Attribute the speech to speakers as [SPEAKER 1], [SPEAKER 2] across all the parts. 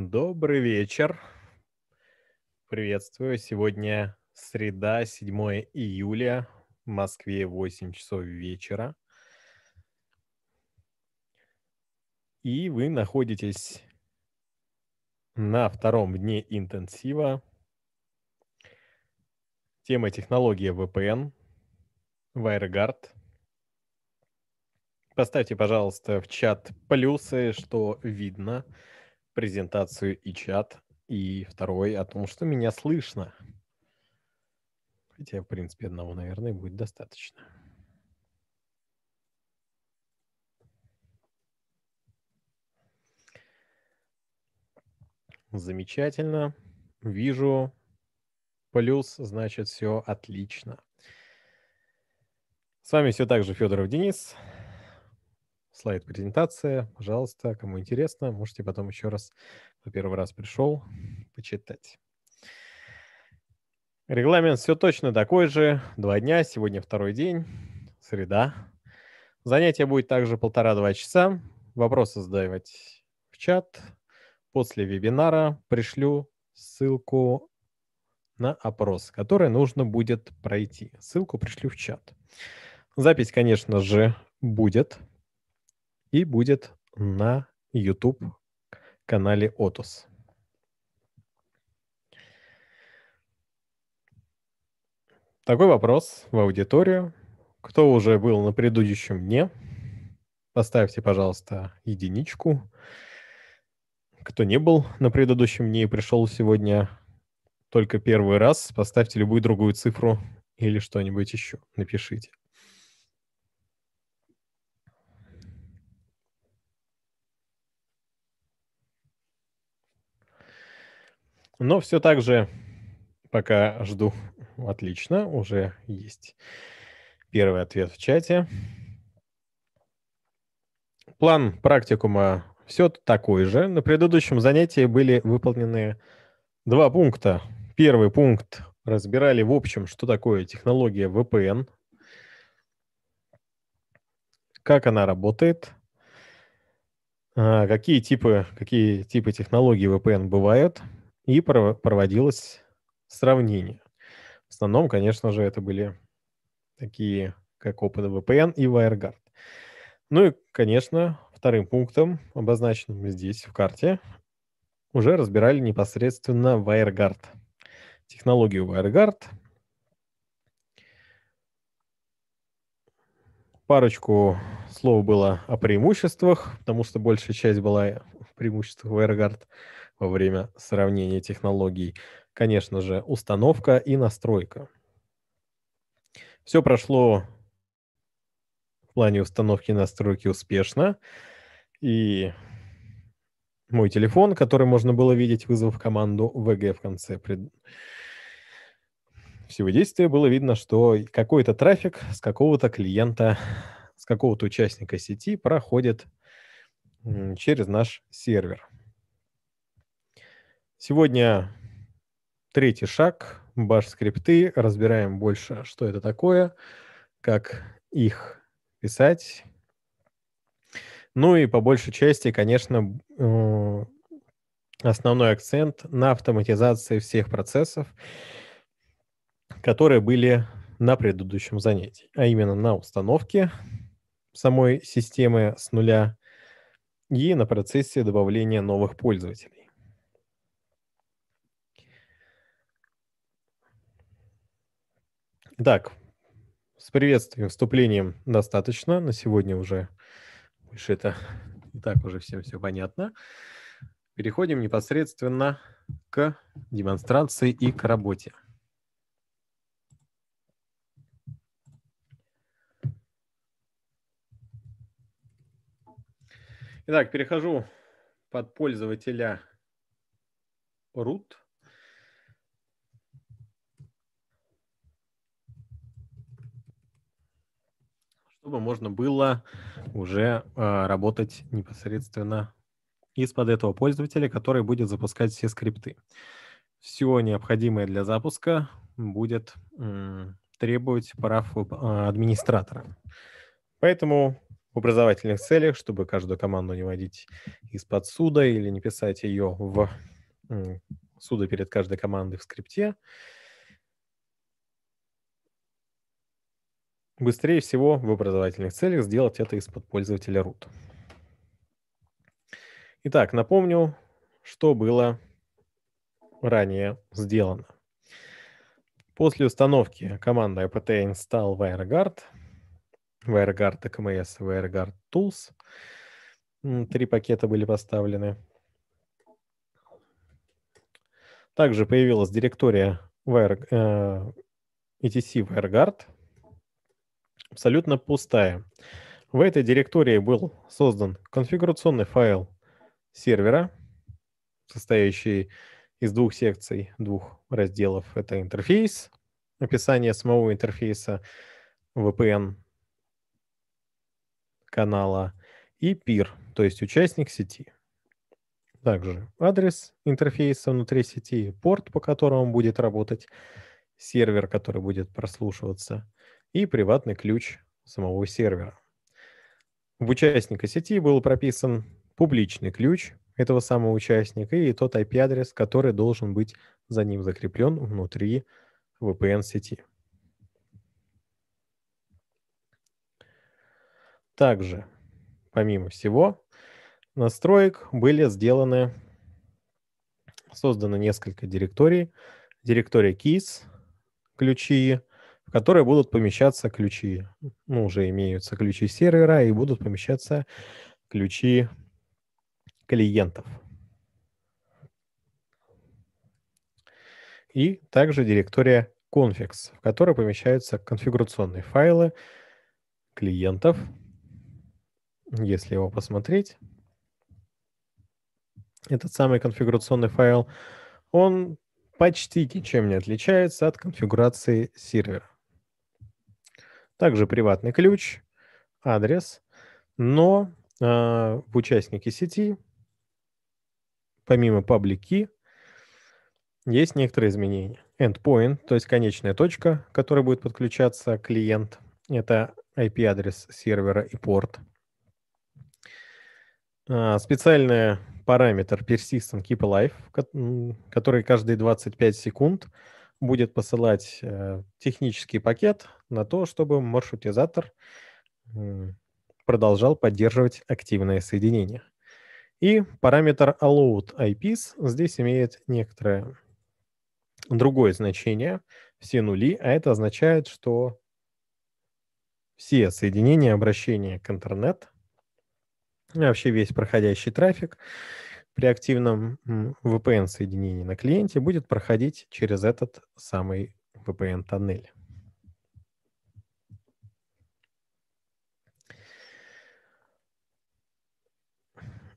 [SPEAKER 1] Добрый вечер. Приветствую. Сегодня среда, 7 июля. В Москве 8 часов вечера. И вы находитесь на втором дне интенсива. Тема технология VPN, WireGuard. Поставьте, пожалуйста, в чат плюсы, что видно. Видно презентацию и чат, и второй о том, что меня слышно. Хотя, в принципе, одного, наверное, будет достаточно. Замечательно. Вижу плюс, значит, все отлично. С вами все так же Федоров Денис слайд презентация. Пожалуйста, кому интересно, можете потом еще раз, кто первый раз пришел, почитать. Регламент все точно такой же. Два дня, сегодня второй день, среда. Занятие будет также полтора-два часа. Вопросы задавать в чат. После вебинара пришлю ссылку на опрос, который нужно будет пройти. Ссылку пришлю в чат. Запись, конечно же, будет и будет на YouTube канале Otus. Такой вопрос в аудиторию. Кто уже был на предыдущем дне, поставьте, пожалуйста, единичку. Кто не был на предыдущем дне и пришел сегодня только первый раз, поставьте любую другую цифру или что-нибудь еще напишите. Но все так же пока жду. Отлично, уже есть первый ответ в чате. План практикума все такой же. На предыдущем занятии были выполнены два пункта. Первый пункт разбирали в общем, что такое технология VPN, как она работает, а, какие типы, какие типы технологий VPN бывают – и проводилось сравнение. В основном, конечно же, это были такие, как OpenVPN и WireGuard. Ну и, конечно, вторым пунктом, обозначенным здесь в карте, уже разбирали непосредственно WireGuard. Технологию WireGuard. Парочку слов было о преимуществах, потому что большая часть была в преимуществах WireGuard во время сравнения технологий, конечно же, установка и настройка. Все прошло в плане установки и настройки успешно. И мой телефон, который можно было видеть, вызвав команду VG в конце пред... всего действия, было видно, что какой-то трафик с какого-то клиента, с какого-то участника сети проходит через наш сервер. Сегодня третий шаг, баш-скрипты. Разбираем больше, что это такое, как их писать. Ну и по большей части, конечно, э, основной акцент на автоматизации всех процессов, которые были на предыдущем занятии, а именно на установке самой системы с нуля и на процессе добавления новых пользователей. Итак, с приветствием, вступлением достаточно. На сегодня уже больше это и так уже всем все понятно. Переходим непосредственно к демонстрации и к работе. Итак, перехожу под пользователя root – чтобы можно было уже э, работать непосредственно из-под этого пользователя, который будет запускать все скрипты. Все необходимое для запуска будет э, требовать прав э, администратора. Поэтому в образовательных целях, чтобы каждую команду не водить из-под суда или не писать ее в э, суда перед каждой командой в скрипте, Быстрее всего в образовательных целях сделать это из-под пользователя root. Итак, напомню, что было ранее сделано. После установки команды apt install WireGuard, WireGuard ECMS, WireGuard Tools, три пакета были поставлены. Также появилась директория wire, э, etc WireGuard, абсолютно пустая. В этой директории был создан конфигурационный файл сервера, состоящий из двух секций, двух разделов. Это интерфейс, описание самого интерфейса, VPN канала и пир, то есть участник сети. Также адрес интерфейса внутри сети, порт, по которому будет работать сервер, который будет прослушиваться, и приватный ключ самого сервера. В участника сети был прописан публичный ключ этого самого участника и тот IP-адрес, который должен быть за ним закреплен внутри VPN-сети. Также, помимо всего, настроек были сделаны, созданы несколько директорий. Директория keys, ключи, в которые будут помещаться ключи. Ну, уже имеются ключи сервера и будут помещаться ключи клиентов. И также директория config, в которой помещаются конфигурационные файлы клиентов. Если его посмотреть, этот самый конфигурационный файл, он почти ничем не отличается от конфигурации сервера также приватный ключ, адрес, но э, в участнике сети, помимо паблики, есть некоторые изменения. Endpoint, то есть конечная точка, к которой будет подключаться клиент, это IP-адрес сервера и порт. Э, специальный параметр persistent keep alive, который каждые 25 секунд – будет посылать э, технический пакет на то, чтобы маршрутизатор продолжал поддерживать активное соединение. И параметр allowed IPs здесь имеет некоторое другое значение, все нули, а это означает, что все соединения обращения к интернет, вообще весь проходящий трафик при активном VPN-соединении на клиенте будет проходить через этот самый VPN-тоннель.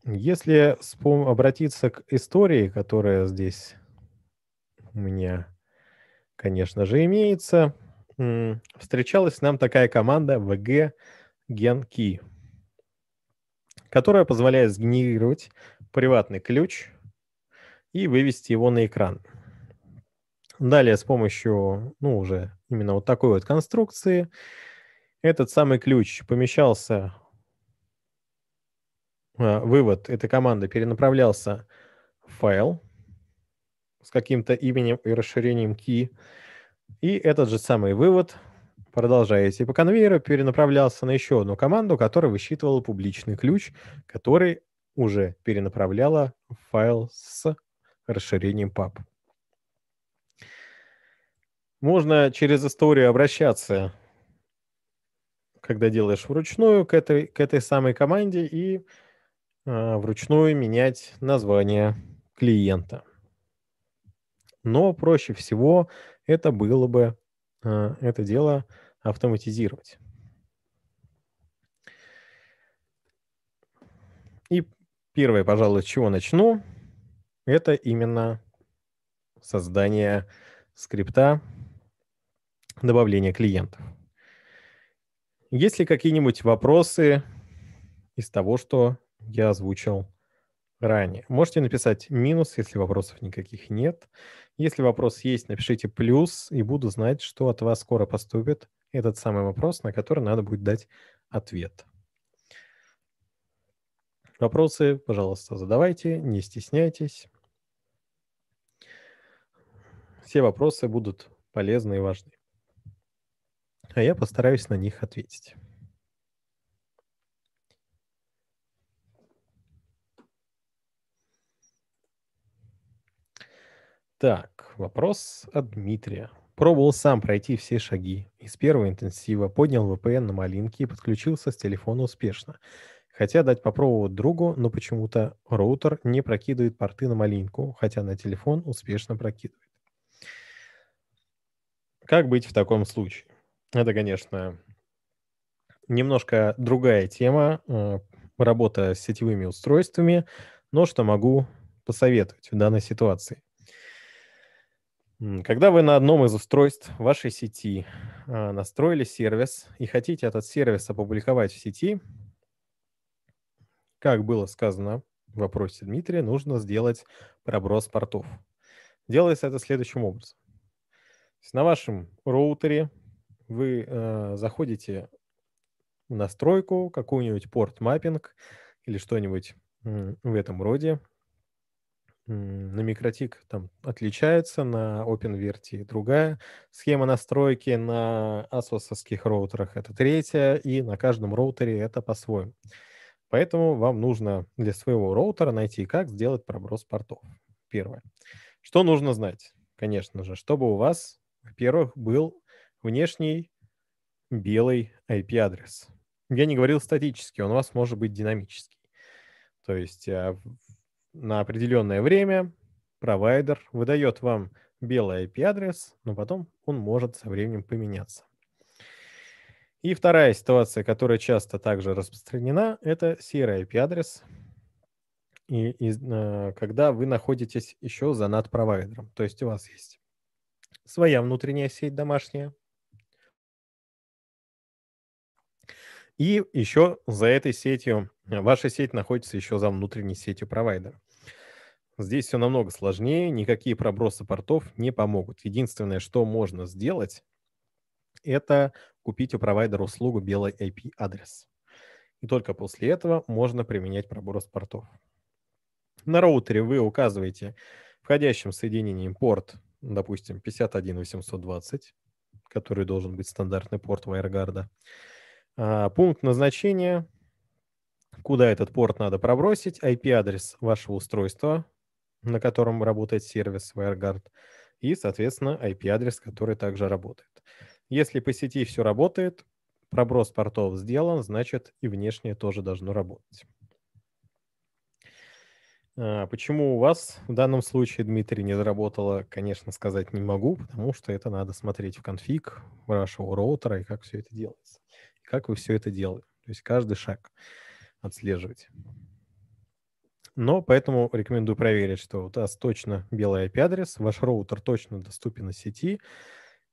[SPEAKER 1] Если обратиться к истории, которая здесь у меня, конечно же, имеется, встречалась нам такая команда VG GenKey, которая позволяет сгенерировать приватный ключ и вывести его на экран. Далее с помощью, ну, уже именно вот такой вот конструкции этот самый ключ помещался, э, вывод этой команды перенаправлялся в файл с каким-то именем и расширением key, и этот же самый вывод, продолжая идти по конвейеру, перенаправлялся на еще одну команду, которая высчитывала публичный ключ, который уже перенаправляла файл с расширением .pub. Можно через историю обращаться, когда делаешь вручную, к этой, к этой самой команде и э, вручную менять название клиента. Но проще всего это было бы э, это дело автоматизировать. И первое, пожалуй, с чего начну, это именно создание скрипта добавления клиентов. Есть ли какие-нибудь вопросы из того, что я озвучил ранее? Можете написать минус, если вопросов никаких нет. Если вопрос есть, напишите плюс, и буду знать, что от вас скоро поступит этот самый вопрос, на который надо будет дать ответ. Вопросы, пожалуйста, задавайте, не стесняйтесь. Все вопросы будут полезны и важны. А я постараюсь на них ответить. Так, вопрос от Дмитрия. Пробовал сам пройти все шаги. Из первого интенсива поднял VPN на малинке и подключился с телефона успешно. Хотя дать попробовать другу, но почему-то роутер не прокидывает порты на малинку, хотя на телефон успешно прокидывает. Как быть в таком случае? Это, конечно, немножко другая тема, э, работа с сетевыми устройствами, но что могу посоветовать в данной ситуации. Когда вы на одном из устройств вашей сети э, настроили сервис и хотите этот сервис опубликовать в сети, как было сказано в вопросе Дмитрия, нужно сделать проброс портов. Делается это следующим образом. На вашем роутере вы э, заходите в настройку, какой-нибудь порт маппинг или что-нибудь в этом роде. На микротик там отличается, на OpenVRT другая схема настройки, на асосовских роутерах это третья, и на каждом роутере это по-своему. Поэтому вам нужно для своего роутера найти, как сделать проброс портов. Первое. Что нужно знать? Конечно же, чтобы у вас, во-первых, был внешний белый IP-адрес. Я не говорил статический, он у вас может быть динамический. То есть а, на определенное время провайдер выдает вам белый IP-адрес, но потом он может со временем поменяться. И вторая ситуация, которая часто также распространена, это серый IP-адрес, и, и, э, когда вы находитесь еще за над-провайдером. То есть у вас есть своя внутренняя сеть домашняя, и еще за этой сетью, э, ваша сеть находится еще за внутренней сетью провайдера. Здесь все намного сложнее, никакие пробросы портов не помогут. Единственное, что можно сделать, это купить у провайдера услугу белый IP-адрес. И только после этого можно применять пробор с портов. На роутере вы указываете входящим соединением порт, допустим, 51820, который должен быть стандартный порт WireGuard. А, пункт назначения, куда этот порт надо пробросить, IP-адрес вашего устройства, на котором работает сервис WireGuard, и, соответственно, IP-адрес, который также работает. Если по сети все работает, проброс портов сделан, значит и внешнее тоже должно работать. А, почему у вас в данном случае, Дмитрий, не заработало, конечно, сказать не могу, потому что это надо смотреть в конфиг вашего роутера и как все это делается. И как вы все это делаете. То есть каждый шаг отслеживать. Но поэтому рекомендую проверить, что у вас точно белый IP-адрес, ваш роутер точно доступен на сети,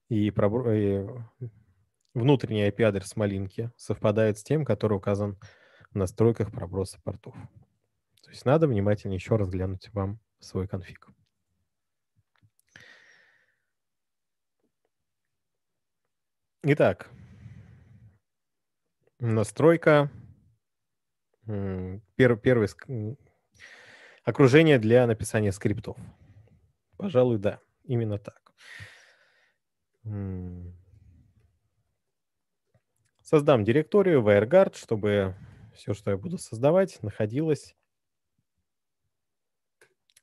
[SPEAKER 1] и, пробро... и внутренний IP-адрес малинки совпадает с тем, который указан в настройках проброса портов. То есть надо внимательно еще разглянуть вам свой конфиг. Итак, настройка пер, первое окружение для написания скриптов. Пожалуй, да, именно так. Создам директорию WireGuard, чтобы все, что я буду создавать, находилось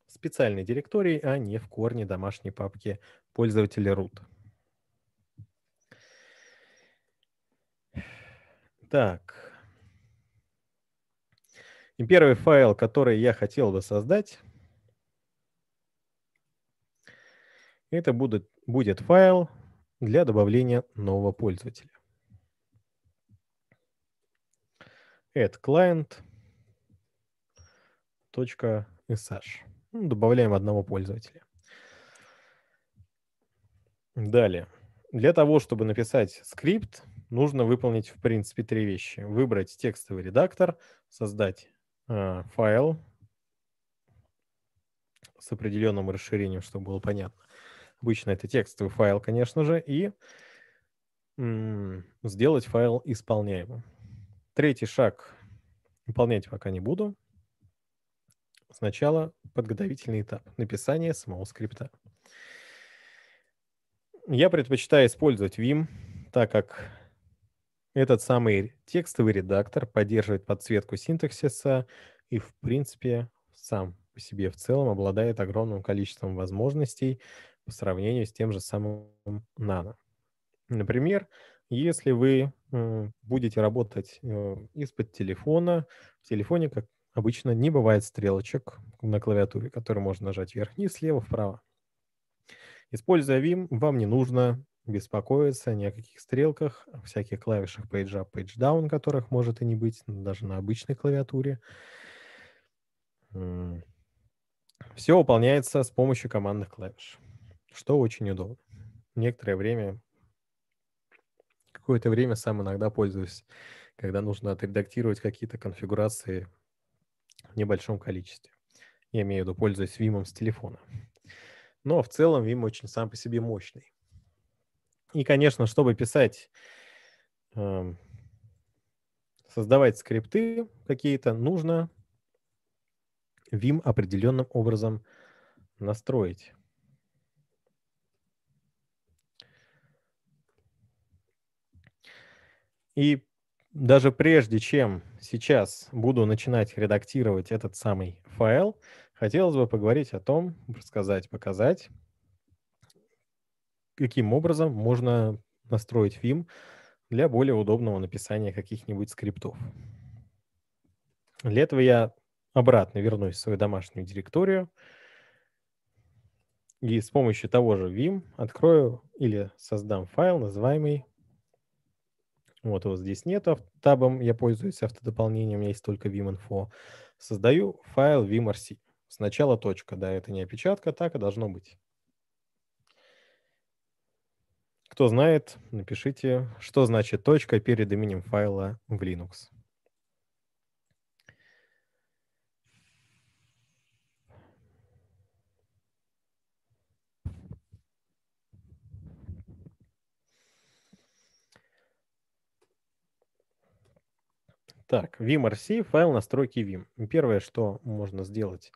[SPEAKER 1] в специальной директории, а не в корне домашней папки пользователя root. Так. И первый файл, который я хотел бы создать, это будет, будет файл для добавления нового пользователя. add client .sh. Ну, добавляем одного пользователя. Далее. Для того, чтобы написать скрипт, нужно выполнить, в принципе, три вещи. Выбрать текстовый редактор, создать э, файл с определенным расширением, чтобы было понятно. Обычно это текстовый файл, конечно же, и сделать файл исполняемым. Третий шаг выполнять пока не буду. Сначала подготовительный этап — написание самого скрипта. Я предпочитаю использовать Vim, так как этот самый текстовый редактор поддерживает подсветку синтаксиса и, в принципе, сам по себе в целом обладает огромным количеством возможностей по сравнению с тем же самым нано. Например, если вы будете работать э, из-под телефона, в телефоне, как обычно, не бывает стрелочек на клавиатуре, которые можно нажать вверх-вниз, слева-вправо. Используя Vim, вам не нужно беспокоиться ни о каких стрелках, о всяких клавишах page up, page down, которых может и не быть даже на обычной клавиатуре. Все выполняется с помощью командных клавиш что очень удобно. Некоторое время, какое-то время сам иногда пользуюсь, когда нужно отредактировать какие-то конфигурации в небольшом количестве. Я имею в виду, пользуясь Vim с телефона. Но в целом Vim очень сам по себе мощный. И, конечно, чтобы писать, эм, создавать скрипты какие-то, нужно Vim определенным образом настроить. И даже прежде чем сейчас буду начинать редактировать этот самый файл, хотелось бы поговорить о том, рассказать, показать, каким образом можно настроить Vim для более удобного написания каких-нибудь скриптов. Для этого я обратно вернусь в свою домашнюю директорию и с помощью того же Vim открою или создам файл, называемый вот то вот здесь нет табом я пользуюсь автодополнением, у меня есть только vim.info. Создаю файл vimrc. Сначала точка, да, это не опечатка, так и должно быть. Кто знает, напишите, что значит точка перед именем файла в Linux. Так, vimrc, файл настройки vim. Первое, что можно сделать,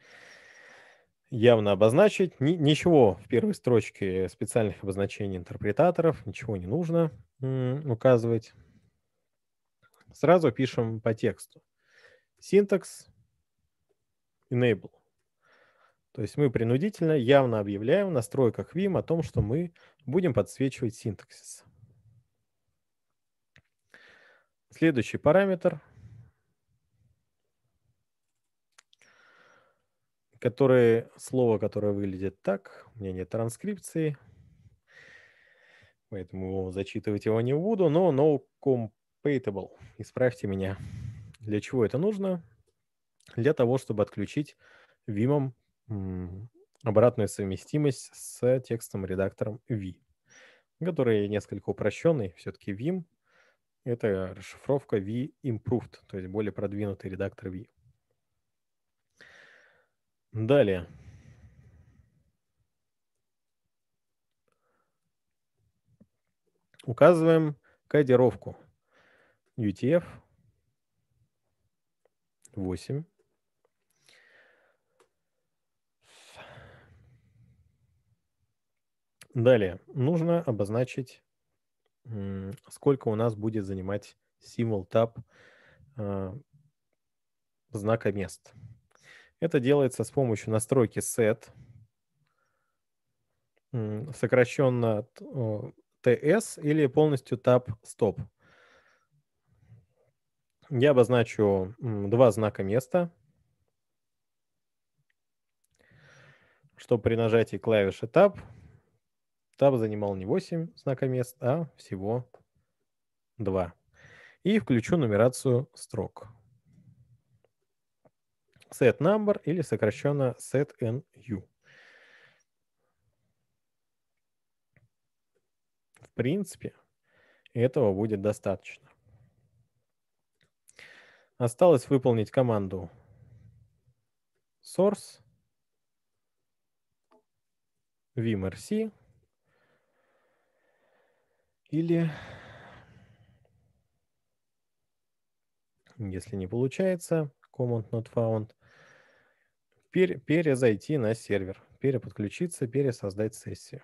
[SPEAKER 1] явно обозначить. Ни, ничего в первой строчке специальных обозначений интерпретаторов, ничего не нужно указывать. Сразу пишем по тексту. Синтакс enable. То есть мы принудительно явно объявляем в настройках Vim о том, что мы будем подсвечивать синтаксис. Следующий параметр которые, слово, которое выглядит так, у меня нет транскрипции, поэтому зачитывать его не буду, но no compatible. Исправьте меня. Для чего это нужно? Для того, чтобы отключить Vim обратную совместимость с текстом-редактором V, который несколько упрощенный. Все-таки Vim — это расшифровка V Improved, то есть более продвинутый редактор V. Далее. Указываем кодировку. UTF 8. Далее нужно обозначить, сколько у нас будет занимать символ таб а, знака мест. Это делается с помощью настройки set, сокращенно TS или полностью Tab Stop. Я обозначу два знака места, что при нажатии клавиши Tab Tab занимал не 8 знака мест, а всего 2. И включу нумерацию строк set number или сокращенно set nu. В принципе, этого будет достаточно. Осталось выполнить команду source vmrc или если не получается command not found пере, перезайти на сервер, переподключиться, пересоздать сессию.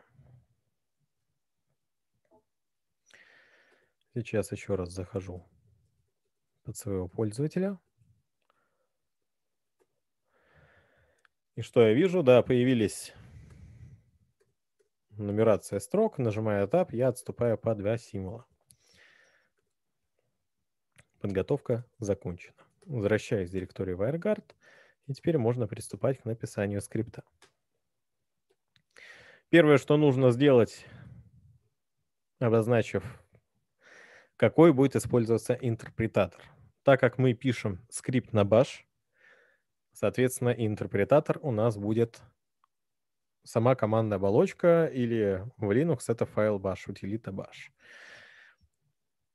[SPEAKER 1] Сейчас еще раз захожу под своего пользователя. И что я вижу? Да, появились нумерация строк. Нажимая Tab, я отступаю по два символа. Подготовка закончена. Возвращаюсь в директорию WireGuard. И теперь можно приступать к написанию скрипта. Первое, что нужно сделать, обозначив, какой будет использоваться интерпретатор. Так как мы пишем скрипт на bash, соответственно, интерпретатор у нас будет сама командная оболочка или в Linux это файл bash, утилита bash.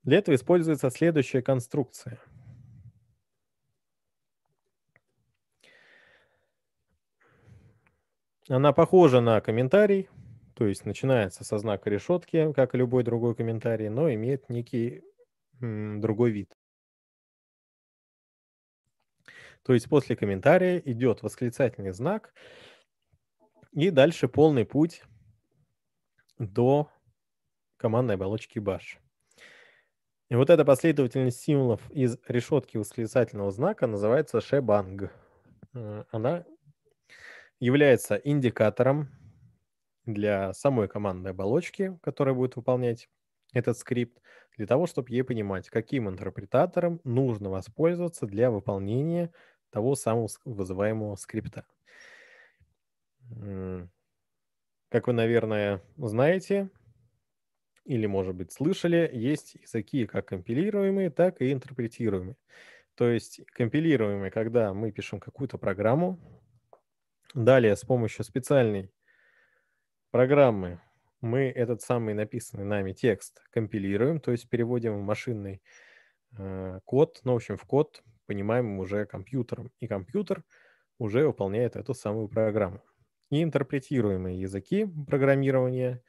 [SPEAKER 1] Для этого используется следующая конструкция – Она похожа на комментарий, то есть начинается со знака решетки, как и любой другой комментарий, но имеет некий другой вид. То есть после комментария идет восклицательный знак и дальше полный путь до командной оболочки баш. И вот эта последовательность символов из решетки восклицательного знака называется шебанг. Э, она является индикатором для самой командной оболочки, которая будет выполнять этот скрипт, для того, чтобы ей понимать, каким интерпретатором нужно воспользоваться для выполнения того самого вызываемого скрипта. Как вы, наверное, знаете или, может быть, слышали, есть языки как компилируемые, так и интерпретируемые. То есть компилируемые, когда мы пишем какую-то программу, Далее с помощью специальной программы мы этот самый написанный нами текст компилируем, то есть переводим в машинный э, код, ну, в общем, в код, понимаем уже компьютером, и компьютер уже выполняет эту самую программу. И интерпретируемые языки программирования,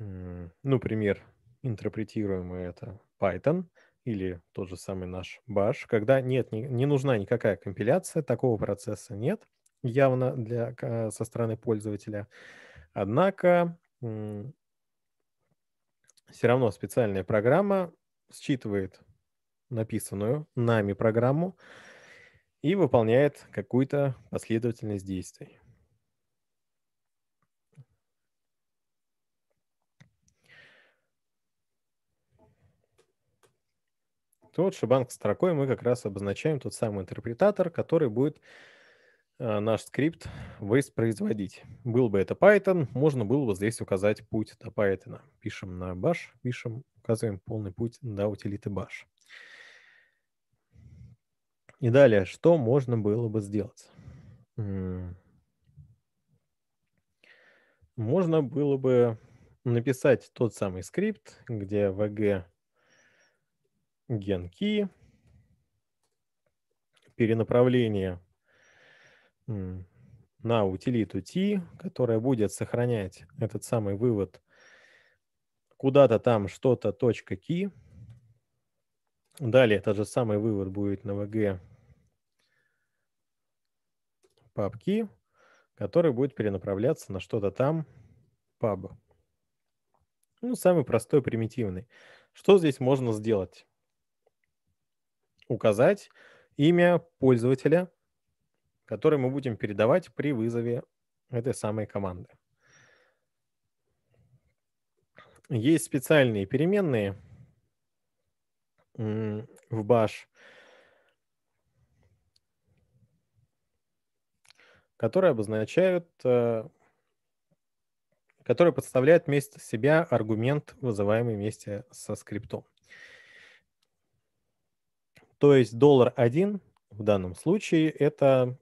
[SPEAKER 1] э, ну, пример, интерпретируемый это Python или тот же самый наш Bash, когда нет, не, не нужна никакая компиляция, такого процесса нет – явно для, со стороны пользователя. Однако все равно специальная программа считывает написанную нами программу и выполняет какую-то последовательность действий. то же банк строкой мы как раз обозначаем тот самый интерпретатор, который будет Э, наш скрипт воспроизводить. Был бы это Python, можно было бы здесь указать путь до Python. Пишем на bash, пишем, указываем полный путь до утилиты bash. И далее, что можно было бы сделать? Можно было бы написать тот самый скрипт, где vg genki перенаправление на утилиту T, которая будет сохранять этот самый вывод куда-то там что-то точка key. Далее этот же самый вывод будет на VG папки, который будет перенаправляться на что-то там паба. Ну, самый простой, примитивный. Что здесь можно сделать? Указать имя пользователя, который мы будем передавать при вызове этой самой команды. Есть специальные переменные в Bash, которые обозначают, э, которые подставляют вместо себя аргумент, вызываемый вместе со скриптом. То есть доллар 1 в данном случае это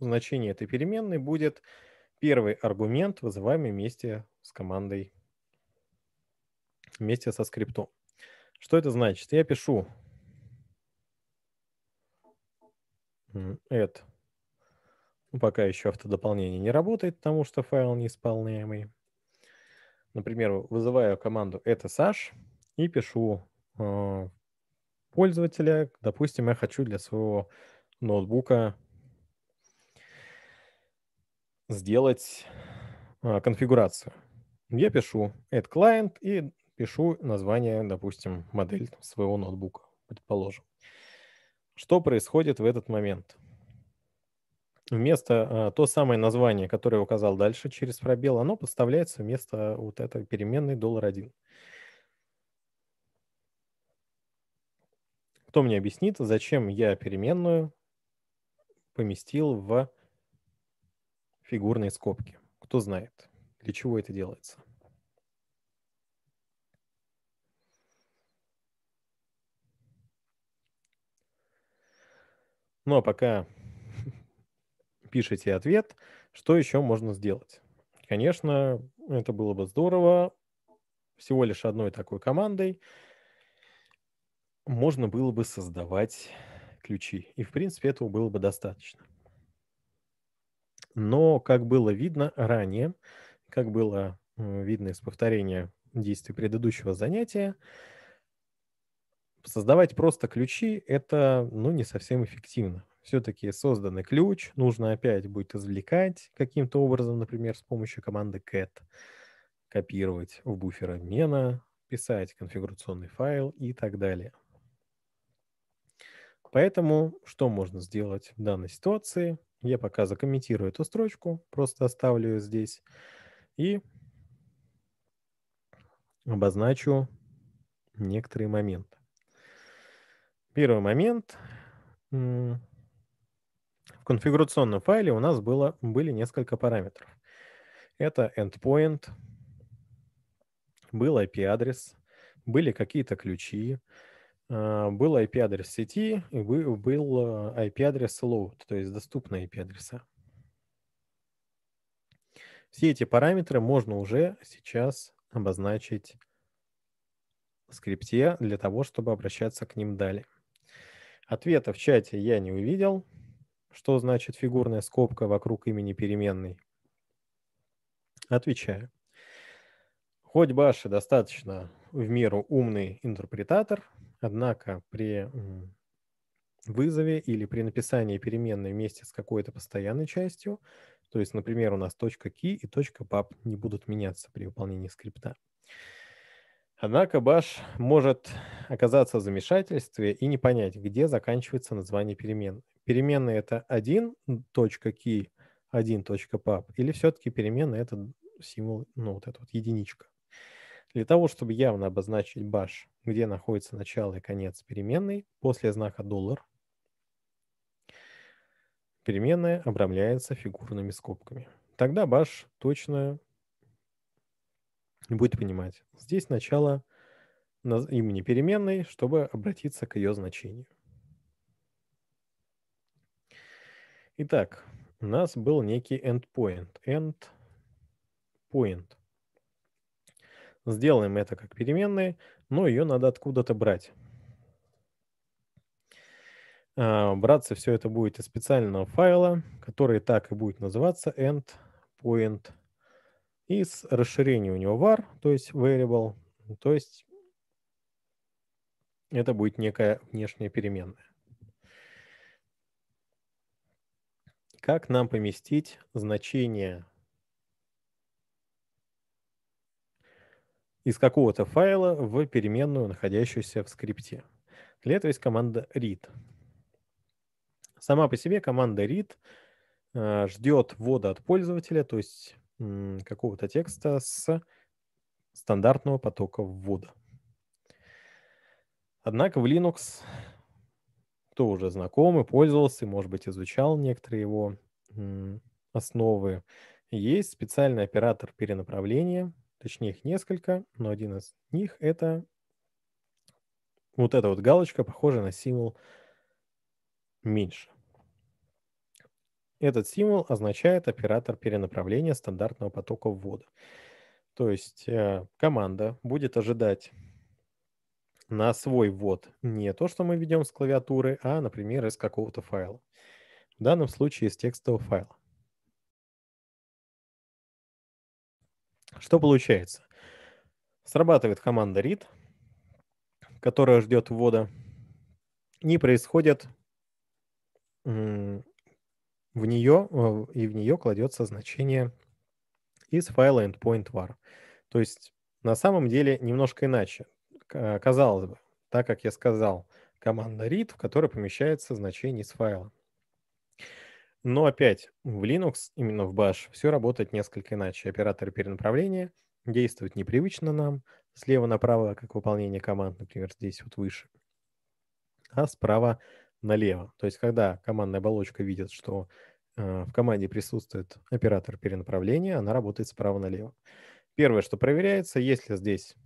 [SPEAKER 1] значение этой переменной будет первый аргумент, вызываемый вместе с командой, вместе со скриптом. Что это значит? Я пишу add. Ну, пока еще автодополнение не работает, потому что файл неисполняемый. Например, вызываю команду это Саш и пишу в а, пользователя. Допустим, я хочу для своего ноутбука сделать а, конфигурацию. Я пишу add client и пишу название, допустим, модель своего ноутбука, предположим. Что происходит в этот момент? Вместо а, то самое название, которое я указал дальше через пробел, оно подставляется вместо вот этой переменной $1. Кто мне объяснит, зачем я переменную поместил в фигурные скобки? Кто знает, для чего это делается? Ну а пока пишите ответ, что еще можно сделать? Конечно, это было бы здорово всего лишь одной такой командой – можно было бы создавать ключи. И, в принципе, этого было бы достаточно. Но, как было видно ранее, как было видно из повторения действий предыдущего занятия, создавать просто ключи – это ну, не совсем эффективно. Все-таки созданный ключ нужно опять будет извлекать каким-то образом, например, с помощью команды cat, копировать в буфер обмена, писать конфигурационный файл и так далее. Поэтому что можно сделать в данной ситуации? Я пока закомментирую эту строчку, просто оставлю ее здесь и обозначу некоторые моменты. Первый момент. В конфигурационном файле у нас было, были несколько параметров. Это endpoint, был IP-адрес, были какие-то ключи, а, был IP-адрес сети и был а, IP-адрес load, то есть доступные IP-адреса. Все эти параметры можно уже сейчас обозначить в скрипте для того, чтобы обращаться к ним далее. Ответа в чате я не увидел. Что значит фигурная скобка вокруг имени переменной? Отвечаю. Хоть Баше достаточно в меру умный интерпретатор – Однако при вызове или при написании переменной вместе с какой-то постоянной частью, то есть, например, у нас .key и .pub не будут меняться при выполнении скрипта. Однако bash может оказаться в замешательстве и не понять, где заканчивается название переменной. Переменная это 1.key, 1.pub, или все-таки переменная это символ, ну, вот эта вот единичка. Для того, чтобы явно обозначить баш, где находится начало и конец переменной, после знака доллар переменная обрамляется фигурными скобками. Тогда баш точно будет понимать. Здесь начало имени переменной, чтобы обратиться к ее значению. Итак, у нас был некий endpoint. point. Сделаем это как переменные, но ее надо откуда-то брать. А, браться все это будет из специального файла, который так и будет называться endpoint. И с расширением у него var, то есть variable, то есть это будет некая внешняя переменная. Как нам поместить значение из какого-то файла в переменную, находящуюся в скрипте. Для этого есть команда read. Сама по себе команда read э, ждет ввода от пользователя, то есть какого-то текста с стандартного потока ввода. Однако в Linux, кто уже знаком и пользовался, может быть, изучал некоторые его основы, есть специальный оператор перенаправления, Точнее, их несколько, но один из них — это вот эта вот галочка, похожая на символ меньше. Этот символ означает оператор перенаправления стандартного потока ввода. То есть э, команда будет ожидать на свой ввод не то, что мы ведем с клавиатуры, а, например, из какого-то файла. В данном случае из текстового файла. Что получается? Срабатывает команда read, которая ждет ввода. Не происходит в нее, э, и в нее кладется значение из файла endpoint var. То есть на самом деле немножко иначе. Э, казалось бы, так как я сказал, команда read, в которой помещается значение из файла. Но опять в Linux, именно в Bash, все работает несколько иначе. Оператор перенаправления действует непривычно нам, слева направо, как выполнение команд, например, здесь вот выше, а справа налево. То есть когда командная оболочка видит, что э, в команде присутствует оператор перенаправления, она работает справа налево. Первое, что проверяется, если здесь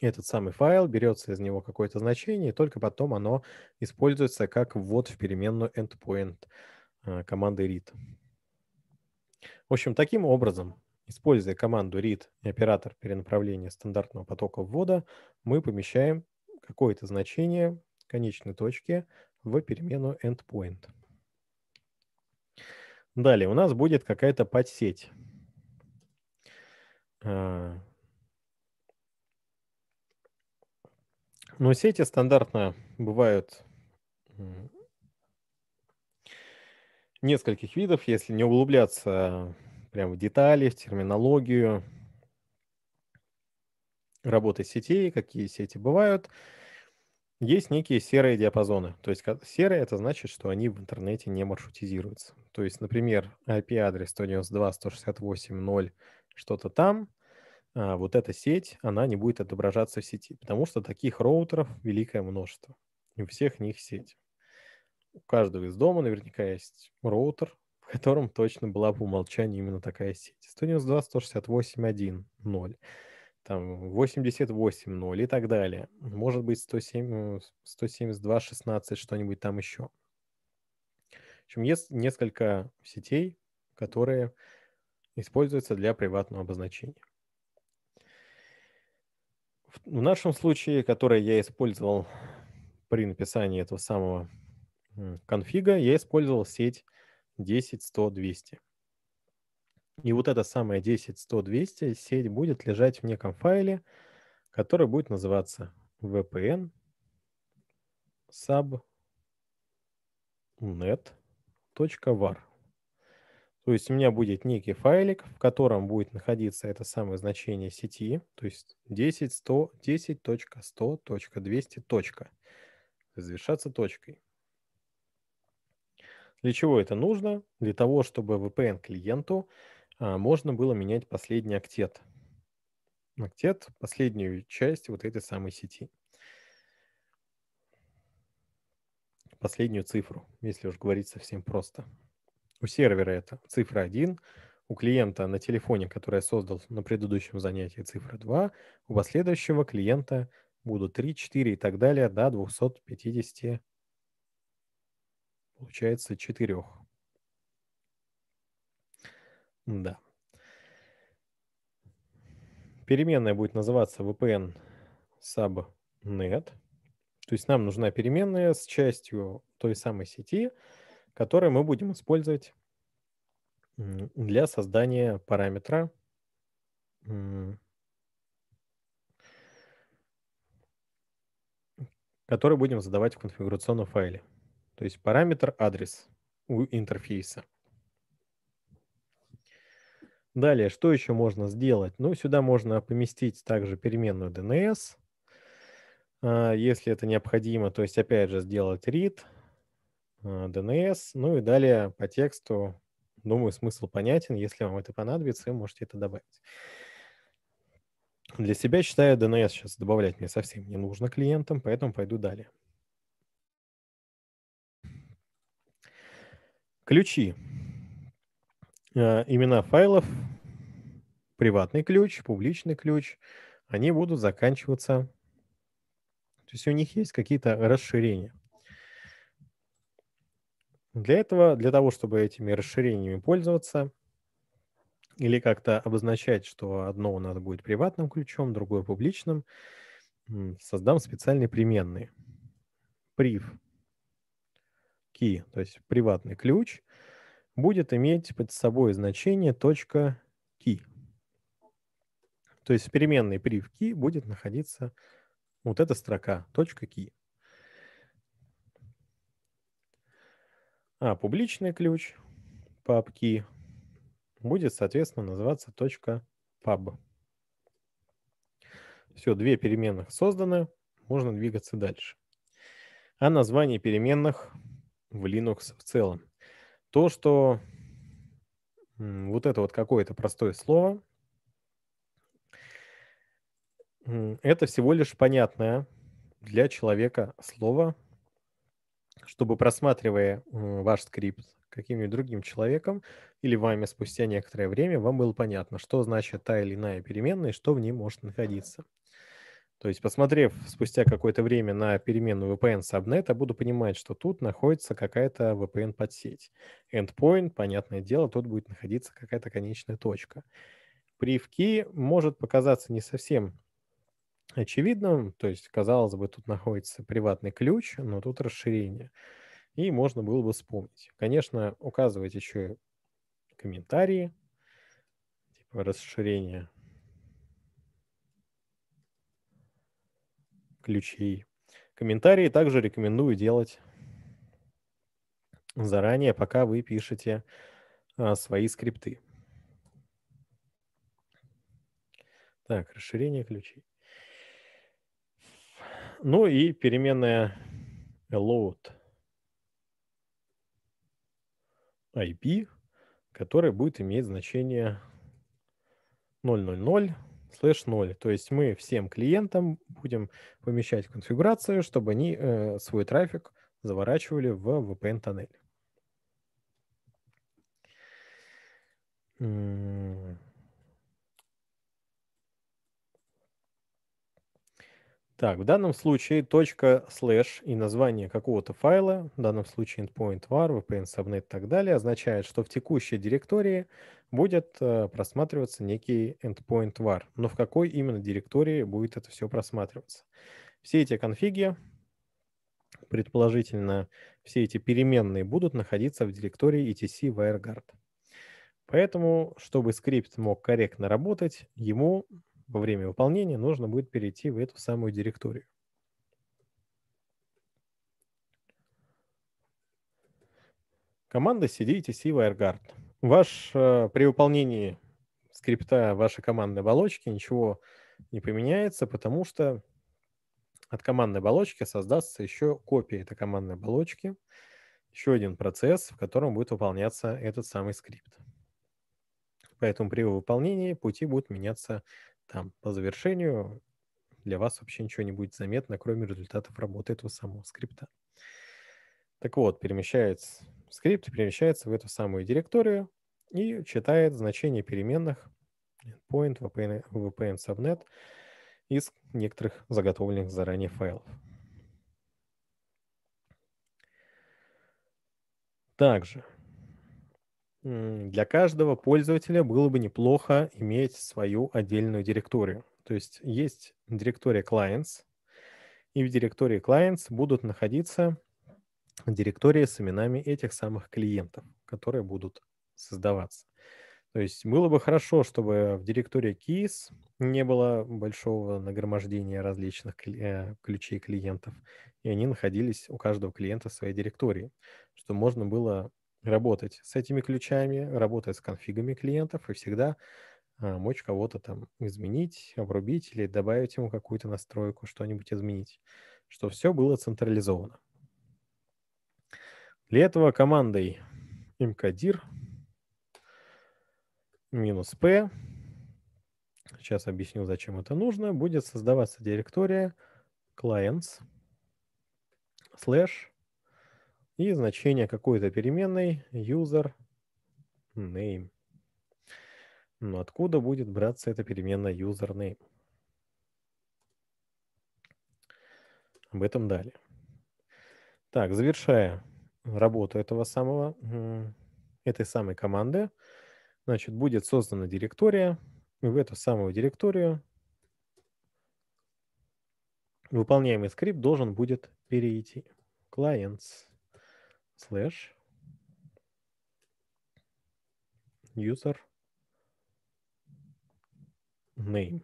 [SPEAKER 1] этот самый файл, берется из него какое-то значение, и только потом оно используется как ввод в переменную endpoint. Э, команды read. В общем, таким образом, используя команду read и оператор перенаправления стандартного потока ввода, мы помещаем какое-то значение конечной точки в перемену endpoint. Далее у нас будет какая-то подсеть. Э, но сети стандартно бывают нескольких видов, если не углубляться э, прямо в детали, в терминологию работы сетей, какие сети бывают, есть некие серые диапазоны. То есть серые — это значит, что они в интернете не маршрутизируются. То есть, например, IP-адрес 192.168.0 что-то там, а вот эта сеть, она не будет отображаться в сети, потому что таких роутеров великое множество, и у всех них сеть у каждого из дома наверняка есть роутер, в котором точно была по умолчанию именно такая сеть. 192, 168, 1, 0 там 88 0 и так далее. Может быть 107, 172 16 что-нибудь там еще. В общем, есть несколько сетей, которые используются для приватного обозначения. В нашем случае, который я использовал при написании этого самого конфига я использовал сеть 10, 100, 200. И вот эта самая 10, 100, 200 сеть будет лежать в неком файле, который будет называться vpn subnet.var. То есть у меня будет некий файлик, в котором будет находиться это самое значение сети, то есть 10, 100, 10.100.200. Завершаться точкой. Для чего это нужно? Для того, чтобы VPN клиенту а, можно было менять последний актет. Актет – последнюю часть вот этой самой сети. Последнюю цифру, если уж говорить совсем просто. У сервера это цифра 1, у клиента на телефоне, который я создал на предыдущем занятии, цифра 2, у последующего клиента будут 3, 4 и так далее до 250 Получается четырех. Да. Переменная будет называться VPN subnet. То есть нам нужна переменная с частью той самой сети, которую мы будем использовать для создания параметра который будем задавать в конфигурационном файле. То есть параметр адрес у интерфейса. Далее, что еще можно сделать? Ну, сюда можно поместить также переменную DNS, а, если это необходимо. То есть, опять же, сделать read, а, DNS, ну и далее по тексту, думаю, смысл понятен. Если вам это понадобится, можете это добавить. Для себя считаю DNS сейчас добавлять мне совсем не нужно клиентам, поэтому пойду далее. Ключи. Э, имена файлов, приватный ключ, публичный ключ, они будут заканчиваться. То есть у них есть какие-то расширения. Для этого, для того, чтобы этими расширениями пользоваться или как-то обозначать, что одно у нас будет приватным ключом, другое публичным, создам специальные переменные. Прив key, то есть приватный ключ, будет иметь под собой значение key. То есть в переменной при в key будет находиться вот эта строка, key. А публичный ключ папки будет, соответственно, называться pub. Все, две переменных созданы, можно двигаться дальше. А название переменных – в Linux в целом. То, что вот это вот какое-то простое слово, это всего лишь понятное для человека слово, чтобы просматривая ваш скрипт каким-нибудь другим человеком или вами спустя некоторое время, вам было понятно, что значит та или иная переменная и что в ней может находиться. То есть, посмотрев спустя какое-то время на переменную VPN Subnet, я буду понимать, что тут находится какая-то VPN подсеть. Endpoint, понятное дело, тут будет находиться какая-то конечная точка. Привки может показаться не совсем очевидным, то есть, казалось бы, тут находится приватный ключ, но тут расширение. И можно было бы вспомнить. Конечно, указывать еще комментарии, типа расширение ключей. Комментарии также рекомендую делать заранее, пока вы пишете а, свои скрипты. Так, расширение ключей. Ну и переменная load IP, которая будет иметь значение 000 слэш 0. То есть мы всем клиентам будем помещать конфигурацию, чтобы они э, свой трафик заворачивали в VPN-тоннель. Так, в данном случае точка слэш и название какого-то файла, в данном случае endpoint var, vpn subnet и так далее, означает, что в текущей директории будет э, просматриваться некий endpoint var. Но в какой именно директории будет это все просматриваться? Все эти конфиги, предположительно, все эти переменные будут находиться в директории etc WireGuard. Поэтому, чтобы скрипт мог корректно работать, ему во время выполнения нужно будет перейти в эту самую директорию. Команда cd etc WireGuard Ваш, э, при выполнении скрипта вашей командной оболочки ничего не поменяется, потому что от командной оболочки создастся еще копия этой командной оболочки, еще один процесс, в котором будет выполняться этот самый скрипт. Поэтому при его выполнении пути будут меняться там. По завершению для вас вообще ничего не будет заметно, кроме результатов работы этого самого скрипта. Так вот, перемещается скрипт перемещается в эту самую директорию и читает значения переменных endpoint, VPN, VPN subnet из некоторых заготовленных заранее файлов. Также для каждого пользователя было бы неплохо иметь свою отдельную директорию. То есть есть директория clients, и в директории clients будут находиться директории с именами этих самых клиентов, которые будут создаваться. То есть было бы хорошо, чтобы в директории keys не было большого нагромождения различных э, ключей клиентов, и они находились у каждого клиента в своей директории, что можно было работать с этими ключами, работать с конфигами клиентов и всегда а, мочь кого-то там изменить, обрубить или добавить ему какую-то настройку, что-нибудь изменить, что все было централизовано. Для этого командой mkdir минус p, сейчас объясню, зачем это нужно, будет создаваться директория clients слэш и значение какой-то переменной user name. Но откуда будет браться эта переменная username? Об этом далее. Так, завершая работу этого самого, этой самой команды, значит, будет создана директория, и в эту самую директорию выполняемый скрипт должен будет перейти. Clients slash user name.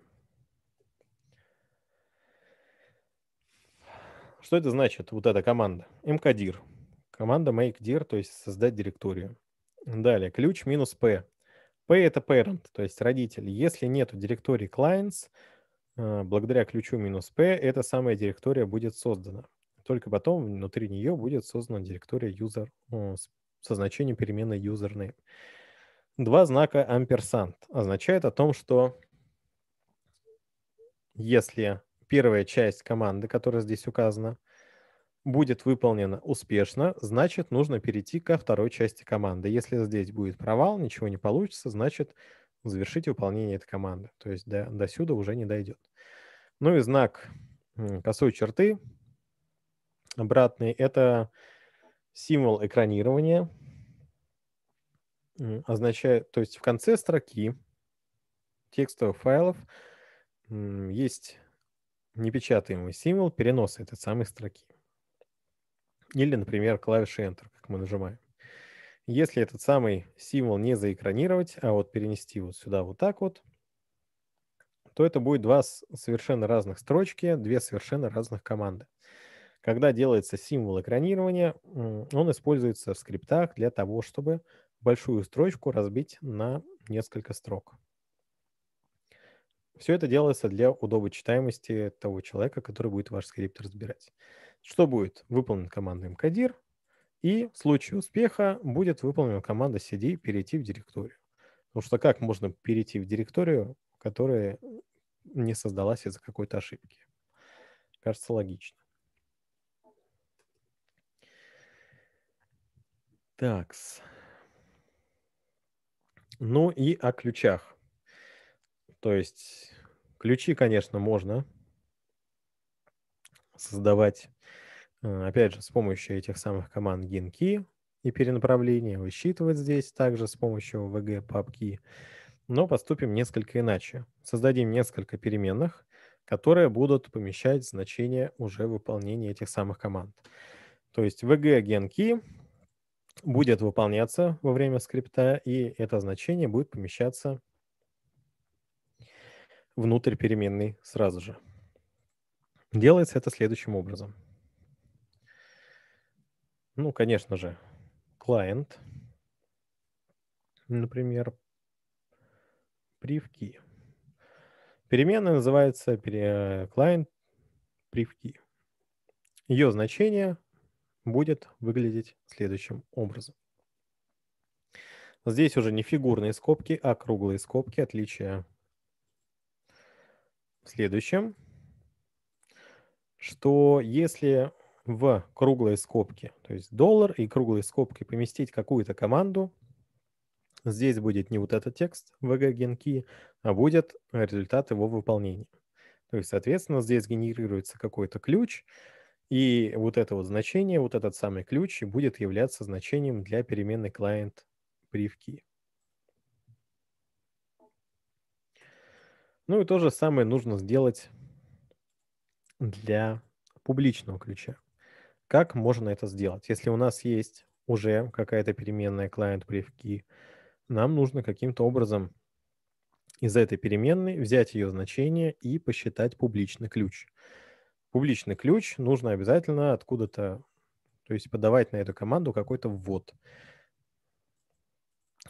[SPEAKER 1] Что это значит, вот эта команда? mkdir Команда make dir, то есть создать директорию. Далее, ключ минус p. P это parent, то есть родитель. Если нету директории clients, э, благодаря ключу минус p эта самая директория будет создана. Только потом внутри нее будет создана директория user со значением переменной username. Два знака ampersand означает о том, что если первая часть команды, которая здесь указана, будет выполнено успешно, значит, нужно перейти ко второй части команды. Если здесь будет провал, ничего не получится, значит, завершить выполнение этой команды. То есть до, до сюда уже не дойдет. Ну и знак косой черты обратный – это символ экранирования. Означает, то есть в конце строки текстовых файлов есть непечатаемый символ переноса этой самой строки. Или, например, клавиши Enter, как мы нажимаем. Если этот самый символ не заэкранировать, а вот перенести вот сюда вот так вот, то это будет два совершенно разных строчки, две совершенно разных команды. Когда делается символ экранирования, он используется в скриптах для того, чтобы большую строчку разбить на несколько строк. Все это делается для удобочитаемости того человека, который будет ваш скрипт разбирать что будет выполнен командой МКДИР, и в случае успеха будет выполнена команда CD перейти в директорию. Потому что как можно перейти в директорию, которая не создалась из-за какой-то ошибки? Кажется, логично. Так. -с. Ну и о ключах. То есть ключи, конечно, можно создавать Э, опять же, с помощью этих самых команд гинки и перенаправления высчитывать здесь также с помощью VG папки. Но поступим несколько иначе. Создадим несколько переменных, которые будут помещать значения уже выполнения этих самых команд. То есть VG генки будет выполняться во время скрипта, и это значение будет помещаться внутрь переменной сразу же. Делается это следующим образом. Ну, конечно же, клиент, например, привки. Переменная называется пере... client привки. Ее значение будет выглядеть следующим образом. Здесь уже не фигурные скобки, а круглые скобки. Отличие в следующем, что если в круглые скобки, то есть доллар и круглые скобки поместить какую-то команду, здесь будет не вот этот текст VG генки, а будет результат его выполнения. То есть, соответственно, здесь генерируется какой-то ключ, и вот это вот значение, вот этот самый ключ будет являться значением для переменной клиент привки. Ну и то же самое нужно сделать для публичного ключа. Как можно это сделать? Если у нас есть уже какая-то переменная client brief key, нам нужно каким-то образом из этой переменной взять ее значение и посчитать публичный ключ. Публичный ключ нужно обязательно откуда-то, то есть подавать на эту команду какой-то ввод,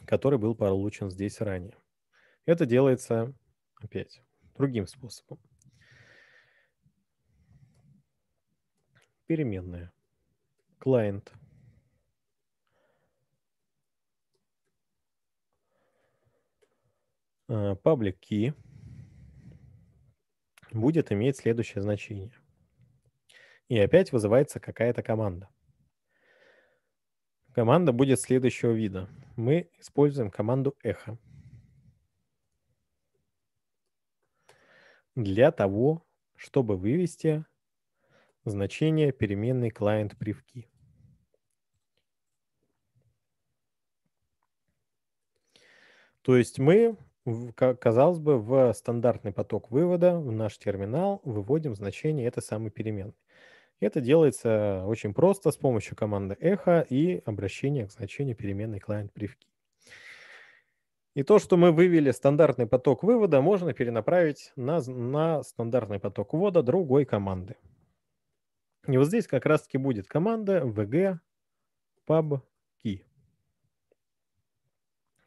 [SPEAKER 1] который был получен здесь ранее. Это делается опять другим способом. переменная. Client. Э, public key будет иметь следующее значение. И опять вызывается какая-то команда. Команда будет следующего вида. Мы используем команду эхо для того, чтобы вывести значение переменной client привки. То есть мы, казалось бы, в стандартный поток вывода, в наш терминал выводим значение этой самой переменной. Это делается очень просто с помощью команды echo и обращения к значению переменной client привки. И то, что мы вывели стандартный поток вывода, можно перенаправить на, на стандартный поток ввода другой команды. И вот здесь как раз-таки будет команда VG PubKey.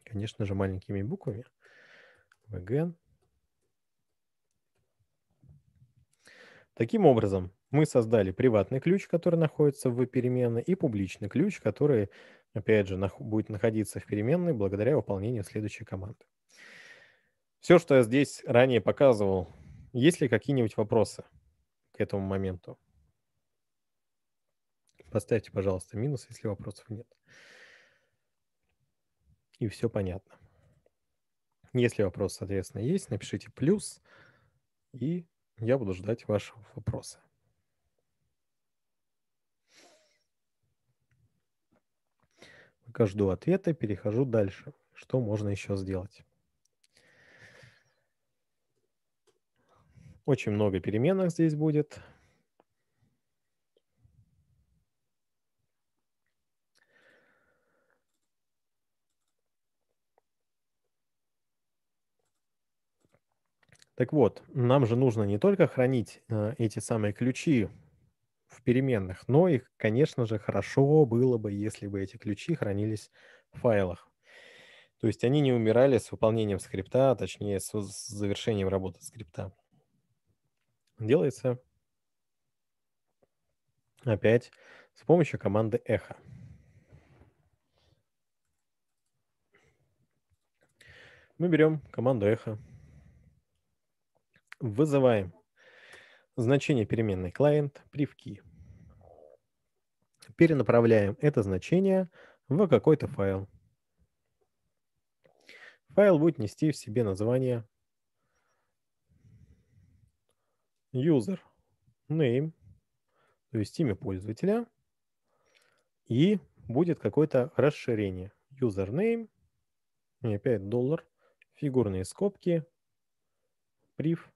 [SPEAKER 1] Конечно же, маленькими буквами. VG. Таким образом, мы создали приватный ключ, который находится в переменной, и публичный ключ, который, опять же, будет находиться в переменной благодаря выполнению следующей команды. Все, что я здесь ранее показывал, есть ли какие-нибудь вопросы к этому моменту? Поставьте, пожалуйста, минус, если вопросов нет. И все понятно. Если вопрос, соответственно, есть, напишите плюс, и я буду ждать вашего вопроса. Пока жду ответа, перехожу дальше. Что можно еще сделать? Очень много переменных здесь будет. Так вот, нам же нужно не только хранить э, эти самые ключи в переменных, но их, конечно же, хорошо было бы, если бы эти ключи хранились в файлах. То есть они не умирали с выполнением скрипта, а точнее с завершением работы скрипта. Делается опять с помощью команды эхо. Мы берем команду эхо, Вызываем значение переменной client привки. Перенаправляем это значение в какой-то файл. Файл будет нести в себе название user name, то есть имя пользователя, и будет какое-то расширение. Username, и опять доллар, фигурные скобки, прив,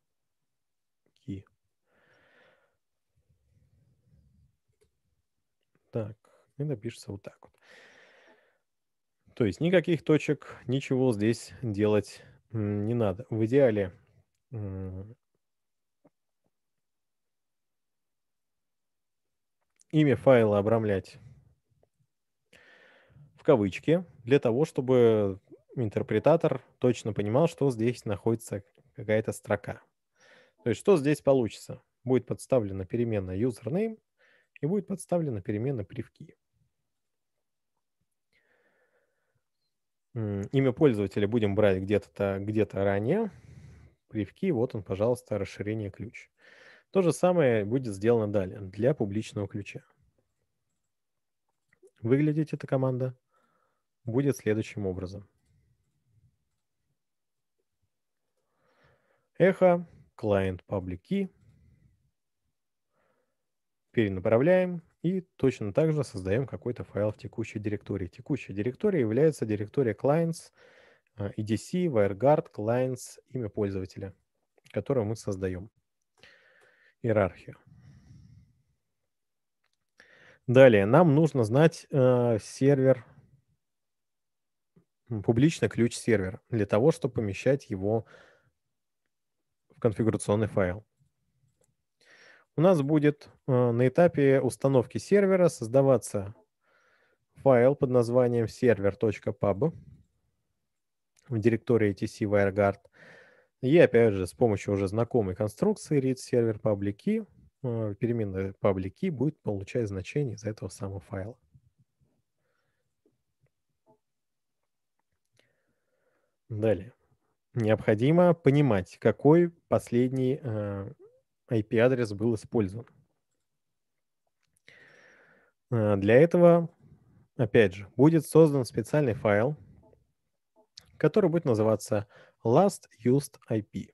[SPEAKER 1] Так, это пишется вот так вот. То есть никаких точек, ничего здесь делать не надо. В идеале имя файла обрамлять в кавычки для того, чтобы интерпретатор точно понимал, что здесь находится какая-то строка. То есть что здесь получится? Будет подставлена переменная username, и будет подставлена перемена привки. Имя пользователя будем брать где-то где, -то, ранее. Привки, вот он, пожалуйста, расширение ключ. То же самое будет сделано далее для публичного ключа. Выглядеть эта команда будет следующим образом. Эхо, client public key – перенаправляем и точно так же создаем какой-то файл в текущей директории. Текущая директория является директория clients, а, EDC, WireGuard, clients, имя пользователя, которую мы создаем. Иерархию. Далее, нам нужно знать э, сервер, публичный ключ сервера, для того, чтобы помещать его в конфигурационный файл у нас будет э, на этапе установки сервера создаваться файл под названием server.pub в директории etc WireGuard. И опять же с помощью уже знакомой конструкции read server public key, переменная public key будет получать значение из этого самого файла. Далее. Необходимо понимать, какой последний э, IP-адрес был использован. Э, для этого, опять же, будет создан специальный файл, который будет называться last used IP.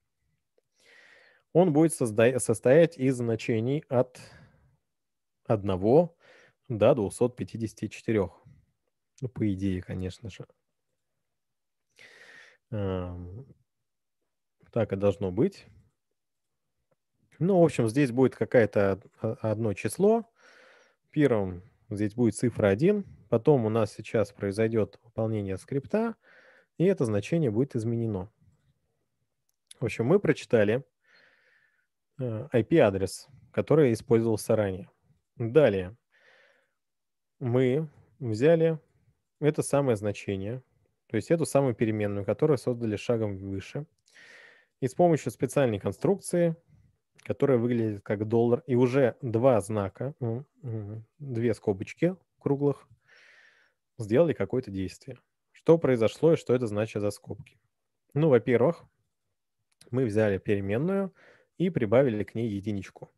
[SPEAKER 1] Он будет состоять из значений от 1 до 254. Ну, по идее, конечно же. Эм, так и должно быть. Ну, в общем, здесь будет какое-то одно число. Первым здесь будет цифра 1. Потом у нас сейчас произойдет выполнение скрипта, и это значение будет изменено. В общем, мы прочитали IP-адрес, э, который использовался ранее. Далее мы взяли это самое значение, то есть эту самую переменную, которую создали шагом выше, и с помощью специальной конструкции которая выглядит как доллар, и уже два знака, две скобочки круглых, сделали какое-то действие. Что произошло и что это значит за скобки? Ну, во-первых, мы взяли переменную и прибавили к ней единичку.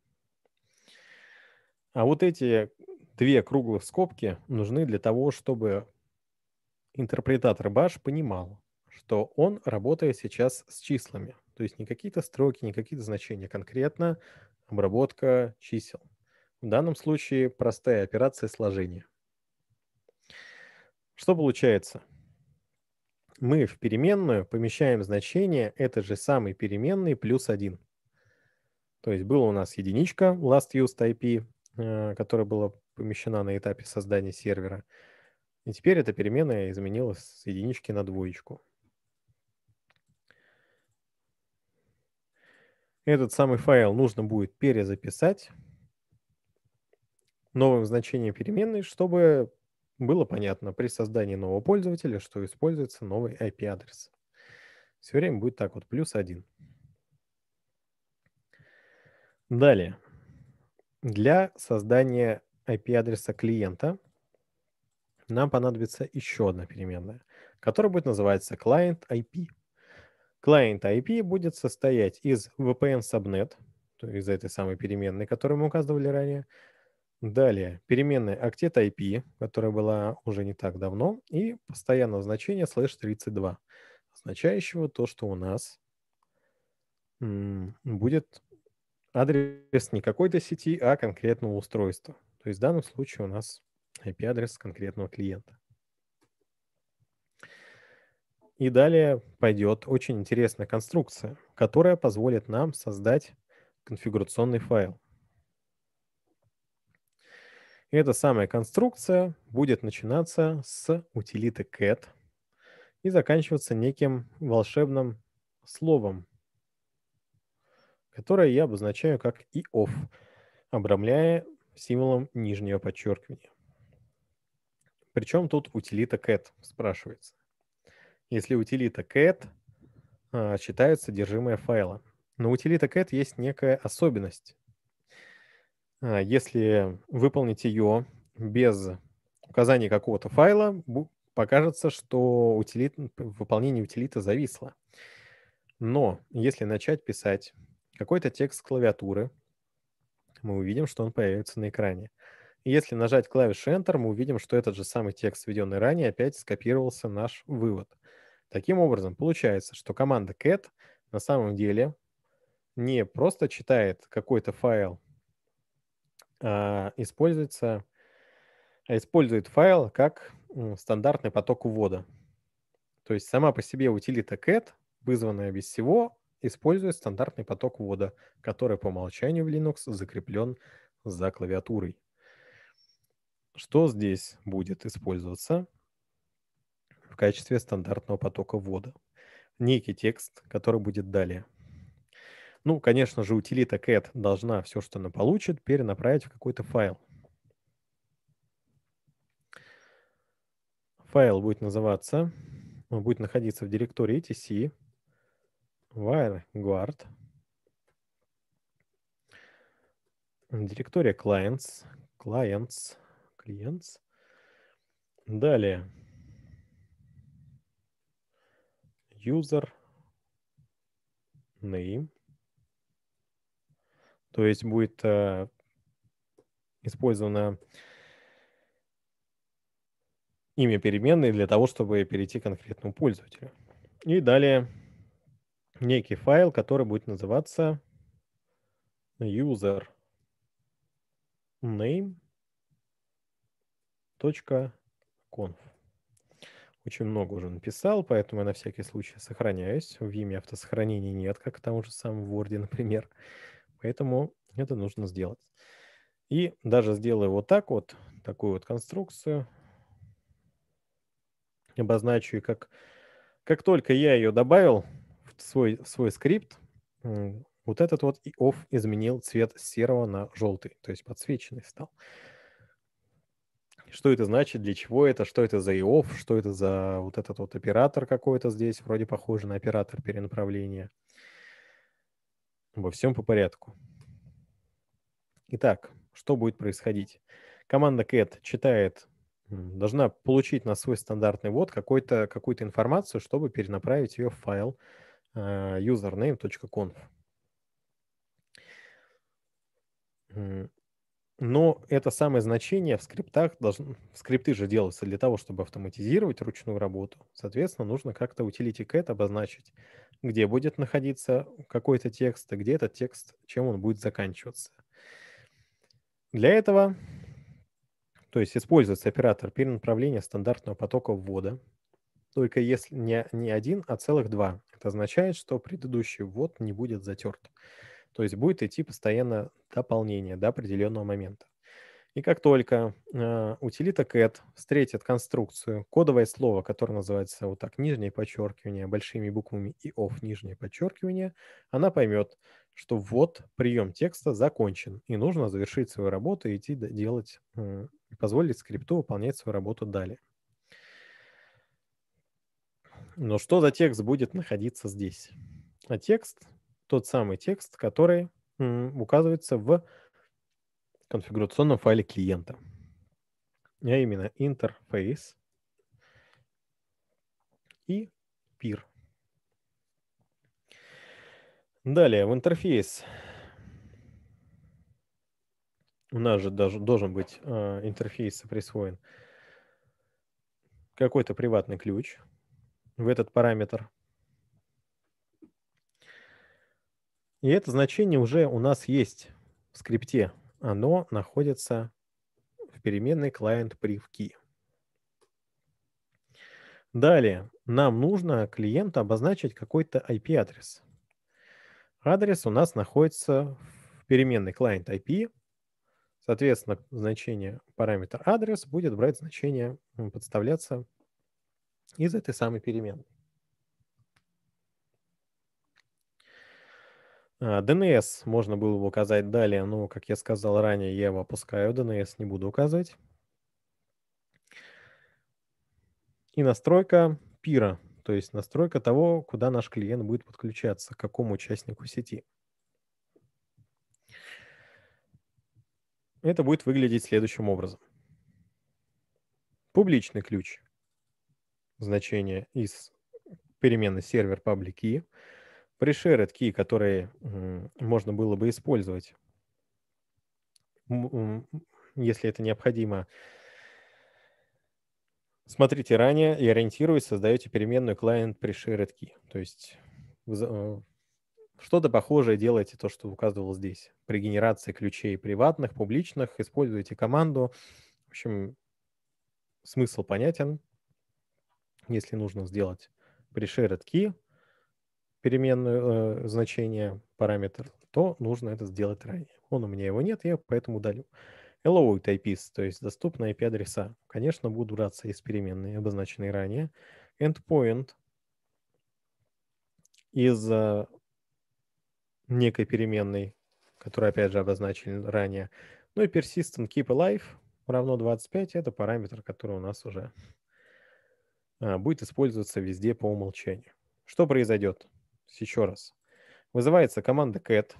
[SPEAKER 1] А вот эти две круглых скобки нужны для того, чтобы интерпретатор Bash понимал, что он работает сейчас с числами. То есть не какие-то строки, не какие-то значения, конкретно обработка чисел. В данном случае простая операция сложения. Что получается? Мы в переменную помещаем значение этой же самой переменной плюс 1. То есть было у нас единичка last used IP, э, которая была помещена на этапе создания сервера. И теперь эта переменная изменилась с единички на двоечку. Этот самый файл нужно будет перезаписать новым значением переменной, чтобы было понятно при создании нового пользователя, что используется новый IP-адрес. Все время будет так вот, плюс один. Далее. Для создания IP-адреса клиента нам понадобится еще одна переменная, которая будет называться client IP. Client IP будет состоять из VPN subnet, то есть из этой самой переменной, которую мы указывали ранее. Далее переменная octet IP, которая была уже не так давно, и постоянное значение слэш 32, означающего то, что у нас будет адрес не какой-то сети, а конкретного устройства. То есть в данном случае у нас IP-адрес конкретного клиента. И далее пойдет очень интересная конструкция, которая позволит нам создать конфигурационный файл. И эта самая конструкция будет начинаться с утилиты cat и заканчиваться неким волшебным словом, которое я обозначаю как и off, обрамляя символом нижнего подчеркивания. Причем тут утилита cat спрашивается если утилита cat а, содержимое файла. Но утилита cat есть некая особенность. А, если выполнить ее без указания какого-то файла, покажется, что утилит, выполнение утилиты зависло. Но если начать писать какой-то текст клавиатуры, мы увидим, что он появится на экране. Если нажать клавишу Enter, мы увидим, что этот же самый текст, введенный ранее, опять скопировался наш вывод. Таким образом, получается, что команда cat на самом деле не просто читает какой-то файл, а используется, а использует файл как стандартный поток ввода. То есть сама по себе утилита cat, вызванная без всего, использует стандартный поток ввода, который по умолчанию в Linux закреплен за клавиатурой. Что здесь будет использоваться? в качестве стандартного потока ввода. Некий текст, который будет далее. Ну, конечно же, утилита cat должна все, что она получит, перенаправить в какой-то файл. Файл будет называться, он будет находиться в директории etc WireGuard. Директория clients, clients, clients. Далее user name. То есть будет э, использовано имя переменной для того, чтобы перейти к конкретному пользователю. И далее некий файл, который будет называться user name.conf очень много уже написал, поэтому я на всякий случай сохраняюсь. В Vim автосохранения нет, как там же сам в Word, например. Поэтому это нужно сделать. И даже сделаю вот так вот, такую вот конструкцию. Обозначу, и как, как только я ее добавил в свой, в свой скрипт, вот этот вот и off изменил цвет серого на желтый, то есть подсвеченный стал что это значит, для чего это, что это за EOF? что это за вот этот вот оператор какой-то здесь, вроде похоже на оператор перенаправления. Во всем по порядку. Итак, что будет происходить? Команда cat читает, должна получить на свой стандартный ввод какую-то какую информацию, чтобы перенаправить ее в файл э, username.conf. Но это самое значение в скриптах должно... Скрипты же делаются для того, чтобы автоматизировать ручную работу. Соответственно, нужно как-то utility cat обозначить, где будет находиться какой-то текст, и а где этот текст, чем он будет заканчиваться. Для этого, то есть используется оператор перенаправления стандартного потока ввода, только если не, не один, а целых два. Это означает, что предыдущий ввод не будет затерт. То есть будет идти постоянно дополнение до определенного момента. И как только э, утилита cat встретит конструкцию, кодовое слово, которое называется вот так, нижнее подчеркивание, большими буквами и off, нижнее подчеркивание, она поймет, что вот прием текста закончен, и нужно завершить свою работу и идти делать, э, позволить скрипту выполнять свою работу далее. Но что за текст будет находиться здесь? А текст тот самый текст, который указывается в конфигурационном файле клиента. А именно интерфейс и peer. Далее в интерфейс у нас же должен быть а, интерфейс присвоен какой-то приватный ключ в этот параметр – И это значение уже у нас есть в скрипте. Оно находится в переменной client привки. Далее нам нужно клиенту обозначить какой-то IP-адрес. Адрес у нас находится в переменной client IP. Соответственно, значение параметр адрес будет брать значение, подставляться из этой самой переменной. DNS а, можно было бы указать далее, но, как я сказал ранее, я его опускаю, DNS не буду указывать. И настройка пира, то есть настройка того, куда наш клиент будет подключаться, к какому участнику сети. Это будет выглядеть следующим образом. Публичный ключ значение из переменной сервер public key – пришерят которые можно было бы использовать, если это необходимо. Смотрите ранее и ориентируясь, создаете переменную client pre То есть э, что-то похожее делаете, то, что указывал здесь. При генерации ключей приватных, публичных, используете команду. В общем, смысл понятен. Если нужно сделать pre-shared key, переменную э, значение параметр, то нужно это сделать ранее. Он у меня его нет, я поэтому удалю. Hello typist, то есть доступны IP-адреса. Конечно, будут браться из переменной, обозначенной ранее. Endpoint из э, некой переменной, которую опять же обозначили ранее. Ну и persistent keep alive равно 25, это параметр, который у нас уже э, будет использоваться везде по умолчанию. Что произойдет? еще раз. Вызывается команда cat,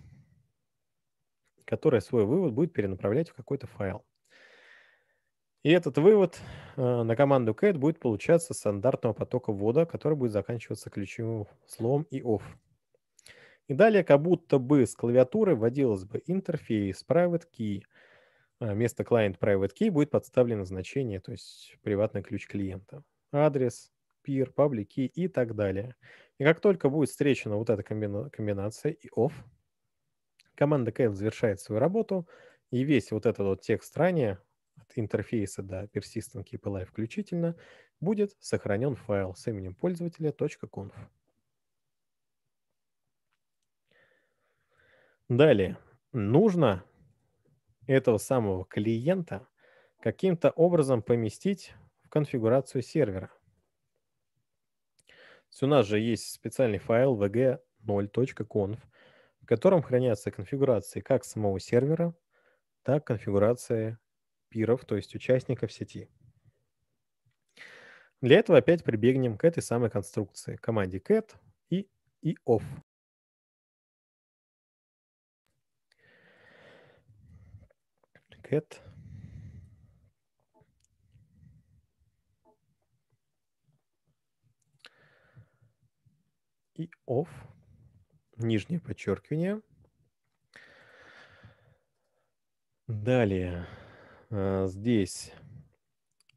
[SPEAKER 1] которая свой вывод будет перенаправлять в какой-то файл. И этот вывод э, на команду cat будет получаться стандартного потока ввода, который будет заканчиваться ключевым словом и off. И далее, как будто бы с клавиатуры вводилось бы интерфейс private key. Э, вместо client private key будет подставлено значение, то есть приватный ключ клиента. Адрес, peer, паблики и так далее. И как только будет встречена вот эта комбинация и off, команда KF завершает свою работу, и весь вот этот вот текст ранее, от интерфейса до persistent KPI включительно, будет сохранен файл с именем пользователя .conf. Далее. Нужно этого самого клиента каким-то образом поместить в конфигурацию сервера – есть у нас же есть специальный файл vg0.conf, в котором хранятся конфигурации как самого сервера, так и конфигурации пиров, то есть участников сети. Для этого опять прибегнем к этой самой конструкции, команде cat и, и off. cat и off нижнее подчеркивание. Далее, э, здесь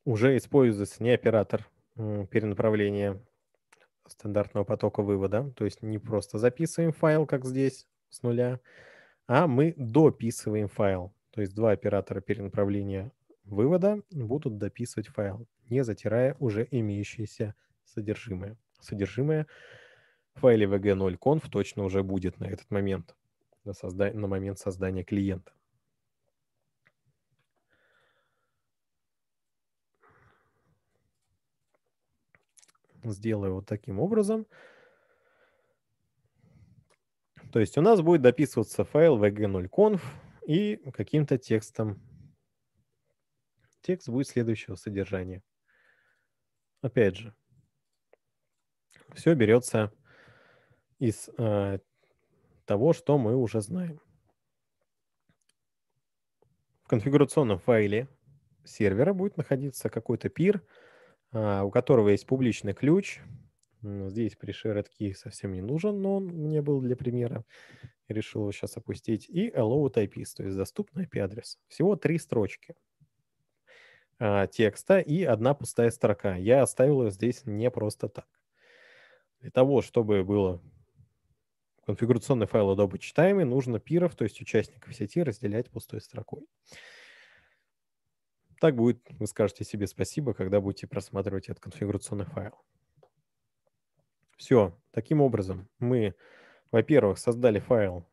[SPEAKER 1] уже используется не оператор перенаправления стандартного потока вывода, то есть не просто записываем файл, как здесь, с нуля, а мы дописываем файл. То есть два оператора перенаправления вывода будут дописывать файл, не затирая уже имеющееся содержимое. Содержимое — в файле vg 0 точно уже будет на этот момент, на, созда... на момент создания клиента. Сделаю вот таким образом. То есть у нас будет дописываться файл vg0conf и каким-то текстом. Текст будет следующего содержания. Опять же, все берется из э, того, что мы уже знаем. В конфигурационном файле сервера будет находиться какой-то пир, э, у которого есть публичный ключ. Ну, здесь pre-shared совсем не нужен, но он мне был для примера. Решил его сейчас опустить. И allow typist, то есть доступный IP-адрес. Всего три строчки э, текста и одна пустая строка. Я оставил ее здесь не просто так. Для того, чтобы было Конфигурационный файл Adobe читаемый, нужно пиров, то есть участников сети, разделять пустой строкой. Так будет, вы скажете себе спасибо, когда будете просматривать этот конфигурационный файл. Все, таким образом мы, во-первых, создали файл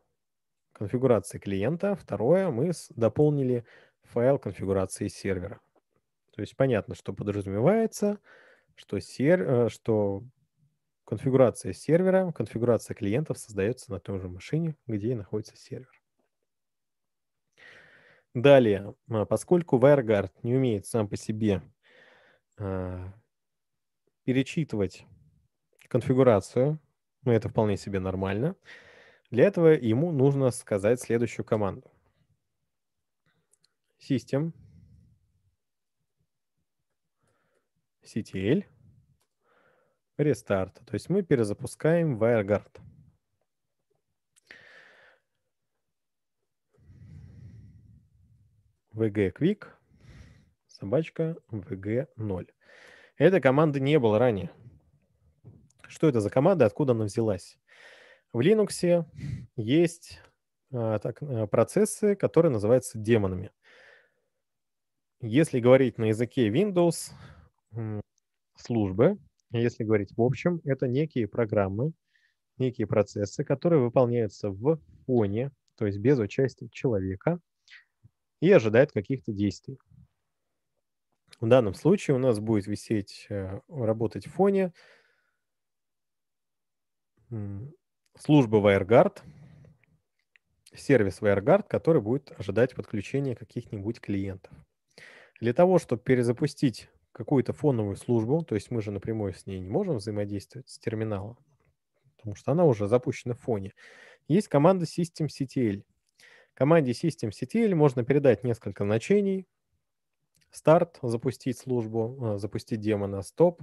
[SPEAKER 1] конфигурации клиента, второе, мы дополнили файл конфигурации сервера. То есть понятно, что подразумевается, что, сер... Э, что Конфигурация сервера, конфигурация клиентов создается на той же машине, где и находится сервер. Далее, а, поскольку WireGuard не умеет сам по себе э, перечитывать конфигурацию, но ну, это вполне себе нормально, для этого ему нужно сказать следующую команду. System ctl рестарт. То есть мы перезапускаем WireGuard. VG Quick, собачка VG 0. Этой команды не было ранее. Что это за команда, откуда она взялась? В Linux есть а, так, а, процессы, которые называются демонами. Если говорить на языке Windows, службы, если говорить в общем, это некие программы, некие процессы, которые выполняются в фоне, то есть без участия человека, и ожидают каких-то действий. В данном случае у нас будет висеть, э, работать в фоне служба WireGuard, сервис WireGuard, который будет ожидать подключения каких-нибудь клиентов. Для того, чтобы перезапустить какую-то фоновую службу, то есть мы же напрямую с ней не можем взаимодействовать с терминала, потому что она уже запущена в фоне. Есть команда systemctl. Команде systemctl можно передать несколько значений. Старт, запустить службу, э, запустить демона, стоп,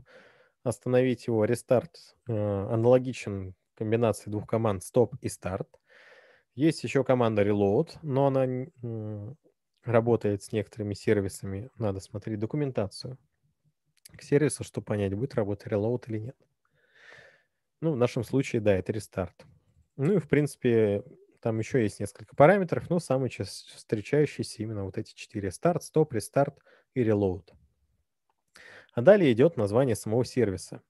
[SPEAKER 1] остановить его, рестарт э, аналогичен комбинации двух команд стоп и старт. Есть еще команда reload, но она работает с некоторыми сервисами, надо смотреть документацию к сервису, чтобы понять, будет работать релоуд или нет. Ну, в нашем случае, да, это рестарт. Ну и, в принципе, там еще есть несколько параметров, но самые часто встречающиеся именно вот эти четыре. Старт, стоп, рестарт и релоуд. А далее идет название самого сервиса.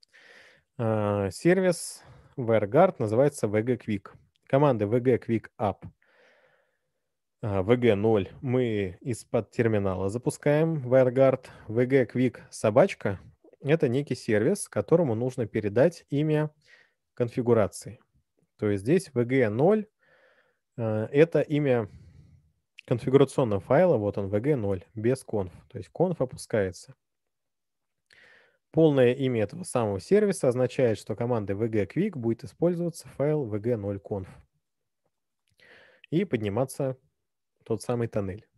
[SPEAKER 1] А, сервис WireGuard называется VG Quick. Команда VG Quick App – VG0 а, мы из-под терминала запускаем WireGuard. VG Quick собачка — это некий сервис, которому нужно передать имя конфигурации. То есть здесь VG0 а, — это имя конфигурационного файла, вот он, VG0, без conf. То есть conf опускается. Полное имя этого самого сервиса означает, что команда vgquick будет использоваться файл vg0conf и подниматься тот самый тоннель.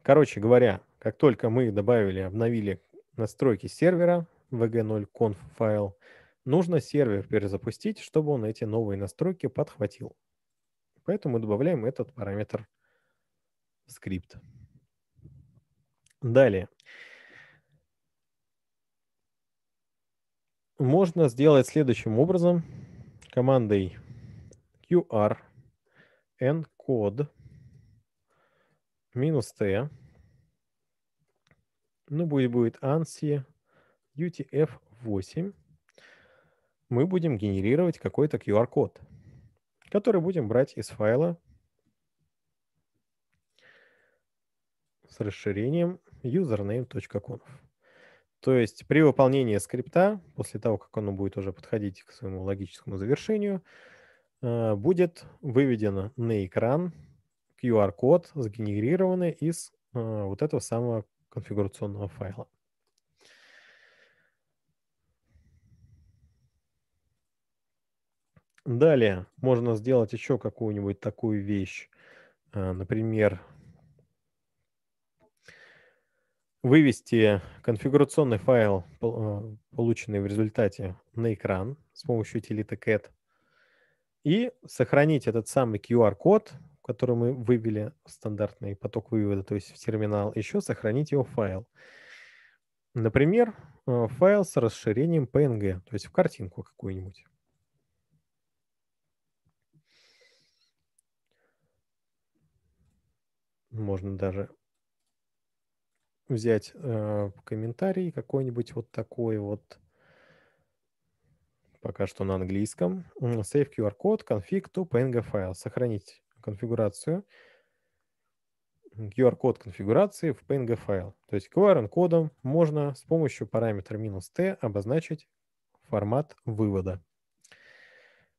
[SPEAKER 1] Короче говоря, как только мы добавили, обновили настройки сервера, vg0.conf файл, нужно сервер перезапустить, чтобы он эти новые настройки подхватил. Поэтому мы добавляем этот параметр в скрипт. Далее. Можно сделать следующим образом. Командой qr encode минус t. Ну, будет, будет ANSI UTF-8. Мы будем генерировать какой-то QR-код, который будем брать из файла с расширением username.conf. То есть при выполнении скрипта, после того, как оно будет уже подходить к своему логическому завершению, э, будет выведено на экран QR-код, сгенерированный из э, вот этого самого конфигурационного файла. Далее можно сделать еще какую-нибудь такую вещь. Э, например, вывести конфигурационный файл, э, полученный в результате, на экран с помощью утилиты cat и сохранить этот самый QR-код который мы вывели в стандартный поток вывода, то есть в терминал, еще сохранить его файл. Например, э, файл с расширением PNG, то есть в картинку какую-нибудь. Можно даже взять э, комментарий какой-нибудь вот такой вот, пока что на английском. Save QR-код, config to PNG файл. Сохранить конфигурацию, QR-код конфигурации в PNG файл. То есть QR-кодом можно с помощью параметра минус "-t обозначить формат вывода.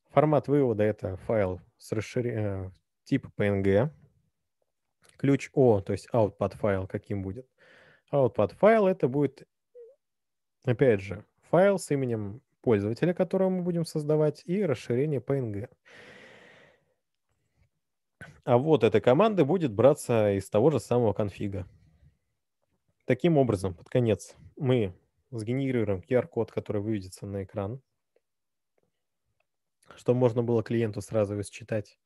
[SPEAKER 1] Формат вывода — это файл с расшир... Э, типа PNG. Ключ O, то есть output файл, каким будет. Output файл — это будет, опять же, файл с именем пользователя, которого мы будем создавать, и расширение PNG а вот эта команда будет браться из того же самого конфига. Таким образом, под конец мы сгенерируем QR-код, который выведется на экран, чтобы можно было клиенту сразу его считать.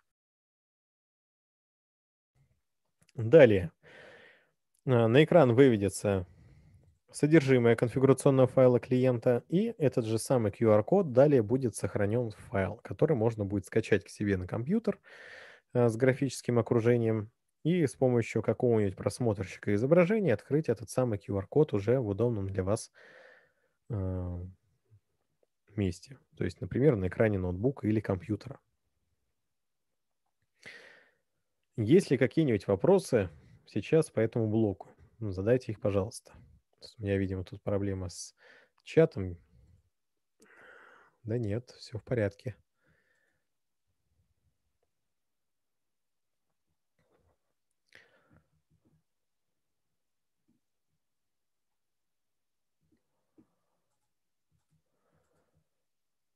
[SPEAKER 1] Далее а, на экран выведется содержимое конфигурационного файла клиента, и этот же самый QR-код далее будет сохранен в файл, который можно будет скачать к себе на компьютер, Э, с графическим окружением и с помощью какого-нибудь просмотрщика изображения открыть этот самый QR-код уже в удобном для вас э, месте. То есть, например, на экране ноутбука или компьютера. Есть ли какие-нибудь вопросы сейчас по этому блоку? Ну, задайте их, пожалуйста. У меня, видимо, тут проблема с чатом. Да нет, все в порядке.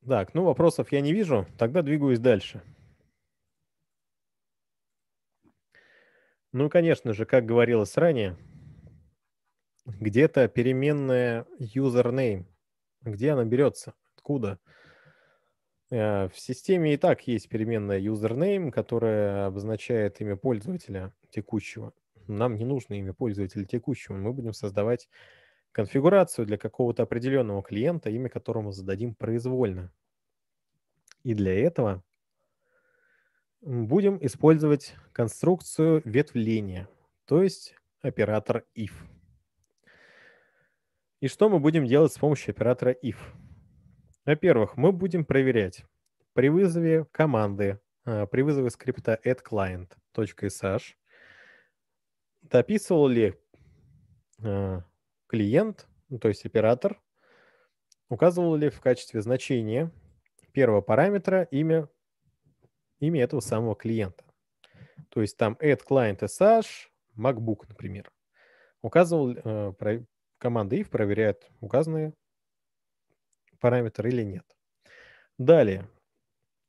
[SPEAKER 1] Так, ну вопросов я не вижу, тогда двигаюсь дальше. Ну, конечно же, как говорилось ранее, где-то переменная username, где она берется, откуда? Э, в системе и так есть переменная username, которая обозначает имя пользователя текущего. Нам не нужно имя пользователя текущего, мы будем создавать конфигурацию для какого-то определенного клиента, имя которому зададим произвольно. И для этого будем использовать конструкцию ветвления, то есть оператор if. И что мы будем делать с помощью оператора if? Во-первых, мы будем проверять при вызове команды, а, при вызове скрипта addClient.sh, дописывал ли а, клиент, ну, то есть оператор, указывал ли в качестве значения первого параметра имя, имя этого самого клиента. То есть там add client SH, MacBook, например. Указывал, э, про, команда if проверяет, указанные параметры или нет. Далее,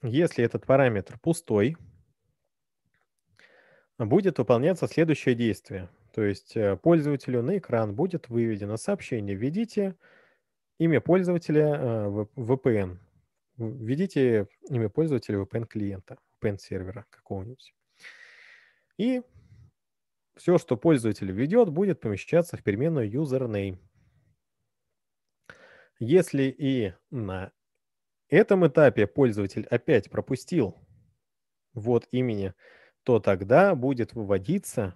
[SPEAKER 1] если этот параметр пустой, будет выполняться следующее действие – то есть э, пользователю на экран будет выведено сообщение «Введите имя пользователя э, VPN». Введите имя пользователя VPN-клиента, VPN-сервера какого-нибудь. И все, что пользователь введет, будет помещаться в переменную username. Если и на этом этапе пользователь опять пропустил вот имени, то тогда будет выводиться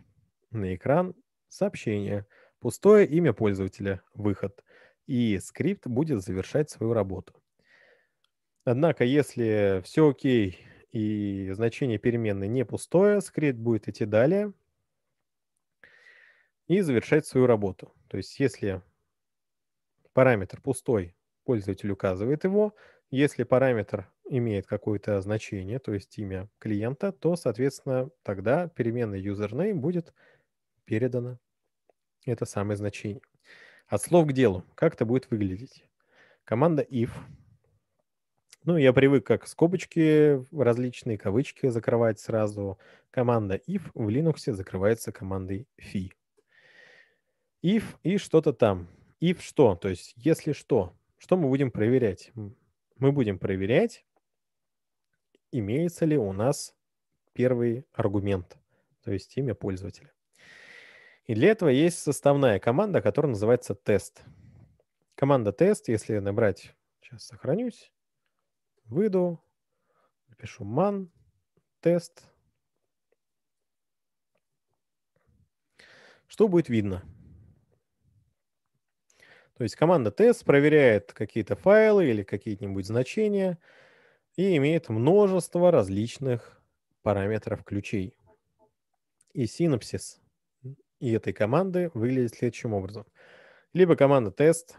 [SPEAKER 1] на экран сообщение, пустое имя пользователя, выход, и скрипт будет завершать свою работу. Однако, если все окей и значение переменной не пустое, скрипт будет идти далее и завершать свою работу. То есть, если параметр пустой, пользователь указывает его. Если параметр имеет какое-то значение, то есть имя клиента, то, соответственно, тогда переменная username будет передано. Это самое значение. От слов к делу. Как это будет выглядеть? Команда if. Ну, я привык как скобочки различные, кавычки закрывать сразу. Команда if в Linux закрывается командой fi. If и что-то там. If что? То есть если что. Что мы будем проверять? Мы будем проверять, имеется ли у нас первый аргумент, то есть имя пользователя. И для этого есть составная команда, которая называется тест. Команда тест, если набрать, сейчас сохранюсь, выйду, напишу man, тест. Что будет видно? То есть команда тест проверяет какие-то файлы или какие-нибудь значения и имеет множество различных параметров ключей. И синапсис и этой команды выглядит следующим образом. Либо команда тест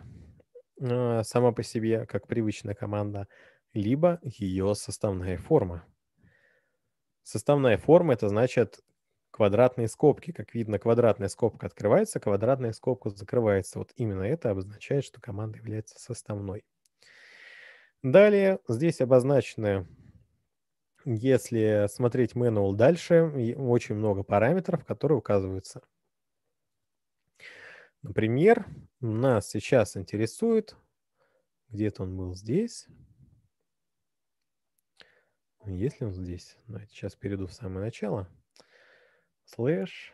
[SPEAKER 1] э, сама по себе, как привычная команда, либо ее составная форма. Составная форма – это значит квадратные скобки. Как видно, квадратная скобка открывается, квадратная скобка закрывается. Вот именно это обозначает, что команда является составной. Далее здесь обозначены, если смотреть manual дальше, очень много параметров, которые указываются. Например, нас сейчас интересует, где-то он был здесь. Если он здесь, давайте сейчас перейду в самое начало. Слэш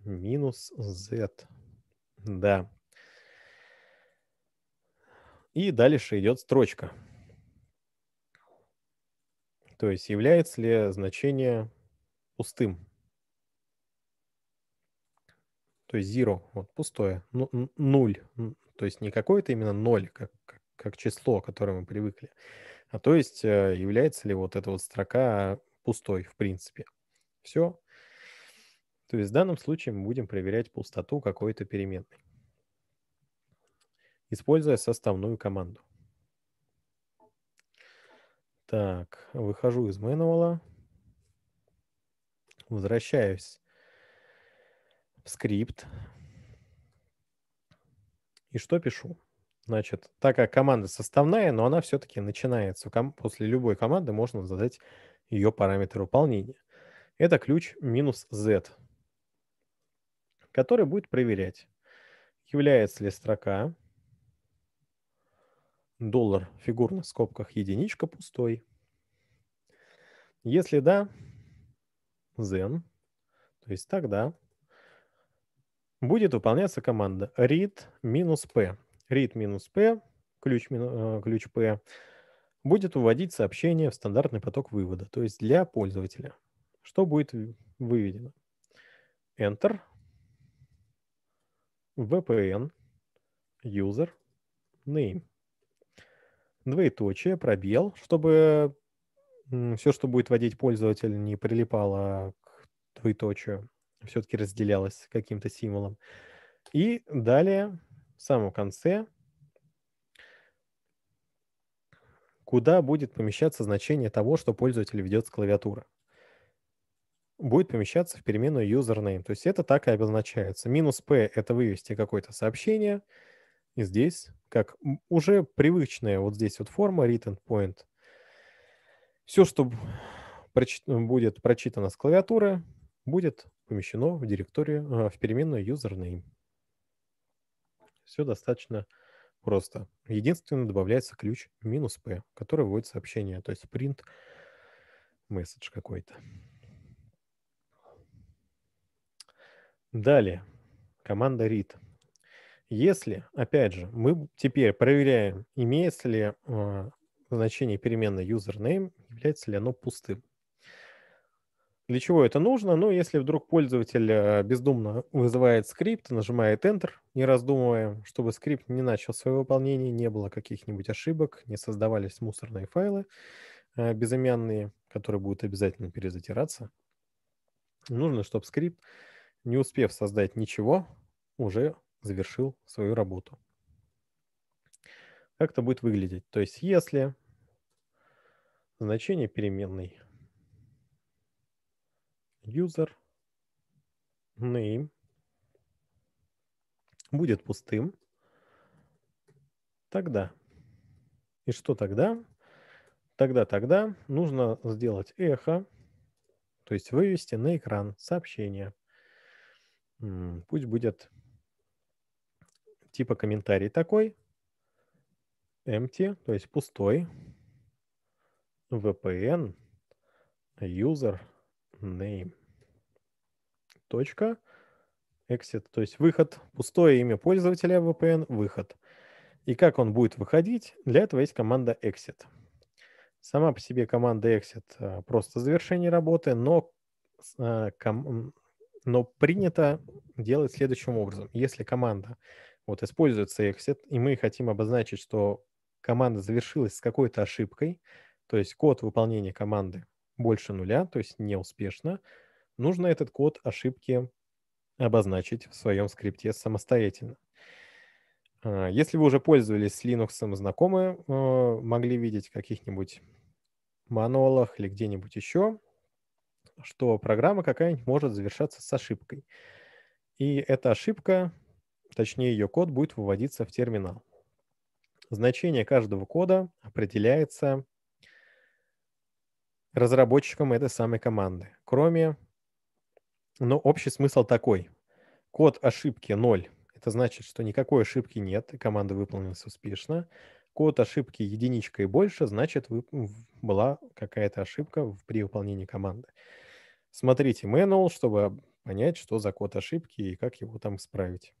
[SPEAKER 1] минус z. Да. И дальше идет строчка. То есть является ли значение пустым то есть zero, вот пустое, ну, нуль, то есть не какое-то именно ноль, как, как, как число, к которому мы привыкли, а то есть э, является ли вот эта вот строка пустой в принципе. Все. То есть в данном случае мы будем проверять пустоту какой-то переменной, используя составную команду. Так, выхожу из мануала, возвращаюсь скрипт. И что пишу? Значит, такая команда составная, но она все-таки начинается. После любой команды можно задать ее параметры выполнения. Это ключ минус z, который будет проверять, является ли строка доллар в фигурных скобках единичка пустой. Если да, then, то есть тогда будет выполняться команда read минус p. read минус p, ключ, э, ключ p, будет выводить сообщение в стандартный поток вывода, то есть для пользователя. Что будет выведено? Enter, VPN, user, name. Двоеточие, пробел, чтобы все, что будет вводить пользователь, не прилипало к двоеточию все-таки разделялось каким-то символом. И далее, в самом конце, куда будет помещаться значение того, что пользователь ведет с клавиатуры. Будет помещаться в переменную username. То есть это так и обозначается. Минус p — это вывести какое-то сообщение. И здесь, как уже привычная вот здесь вот форма read point, все, что будет прочитано с клавиатуры, будет помещено в директорию, а, в переменную username. Все достаточно просто. Единственное, добавляется ключ минус p, который вводит сообщение, то есть print message какой-то. Далее, команда read. Если, опять же, мы теперь проверяем, имеется ли э, значение переменной username, является ли оно пустым. Для чего это нужно? Ну, если вдруг пользователь э, бездумно вызывает скрипт, нажимает Enter, не раздумывая, чтобы скрипт не начал свое выполнение, не было каких-нибудь ошибок, не создавались мусорные файлы э, безымянные, которые будут обязательно перезатираться. Нужно, чтобы скрипт, не успев создать ничего, уже завершил свою работу. Как это будет выглядеть? То есть если значение переменной user name будет пустым, тогда. И что тогда? Тогда-тогда нужно сделать эхо, то есть вывести на экран сообщение. Пусть будет типа комментарий такой, empty, то есть пустой, VPN, user name. Точка. Exit, то есть выход, пустое имя пользователя VPN, выход. И как он будет выходить, для этого есть команда exit. Сама по себе команда exit э, просто завершение работы, но, э, но принято делать следующим образом. Если команда вот используется exit, и мы хотим обозначить, что команда завершилась с какой-то ошибкой, то есть код выполнения команды больше нуля, то есть неуспешно, нужно этот код ошибки обозначить в своем скрипте самостоятельно. А, если вы уже пользовались с Linux знакомы, а, могли видеть в каких-нибудь мануалах или где-нибудь еще, что программа какая-нибудь может завершаться с ошибкой. И эта ошибка, точнее ее код, будет выводиться в терминал. Значение каждого кода определяется разработчикам этой самой команды. Кроме, но ну, общий смысл такой. Код ошибки 0. Это значит, что никакой ошибки нет, и команда выполнилась успешно. Код ошибки единичка и больше, значит, была какая-то ошибка при выполнении команды. Смотрите manual, чтобы понять, что за код ошибки и как его там исправить.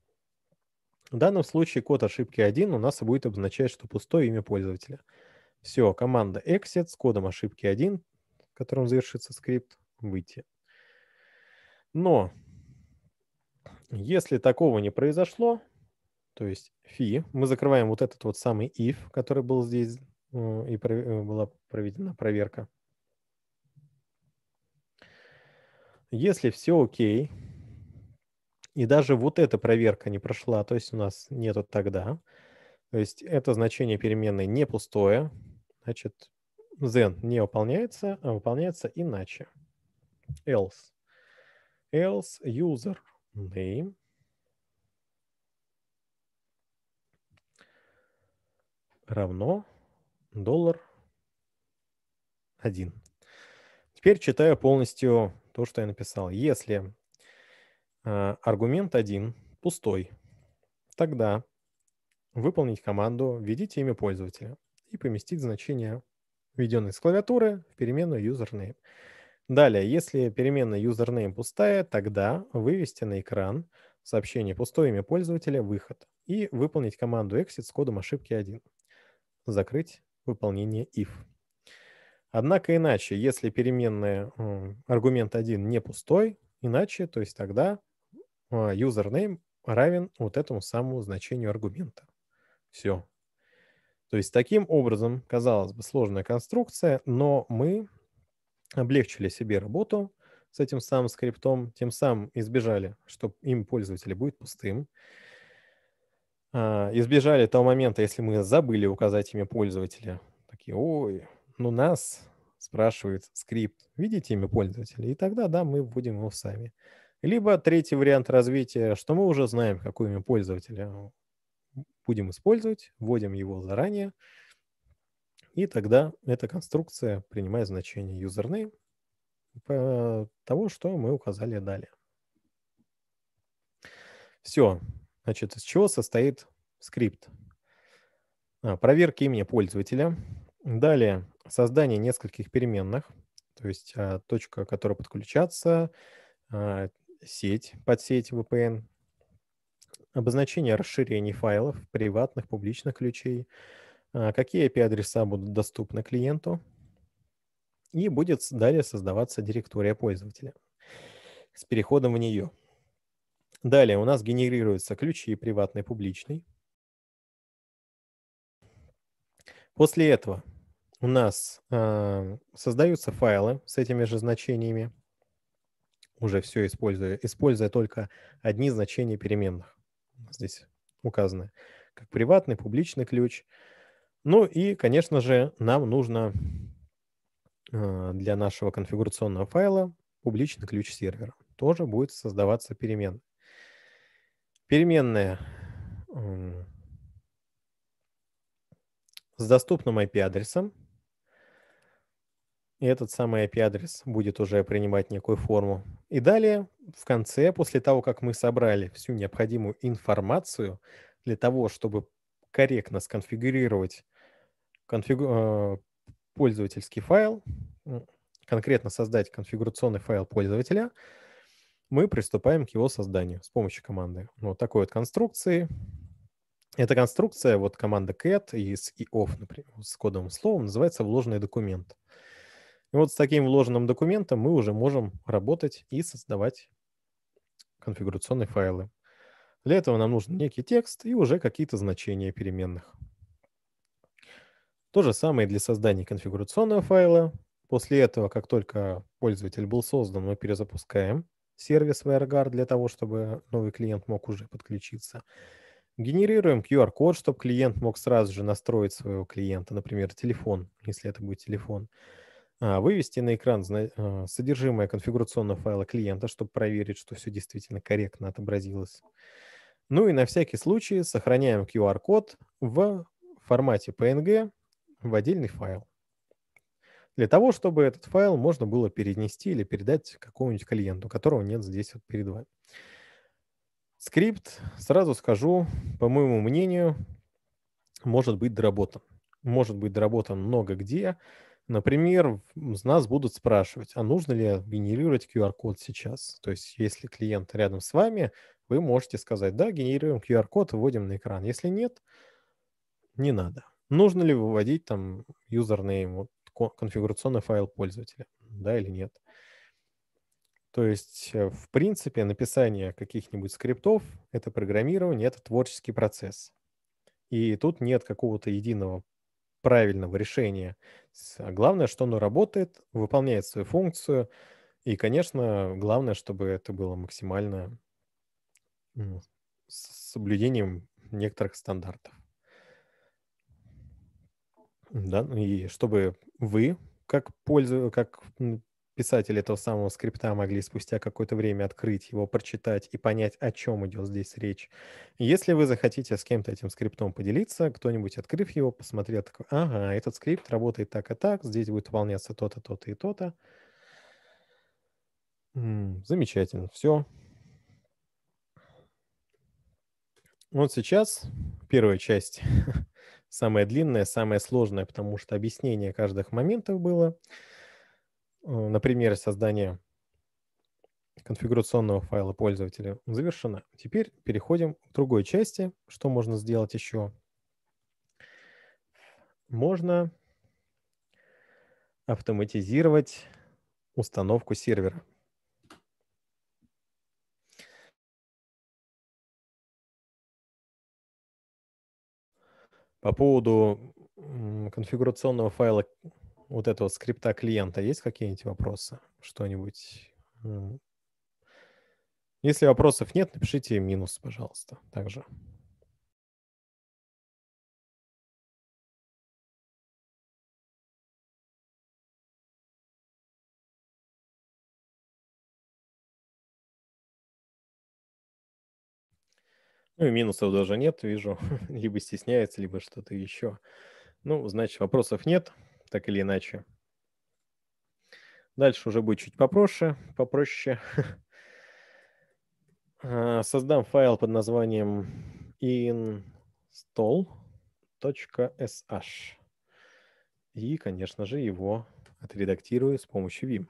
[SPEAKER 1] В данном случае код ошибки 1 у нас будет обозначать, что пустое имя пользователя. Все, команда exit с кодом ошибки 1 которым завершится скрипт, выйти. Но если такого не произошло, то есть фи, мы закрываем вот этот вот самый if, который был здесь э, и э, была проведена проверка. Если все окей, и даже вот эта проверка не прошла, то есть у нас нету тогда, то есть это значение переменной не пустое, значит, then не выполняется, а выполняется иначе. Else. Else user name. равно доллар один. Теперь читаю полностью то, что я написал. Если э, аргумент 1 пустой, тогда выполнить команду «Введите имя пользователя» и поместить значение введенный с клавиатуры в переменную username. Далее, если переменная username пустая, тогда вывести на экран сообщение «Пустое имя пользователя. Выход» и выполнить команду exit с кодом ошибки 1. Закрыть выполнение if. Однако иначе, если переменная аргумент 1 не пустой, иначе, то есть тогда username а, равен вот этому самому значению аргумента. Все, то есть таким образом, казалось бы, сложная конструкция, но мы облегчили себе работу с этим самым скриптом, тем самым избежали, что им пользователь будет пустым, а, избежали того момента, если мы забыли указать имя пользователя. Такие, ой, ну нас спрашивает скрипт, видите имя пользователя? И тогда, да, мы вводим его сами. Либо третий вариант развития, что мы уже знаем, какое имя пользователя будем использовать, вводим его заранее, и тогда эта конструкция принимает значение username э, того, что мы указали далее. Все. Значит, из чего состоит скрипт? А, проверка имени пользователя. Далее создание нескольких переменных, то есть а, точка, к которой подключаться, а, сеть, подсеть VPN, обозначение расширений файлов, приватных, публичных ключей, а, какие IP-адреса будут доступны клиенту, и будет далее создаваться директория пользователя с переходом в нее. Далее у нас генерируются ключи приватный, публичный. После этого у нас э, создаются файлы с этими же значениями, уже все используя, используя только одни значения переменных здесь указано как приватный, публичный ключ. Ну и, конечно же, нам нужно э, для нашего конфигурационного файла публичный ключ сервера. Тоже будет создаваться переменная. Переменная э, с доступным IP-адресом, и этот самый IP-адрес будет уже принимать некую форму. И далее, в конце, после того, как мы собрали всю необходимую информацию для того, чтобы корректно сконфигурировать конфигу... Э, пользовательский файл, конкретно создать конфигурационный файл пользователя, мы приступаем к его созданию с помощью команды. Вот такой вот конструкции. Эта конструкция, вот команда cat и с и e off, например, с кодовым словом, называется вложенный документ. И вот с таким вложенным документом мы уже можем работать и создавать конфигурационные файлы. Для этого нам нужен некий текст и уже какие-то значения переменных. То же самое и для создания конфигурационного файла. После этого, как только пользователь был создан, мы перезапускаем сервис WireGuard для того, чтобы новый клиент мог уже подключиться. Генерируем QR-код, чтобы клиент мог сразу же настроить своего клиента, например, телефон, если это будет телефон. А, вывести на экран а, содержимое конфигурационного файла клиента, чтобы проверить, что все действительно корректно отобразилось. Ну и на всякий случай сохраняем QR-код в формате PNG в отдельный файл. Для того, чтобы этот файл можно было перенести или передать какому-нибудь клиенту, которого нет здесь вот перед вами. Скрипт, сразу скажу, по моему мнению, может быть доработан. Может быть доработан много где, Например, с нас будут спрашивать, а нужно ли генерировать QR-код сейчас? То есть если клиент рядом с вами, вы можете сказать, да, генерируем QR-код, вводим на экран. Если нет, не надо. Нужно ли выводить там юзернейм, вот, конфигурационный файл пользователя, да или нет? То есть, э, в принципе, написание каких-нибудь скриптов — это программирование, это творческий процесс. И тут нет какого-то единого правильного решения. А, главное, что оно работает, выполняет свою функцию. И, конечно, главное, чтобы это было максимально с соблюдением некоторых стандартов. Да, ну и чтобы вы, как, пользу, как писатели этого самого скрипта могли спустя какое-то время открыть его, прочитать и понять, о чем идет здесь речь. Если вы захотите с кем-то этим скриптом поделиться, кто-нибудь, открыв его, посмотрел, такой, ага, этот скрипт работает так и так, здесь будет выполняться то-то, то-то и то-то. замечательно, все. Вот сейчас первая часть, самая длинная, самая сложная, потому что объяснение каждых моментов было. Э, например, создание конфигурационного файла пользователя завершено. Теперь переходим к другой части. Что можно сделать еще? Можно автоматизировать установку сервера. По поводу конфигурационного файла вот этого скрипта клиента есть какие-нибудь вопросы? Что-нибудь? Если вопросов нет, напишите минус, пожалуйста, также. Ну и минусов даже нет, вижу. либо стесняется, либо что-то еще. Ну, значит, вопросов нет так или иначе. Дальше уже будет чуть попроще, попроще. А, создам файл под названием install.sh. И, конечно же, его отредактирую с помощью Vim.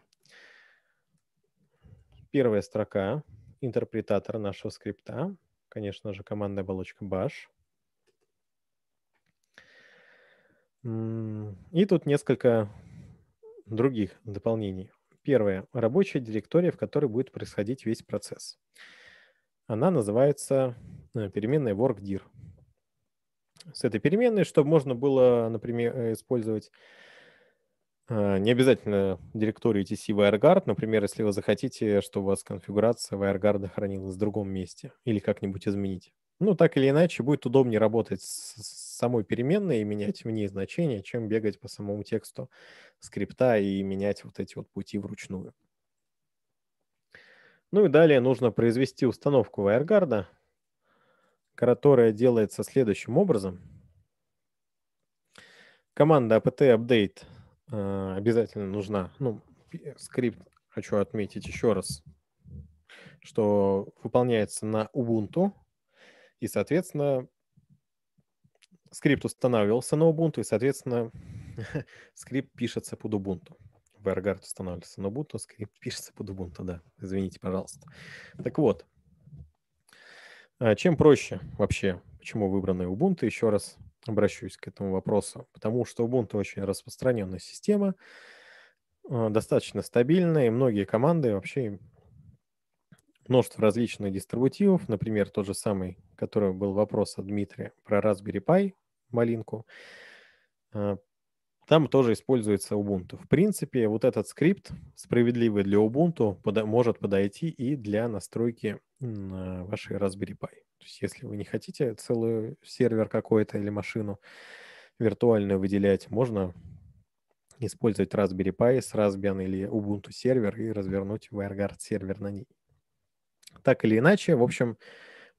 [SPEAKER 1] Первая строка, интерпретатор нашего скрипта, конечно же, команда оболочка bash – И тут несколько других дополнений. Первое. Рабочая директория, в которой будет происходить весь процесс. Она называется э, переменная WorkDir. С этой переменной, чтобы можно было, например, э, использовать э, не обязательно директорию ETC WireGuard. Например, если вы захотите, чтобы у вас конфигурация WireGuard хранилась в другом месте или как-нибудь изменить. Ну, так или иначе, будет удобнее работать с самой переменной и менять в ней значения, чем бегать по самому тексту скрипта и менять вот эти вот пути вручную. Ну и далее нужно произвести установку WireGuard, которая делается следующим образом. Команда apt update э, обязательно нужна. Ну, э, скрипт хочу отметить еще раз, что выполняется на Ubuntu, и, соответственно, скрипт устанавливался на Ubuntu, и, соответственно, скрипт пишется под Ubuntu. WireGuard устанавливался на Ubuntu, а скрипт пишется под Ubuntu, да. Извините, пожалуйста. Так вот, а чем проще вообще, почему выбраны Ubuntu? Еще раз обращусь к этому вопросу. Потому что Ubuntu очень распространенная система, а, достаточно стабильная, и многие команды вообще множество различных дистрибутивов, например, тот же самый который был вопрос от Дмитрия про Raspberry Pi, малинку, а, там тоже используется Ubuntu. В принципе, вот этот скрипт, справедливый для Ubuntu, может подойти и для настройки а, вашей Raspberry Pi. То есть если вы не хотите целый сервер какой-то или машину виртуальную выделять, можно использовать Raspberry Pi с Raspbian или Ubuntu сервер и развернуть WireGuard сервер на ней. Так или иначе, в общем,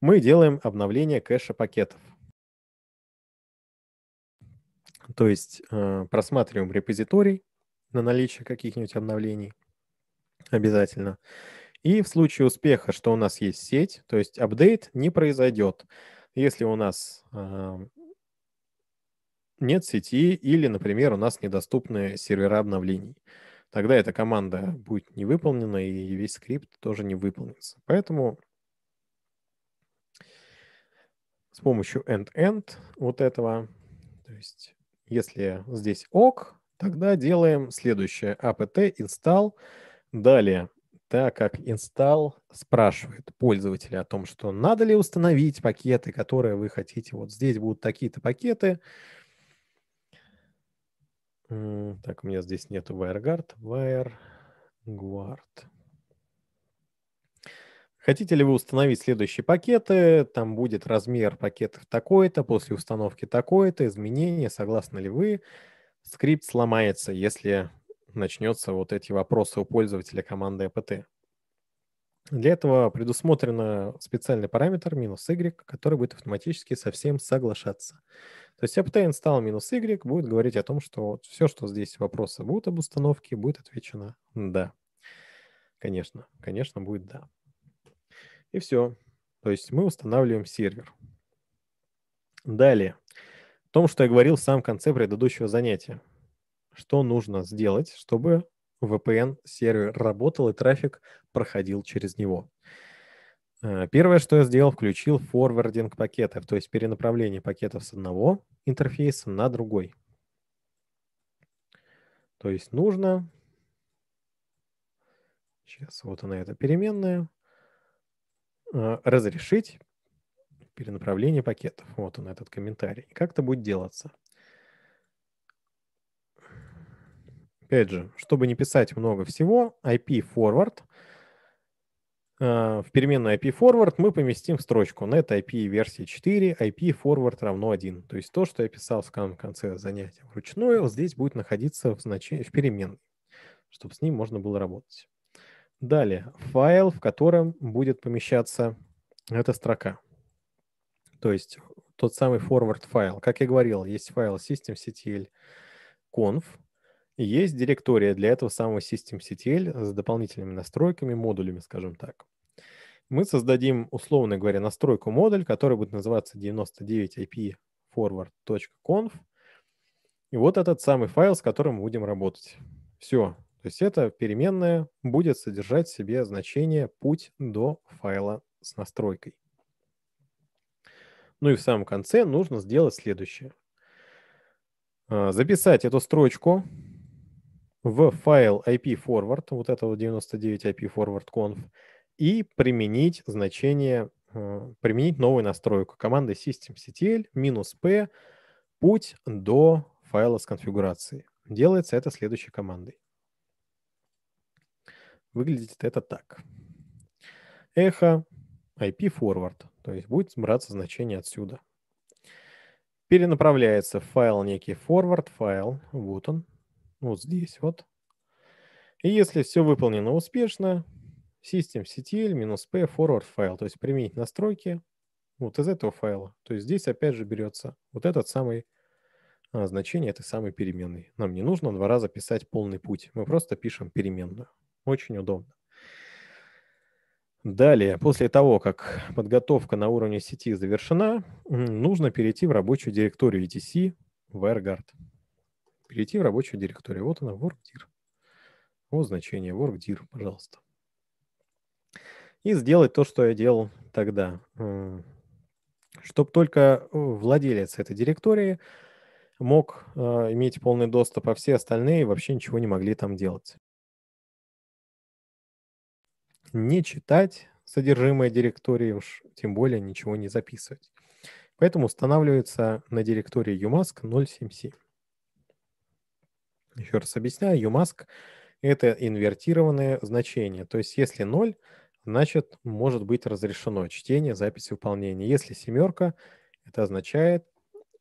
[SPEAKER 1] мы делаем обновление кэша пакетов. То есть э, просматриваем репозиторий на наличие каких-нибудь обновлений обязательно. И в случае успеха, что у нас есть сеть, то есть апдейт не произойдет, если у нас э, нет сети или, например, у нас недоступны сервера обновлений. Тогда эта команда будет не выполнена и весь скрипт тоже не выполнится. Поэтому с помощью end-end вот этого. То есть если здесь ок, тогда делаем следующее. apt install. Далее, так как install спрашивает пользователя о том, что надо ли установить пакеты, которые вы хотите. Вот здесь будут такие-то пакеты. Так, у меня здесь нету WireGuard. WireGuard. Хотите ли вы установить следующие пакеты? Там будет размер пакетов такой-то, после установки такой-то, изменения, согласны ли вы? Скрипт сломается, если начнется вот эти вопросы у пользователя команды APT. А Для этого предусмотрено специальный параметр минус y, который будет автоматически совсем соглашаться. То есть apt а install минус y будет говорить о том, что вот все, что здесь вопросы будут об установке, будет отвечено «да». Конечно, конечно, будет «да». И все. То есть мы устанавливаем сервер. Далее. о том, что я говорил в самом конце предыдущего занятия. Что нужно сделать, чтобы VPN-сервер работал и трафик проходил через него. Э, первое, что я сделал, включил форвардинг пакетов, то есть перенаправление пакетов с одного интерфейса на другой. То есть нужно... Сейчас вот она эта переменная. Э, разрешить перенаправление пакетов. Вот он, этот комментарий. Как это будет делаться? Опять же, чтобы не писать много всего, IP forward, э, в переменную IP forward мы поместим строчку net IP версии 4, IP forward равно 1. То есть то, что я писал в конце занятия вручную, здесь будет находиться в, значении, в переменной, чтобы с ним можно было работать. Далее, файл, в котором будет помещаться эта строка. То есть тот самый forward файл. Как я говорил, есть файл systemctl.conf, и есть директория для этого самого systemctl с дополнительными настройками, модулями, скажем так. Мы создадим, условно говоря, настройку модуль, который будет называться 99 ip forwardconf И вот этот самый файл, с которым мы будем работать. Все, то есть эта переменная будет содержать в себе значение путь до файла с настройкой. Ну и в самом конце нужно сделать следующее. А, записать эту строчку в файл IP forward, вот этого 99 IP forward conf, и применить значение, а, применить новую настройку команды systemctl минус p путь до файла с конфигурацией. Делается это следующей командой. Выглядит это так. Эхо IP forward, то есть будет браться значение отсюда. Перенаправляется в файл некий forward файл, вот он, вот здесь вот. И если все выполнено успешно, systemctl-p forward файл, то есть применить настройки вот из этого файла. То есть здесь опять же берется вот этот самый а, значение этой самой переменной. Нам не нужно два раза писать полный путь. Мы просто пишем переменную. Очень удобно. Далее, после того, как подготовка на уровне сети завершена, нужно перейти в рабочую директорию ETC в AirGuard. Перейти в рабочую директорию. Вот она, WorkDir. Вот значение WorkDir, пожалуйста. И сделать то, что я делал тогда. Чтобы только э, владелец этой директории мог э, иметь полный доступ, а все остальные вообще ничего не могли там делать не читать содержимое директории, уж тем более ничего не записывать. Поэтому устанавливается на директории umask 0.7c. Еще раз объясняю, umask — это инвертированное значение. То есть если 0, значит может быть разрешено чтение, запись, выполнение. Если семерка, это означает,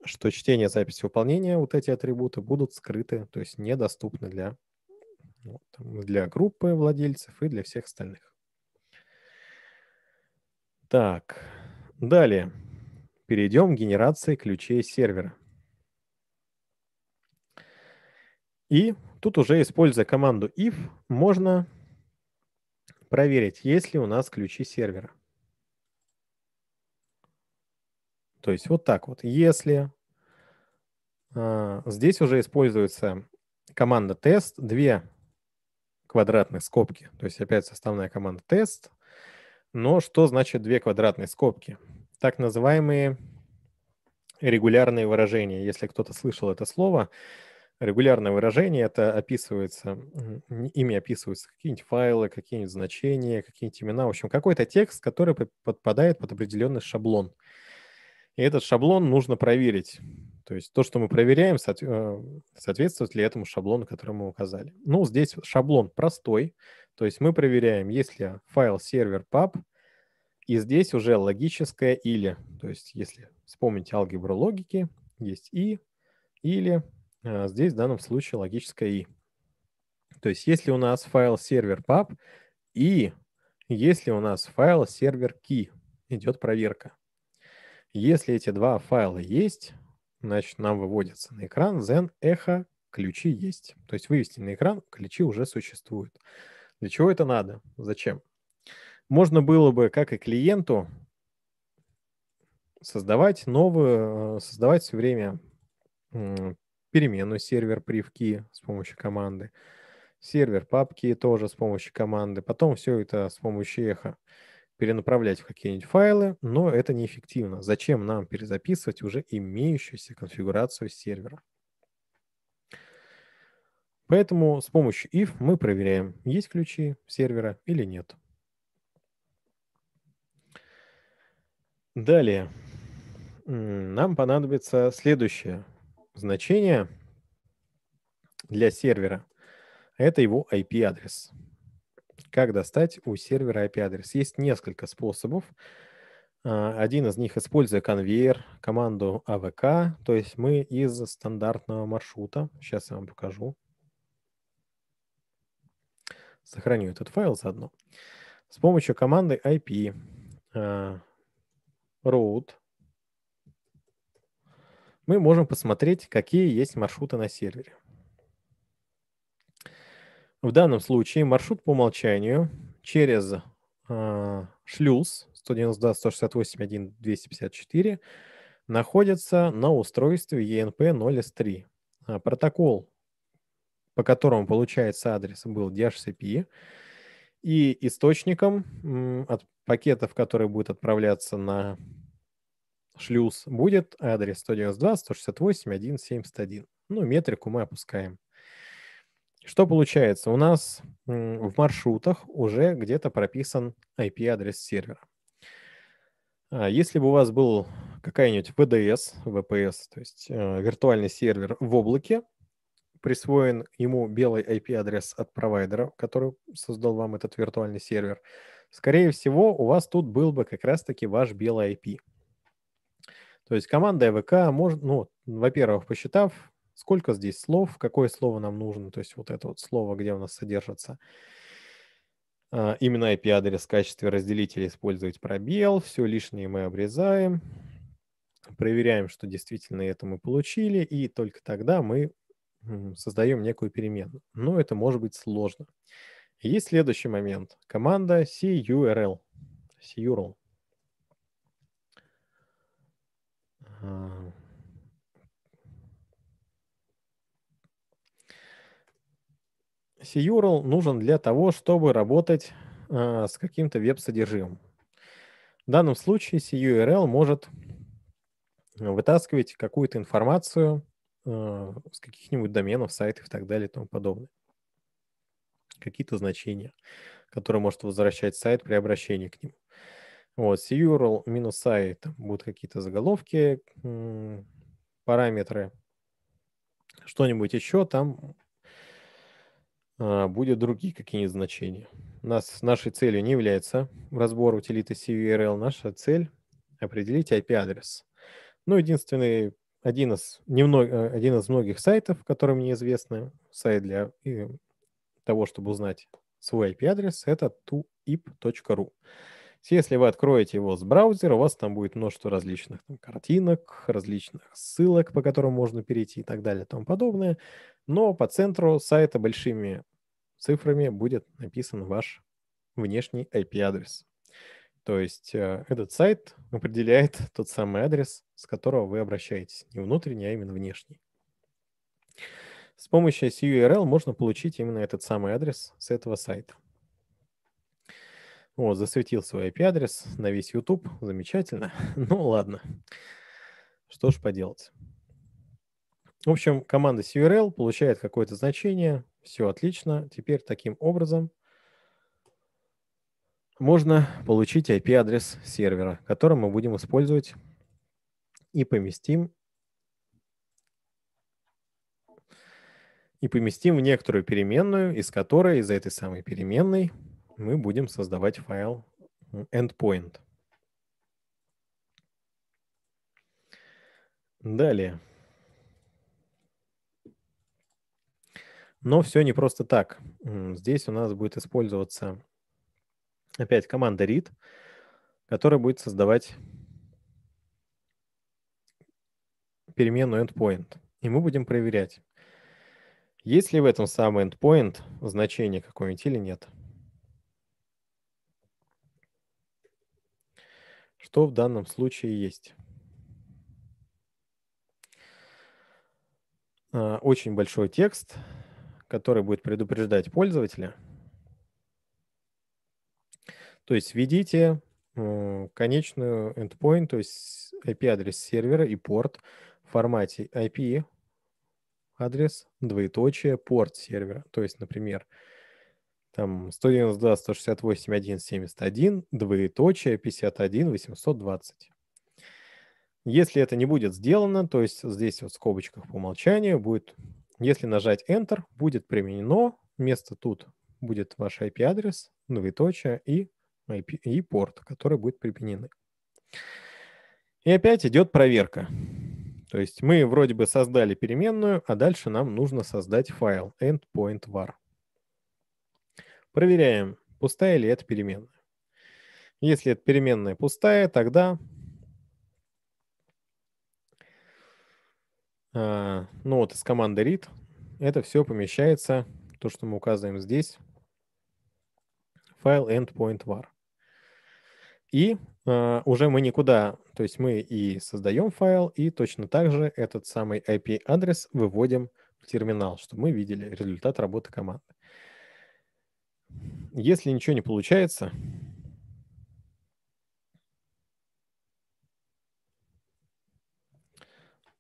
[SPEAKER 1] что чтение, запись, выполнение, вот эти атрибуты будут скрыты, то есть недоступны для, ну, для группы владельцев и для всех остальных. Так, далее. Перейдем к генерации ключей сервера. И тут уже, используя команду if, можно проверить, есть ли у нас ключи сервера. То есть вот так вот. Если а, здесь уже используется команда test две квадратных скобки, то есть опять составная команда test. Но что значит две квадратные скобки? Так называемые регулярные выражения. Если кто-то слышал это слово, регулярное выражение это описывается, ими описываются какие-нибудь файлы, какие-нибудь значения, какие-нибудь имена. В общем, какой-то текст, который подпадает под определенный шаблон. И этот шаблон нужно проверить. То есть то, что мы проверяем, э, соответствует ли этому шаблону, который мы указали. Ну, здесь шаблон простой. То есть мы проверяем, есть ли файл сервер pub, и здесь уже логическое или. То есть если вспомнить алгебру логики, есть и, или, э, здесь в данном случае логическое и. То есть если у нас файл сервер pub и если у нас файл сервер key, идет проверка. Если эти два файла есть, значит нам выводится на экран zen echo ключи есть. То есть вывести на экран ключи уже существуют. Для чего это надо? Зачем? Можно было бы, как и клиенту, создавать новую, э, создавать все время переменную сервер привки с помощью команды, сервер папки тоже с помощью команды, потом все это с помощью эхо перенаправлять в какие-нибудь файлы, но это неэффективно. Зачем нам перезаписывать уже имеющуюся конфигурацию сервера? Поэтому с помощью if мы проверяем, есть ключи сервера или нет. Далее нам понадобится следующее значение для сервера. Это его IP-адрес. Как достать у сервера IP-адрес? Есть несколько способов. А, один из них, используя конвейер, команду AVK, то есть мы из стандартного маршрута, сейчас я вам покажу, Сохраню этот файл заодно. С помощью команды IP э, route мы можем посмотреть, какие есть маршруты на сервере. В данном случае маршрут по умолчанию через э, шлюз 192.168.1.254 находится на устройстве ENP 0S3. Э, протокол по которому получается адрес, был DHCP, и источником от пакетов, которые будут отправляться на шлюз, будет адрес 192.168.1.7.101. Ну, метрику мы опускаем. Что получается? У нас в маршрутах уже где-то прописан IP-адрес сервера. А если бы у вас был какая-нибудь VDS, VPS, то есть э, виртуальный сервер в облаке, присвоен ему белый IP-адрес от провайдера, который создал вам этот виртуальный сервер, скорее всего, у вас тут был бы как раз-таки ваш белый IP. То есть команда ЭВК может, ну, во-первых, посчитав, сколько здесь слов, какое слово нам нужно, то есть вот это вот слово, где у нас содержится а, именно IP-адрес в качестве разделителя использовать пробел, все лишнее мы обрезаем, проверяем, что действительно это мы получили, и только тогда мы создаем некую перемену, Но это может быть сложно. И есть следующий момент. Команда CURL. CURL. А, CURL нужен для того, чтобы работать э, с каким-то веб-содержимым. В данном случае CURL может вытаскивать какую-то информацию Э, с каких-нибудь доменов, сайтов и так далее и тому подобное. Какие-то значения, которые может возвращать сайт при обращении к нему. Вот, curl минус сайт. будут какие-то заголовки, параметры, что-нибудь еще, там а, будет другие какие-нибудь значения. У нас, нашей целью не является разбор утилиты CURL, наша цель определить IP-адрес. Ну, единственный один из, немног, э, один из многих сайтов, которые мне известны, сайт для э, того, чтобы узнать свой IP-адрес, это tuip.ru. Если вы откроете его с браузера, у вас там будет множество различных там, картинок, различных ссылок, по которым можно перейти и так далее и тому подобное. Но по центру сайта большими цифрами будет написан ваш внешний IP-адрес. То есть э, этот сайт определяет тот самый адрес, с которого вы обращаетесь, не внутренний, а именно внешний. С помощью SURL можно получить именно этот самый адрес с этого сайта. Вот, засветил свой IP-адрес на весь YouTube. Замечательно. Ну, ладно. Что ж поделать. В общем, команда CURL получает какое-то значение. Все отлично. Теперь таким образом можно получить IP-адрес сервера, который мы будем использовать и поместим и поместим в некоторую переменную, из которой, из этой самой переменной, мы будем создавать файл endpoint. Далее. Но все не просто так. Здесь у нас будет использоваться опять команда read, которая будет создавать переменную endpoint. И мы будем проверять, есть ли в этом самый endpoint значение какое-нибудь или нет. Что в данном случае есть? А, очень большой текст, который будет предупреждать пользователя – то есть введите э, конечную endpoint, то есть IP-адрес сервера и порт в формате IP адрес, двоеточие, порт сервера. То есть, например, там 192, 168, 1, 71, двоеточие, 51, 820. Если это не будет сделано, то есть здесь вот в скобочках по умолчанию будет, если нажать Enter, будет применено, место тут будет ваш IP-адрес, двоеточие и и порт, которые будут припинены. И опять идет проверка. То есть мы вроде бы создали переменную, а дальше нам нужно создать файл endpoint var. Проверяем, пустая ли это переменная. Если эта переменная пустая, тогда а, ну вот из команды read это все помещается, то, что мы указываем здесь, файл endpoint var. И э, уже мы никуда, то есть мы и создаем файл, и точно так же этот самый IP-адрес выводим в терминал, чтобы мы видели результат работы команды. Если ничего не получается,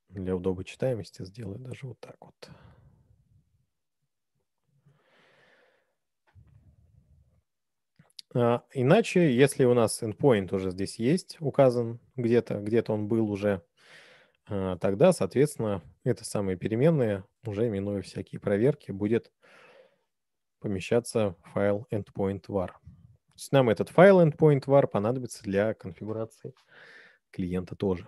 [SPEAKER 1] для удобной читаемости сделаю даже вот так вот. А, иначе, если у нас endpoint уже здесь есть, указан где-то, где-то он был уже, а, тогда, соответственно, это самые переменные, уже минуя всякие проверки, будет помещаться файл endpoint var. То есть нам этот файл endpoint var понадобится для конфигурации клиента тоже.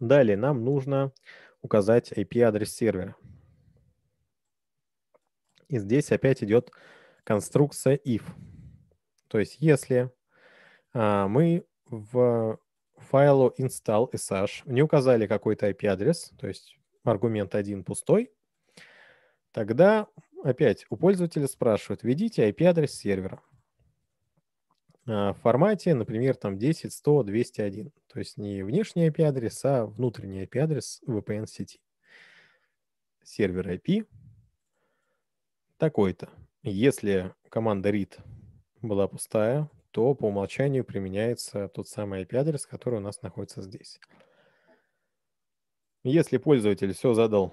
[SPEAKER 1] Далее нам нужно указать IP-адрес сервера. И здесь опять идет конструкция if. То есть если а, мы в файлу install SH не указали какой-то IP-адрес, то есть аргумент один пустой, тогда опять у пользователя спрашивают, введите IP-адрес сервера а, в формате, например, там 10, 100, 201. То есть не внешний IP-адрес, а внутренний IP-адрес VPN-сети. Сервер IP такой-то. Если команда read была пустая, то по умолчанию применяется тот самый IP-адрес, который у нас находится здесь. Если пользователь все задал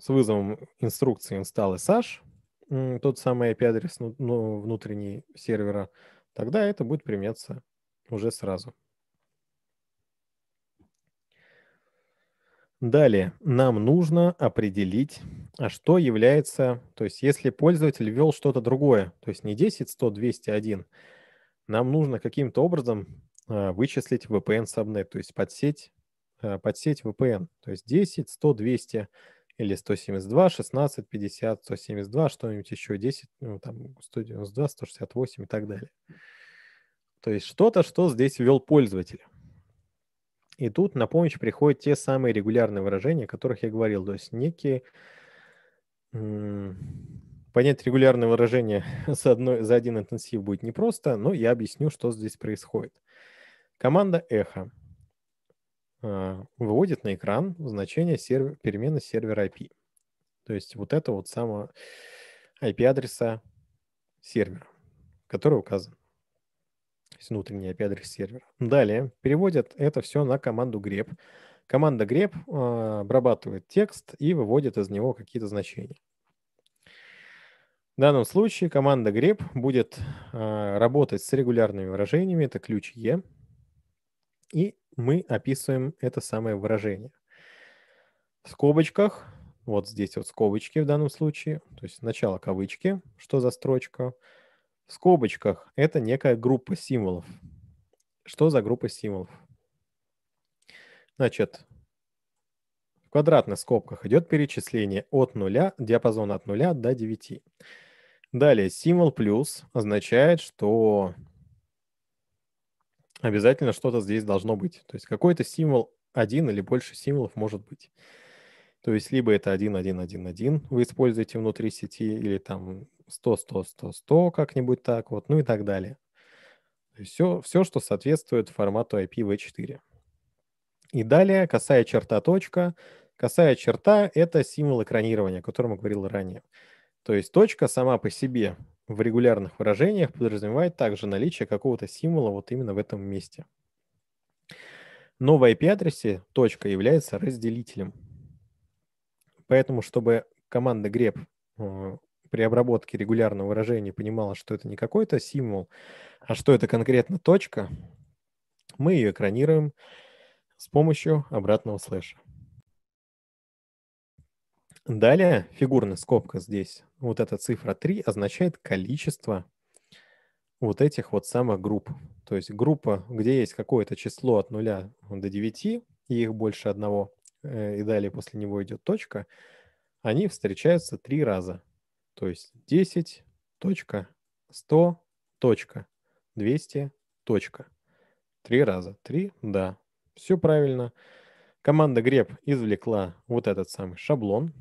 [SPEAKER 1] с вызовом инструкции install ssh, тот самый IP-адрес ну, ну, внутренний сервера, тогда это будет применяться уже сразу. Далее нам нужно определить а что является, то есть если пользователь ввел что-то другое, то есть не 10, 100, 201, нам нужно каким-то образом а, вычислить VPN сабнет, то есть подсеть, а, подсеть VPN, то есть 10, 100, 200 или 172, 16, 50, 172, что-нибудь еще, 10, ну, там, 192, 168 и так далее. То есть что-то, что здесь ввел пользователь. И тут на помощь приходят те самые регулярные выражения, о которых я говорил, то есть некие понять регулярное выражение за, одной, за один интенсив будет непросто, но я объясню, что здесь происходит. Команда Эхо а, выводит на экран значение сервер, перемены сервера IP. То есть вот это вот само IP-адреса сервера, который указан. То есть внутренний IP-адрес сервера. Далее переводят это все на команду grep, Команда grep а, обрабатывает текст и выводит из него какие-то значения. В данном случае команда grep будет а, работать с регулярными выражениями, это ключ E, и мы описываем это самое выражение. В скобочках, вот здесь вот скобочки в данном случае, то есть начало кавычки, что за строчка. В скобочках это некая группа символов. Что за группа символов? Значит, в квадратных скобках идет перечисление от 0, диапазон от 0 до 9. Далее, символ плюс означает, что обязательно что-то здесь должно быть. То есть какой-то символ один или больше символов может быть. То есть либо это 1111 вы используете внутри сети, или там 100, 100, 100, 100 как-нибудь так вот, ну и так далее. Все, все, что соответствует формату IPv4. И далее косая черта точка. Косая черта — это символ экранирования, о котором я говорил ранее. То есть точка сама по себе в регулярных выражениях подразумевает также наличие какого-то символа вот именно в этом месте. Но в IP-адресе точка является разделителем. Поэтому, чтобы команда grep э, при обработке регулярного выражения понимала, что это не какой-то символ, а что это конкретно точка, мы ее экранируем, с помощью обратного слэша. Далее фигурная скобка здесь. Вот эта цифра 3 означает количество вот этих вот самых групп. То есть группа, где есть какое-то число от 0 до 9, и их больше одного, э, и далее после него идет точка, они встречаются три раза. То есть 10, точка, 100, точка, 200, точка. Три раза. Три, да. Все правильно. Команда Греб извлекла вот этот самый шаблон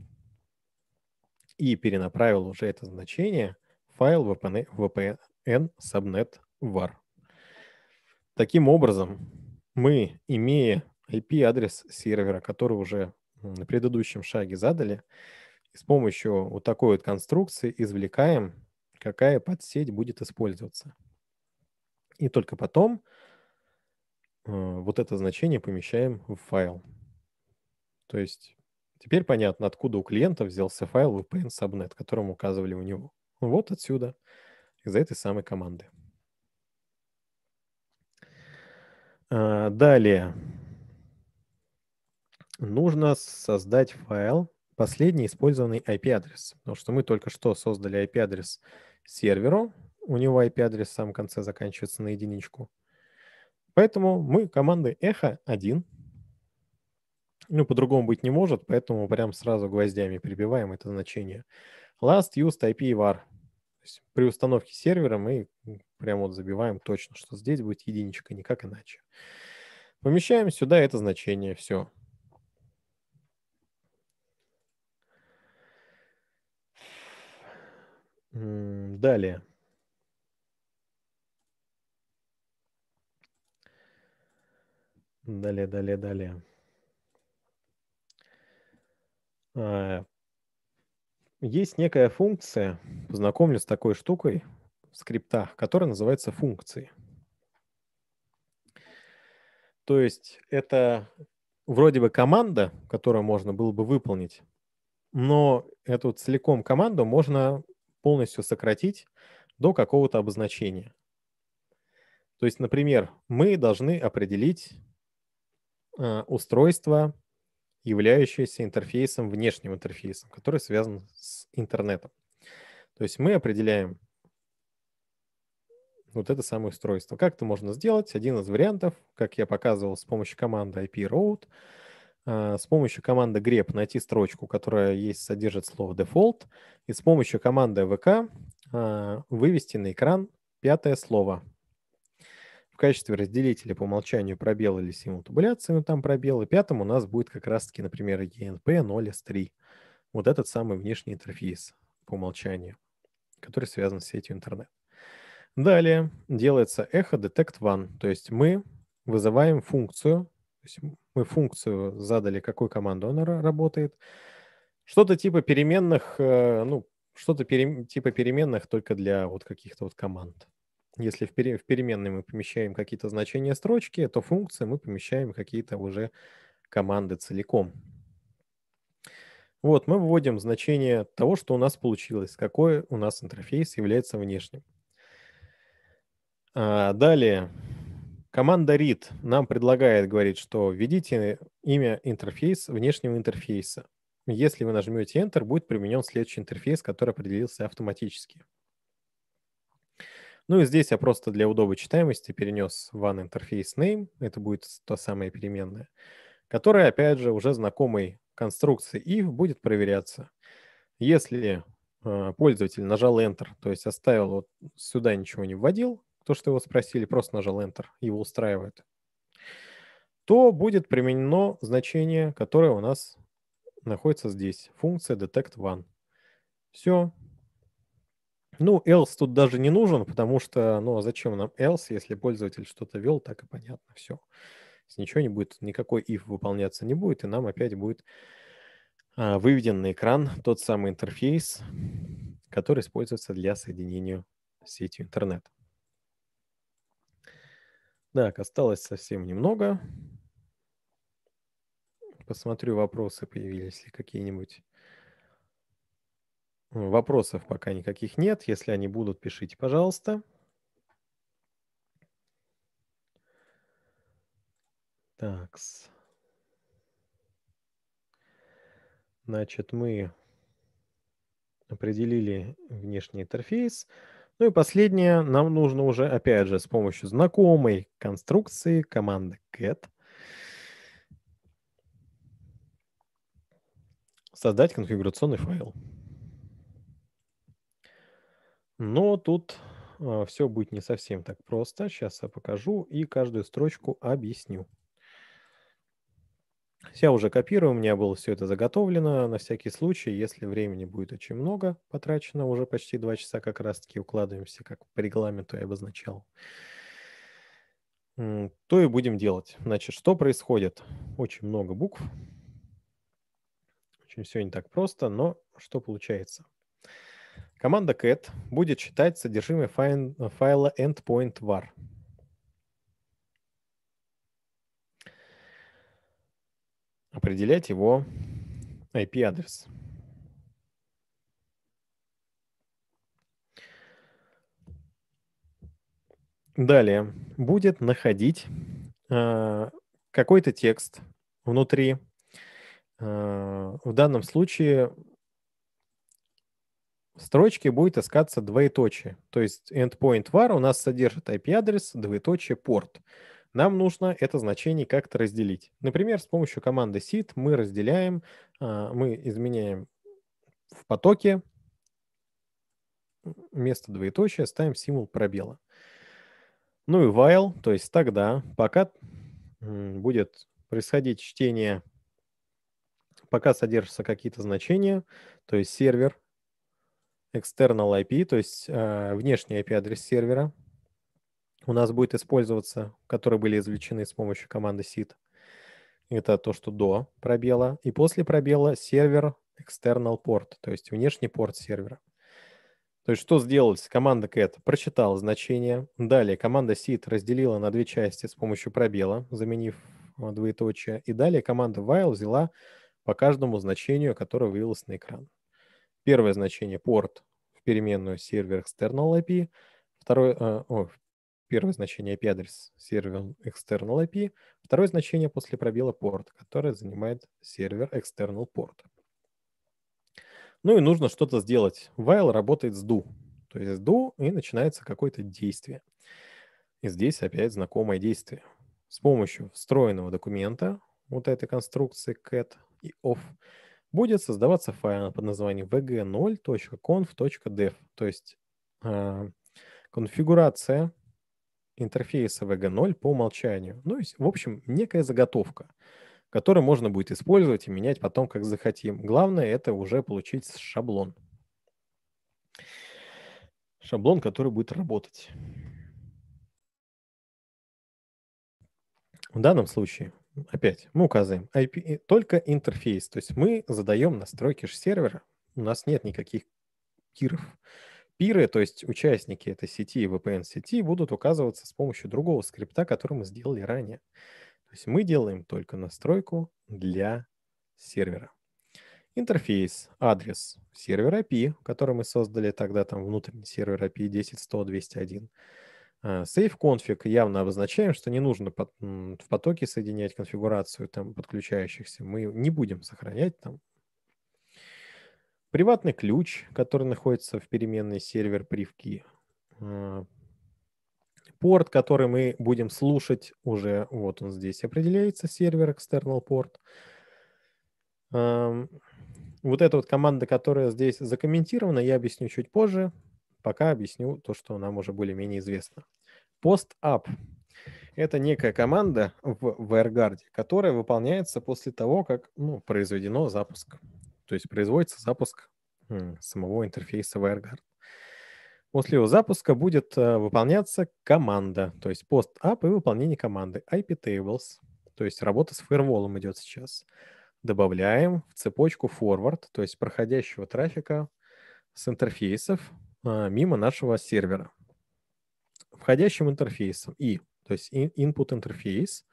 [SPEAKER 1] и перенаправила уже это значение в файл VPN, VPN subnet var. Таким образом, мы, имея IP-адрес сервера, который уже на предыдущем шаге задали, с помощью вот такой вот конструкции извлекаем, какая подсеть будет использоваться. И только потом Э, вот это значение помещаем в файл. То есть теперь понятно, откуда у клиента взялся файл VPN subnet, которому указывали у него. Вот отсюда, из-за этой самой команды. А, далее. Нужно создать файл, последний использованный IP-адрес. Потому что мы только что создали IP-адрес серверу. У него IP-адрес в самом конце заканчивается на единичку. Поэтому мы команды Эхо 1. Ну, по-другому быть не может, поэтому прям сразу гвоздями прибиваем это значение. Last used IP var. При установке сервера мы прямо вот забиваем точно, что здесь будет единичка, никак иначе. Помещаем сюда это значение, все. Далее. Далее, далее, далее. А, есть некая функция, познакомлю с такой штукой в скриптах, которая называется функции. То есть это вроде бы команда, которую можно было бы выполнить, но эту целиком команду можно полностью сократить до какого-то обозначения. То есть, например, мы должны определить а, устройство, являющееся интерфейсом, внешним интерфейсом, который связан с интернетом. То есть мы определяем вот это самое устройство. Как это можно сделать? Один из вариантов, как я показывал, с помощью команды IP route, а, с помощью команды grep найти строчку, которая есть, содержит слово default, и с помощью команды vk а, вывести на экран пятое слово в качестве разделителя по умолчанию пробел или символ табуляции, но ну, там пробел, и пятым у нас будет как раз-таки, например, ENP 0S3. Вот этот самый внешний интерфейс по умолчанию, который связан с сетью интернет. Далее делается эхо detect one, то есть мы вызываем функцию, мы функцию задали, какую команду она работает, что-то типа переменных, э, ну, что-то пере, типа переменных только для вот каких-то вот команд. Если в, пере, в переменной мы помещаем какие-то значения строчки, то функции мы помещаем какие-то уже команды целиком. Вот, мы вводим значение того, что у нас получилось, какой у нас интерфейс является внешним. А, далее, команда read нам предлагает, говорит, что введите имя интерфейс внешнего интерфейса. Если вы нажмете Enter, будет применен следующий интерфейс, который определился автоматически. Ну и здесь я просто для удобной читаемости перенес one interface name, это будет та самая переменная, которая, опять же, уже знакомой конструкции if будет проверяться. Если э, пользователь нажал Enter, то есть оставил вот сюда ничего не вводил, то, что его спросили, просто нажал Enter, его устраивает, то будет применено значение, которое у нас находится здесь, функция detect one. Все, ну, else тут даже не нужен, потому что, ну, а зачем нам else, если пользователь что-то вел, так и понятно, все. Ничего не будет, никакой if выполняться не будет, и нам опять будет а, выведен на экран тот самый интерфейс, который используется для соединения с сетью интернет. Так, осталось совсем немного. Посмотрю вопросы, появились ли какие-нибудь. Вопросов пока никаких нет. Если они будут, пишите, пожалуйста. Так. Значит, мы определили внешний интерфейс. Ну и последнее, нам нужно уже, опять же, с помощью знакомой конструкции команды get создать конфигурационный файл. Но тут а, все будет не совсем так просто. Сейчас я покажу и каждую строчку объясню. Я уже копирую, у меня было все это заготовлено на всякий случай, если времени будет очень много потрачено, уже почти два часа как раз-таки укладываемся, как по регламенту я обозначал, то и будем делать. Значит, что происходит? Очень много букв, очень все не так просто, но что получается – Команда cat будет читать содержимое файла endpoint var. Определять его IP-адрес. Далее будет находить э, какой-то текст внутри. Э, в данном случае строчке будет искаться двоеточие. То есть endpoint var у нас содержит IP-адрес, двоеточие, порт. Нам нужно это значение как-то разделить. Например, с помощью команды sit мы разделяем, а, мы изменяем в потоке место двоеточия ставим символ пробела. Ну и while, то есть тогда, пока будет происходить чтение, пока содержатся какие-то значения, то есть сервер external IP, то есть э, внешний IP-адрес сервера, у нас будет использоваться, которые были извлечены с помощью команды sit. Это то, что до пробела. И после пробела сервер external port, то есть внешний порт сервера. То есть что сделалось? Команда cat прочитала значение. Далее команда sit разделила на две части с помощью пробела, заменив э, двоеточие. И далее команда while взяла по каждому значению, которое вывелось на экран. Первое значение порт в переменную сервер external IP. Второе, э, о, первое значение IP-адрес сервер external IP. Второе значение после пробела порт, которое занимает сервер external порт. Ну и нужно что-то сделать. While работает с do. То есть do и начинается какое-то действие. И здесь опять знакомое действие. С помощью встроенного документа вот этой конструкции cat и off – будет создаваться файл под названием vg0.conf.dev, то есть э, конфигурация интерфейса VG0 по умолчанию. Ну, есть, в общем, некая заготовка, которую можно будет использовать и менять потом, как захотим. Главное – это уже получить шаблон. Шаблон, который будет работать. В данном случае опять мы указываем IP, только интерфейс. То есть мы задаем настройки сервера. У нас нет никаких пиров. Пиры, то есть участники этой сети, VPN-сети, будут указываться с помощью другого скрипта, который мы сделали ранее. То есть мы делаем только настройку для сервера. Интерфейс, адрес, сервера IP, который мы создали тогда, там внутренний сервер IP 10.100.201. Э, safe config явно обозначаем, что не нужно в потоке соединять конфигурацию там подключающихся. Мы не будем сохранять там. Приватный ключ, который находится в переменной сервер привки. Э, порт, который мы будем слушать уже, вот он здесь определяется, сервер external порт. Эм, вот эта вот команда, которая здесь закомментирована, я объясню чуть позже. Пока объясню то, что нам уже более-менее известно. Пост-ап – это некая команда в WireGuard, которая выполняется после того, как ну, произведено запуск. То есть производится запуск самого интерфейса WireGuard. После его запуска будет э, выполняться команда, то есть пост-ап и выполнение команды IP-tables, то есть работа с фаерволом идет сейчас. Добавляем в цепочку forward, то есть проходящего трафика с интерфейсов а, мимо нашего сервера входящим интерфейсом и, то есть input интерфейс.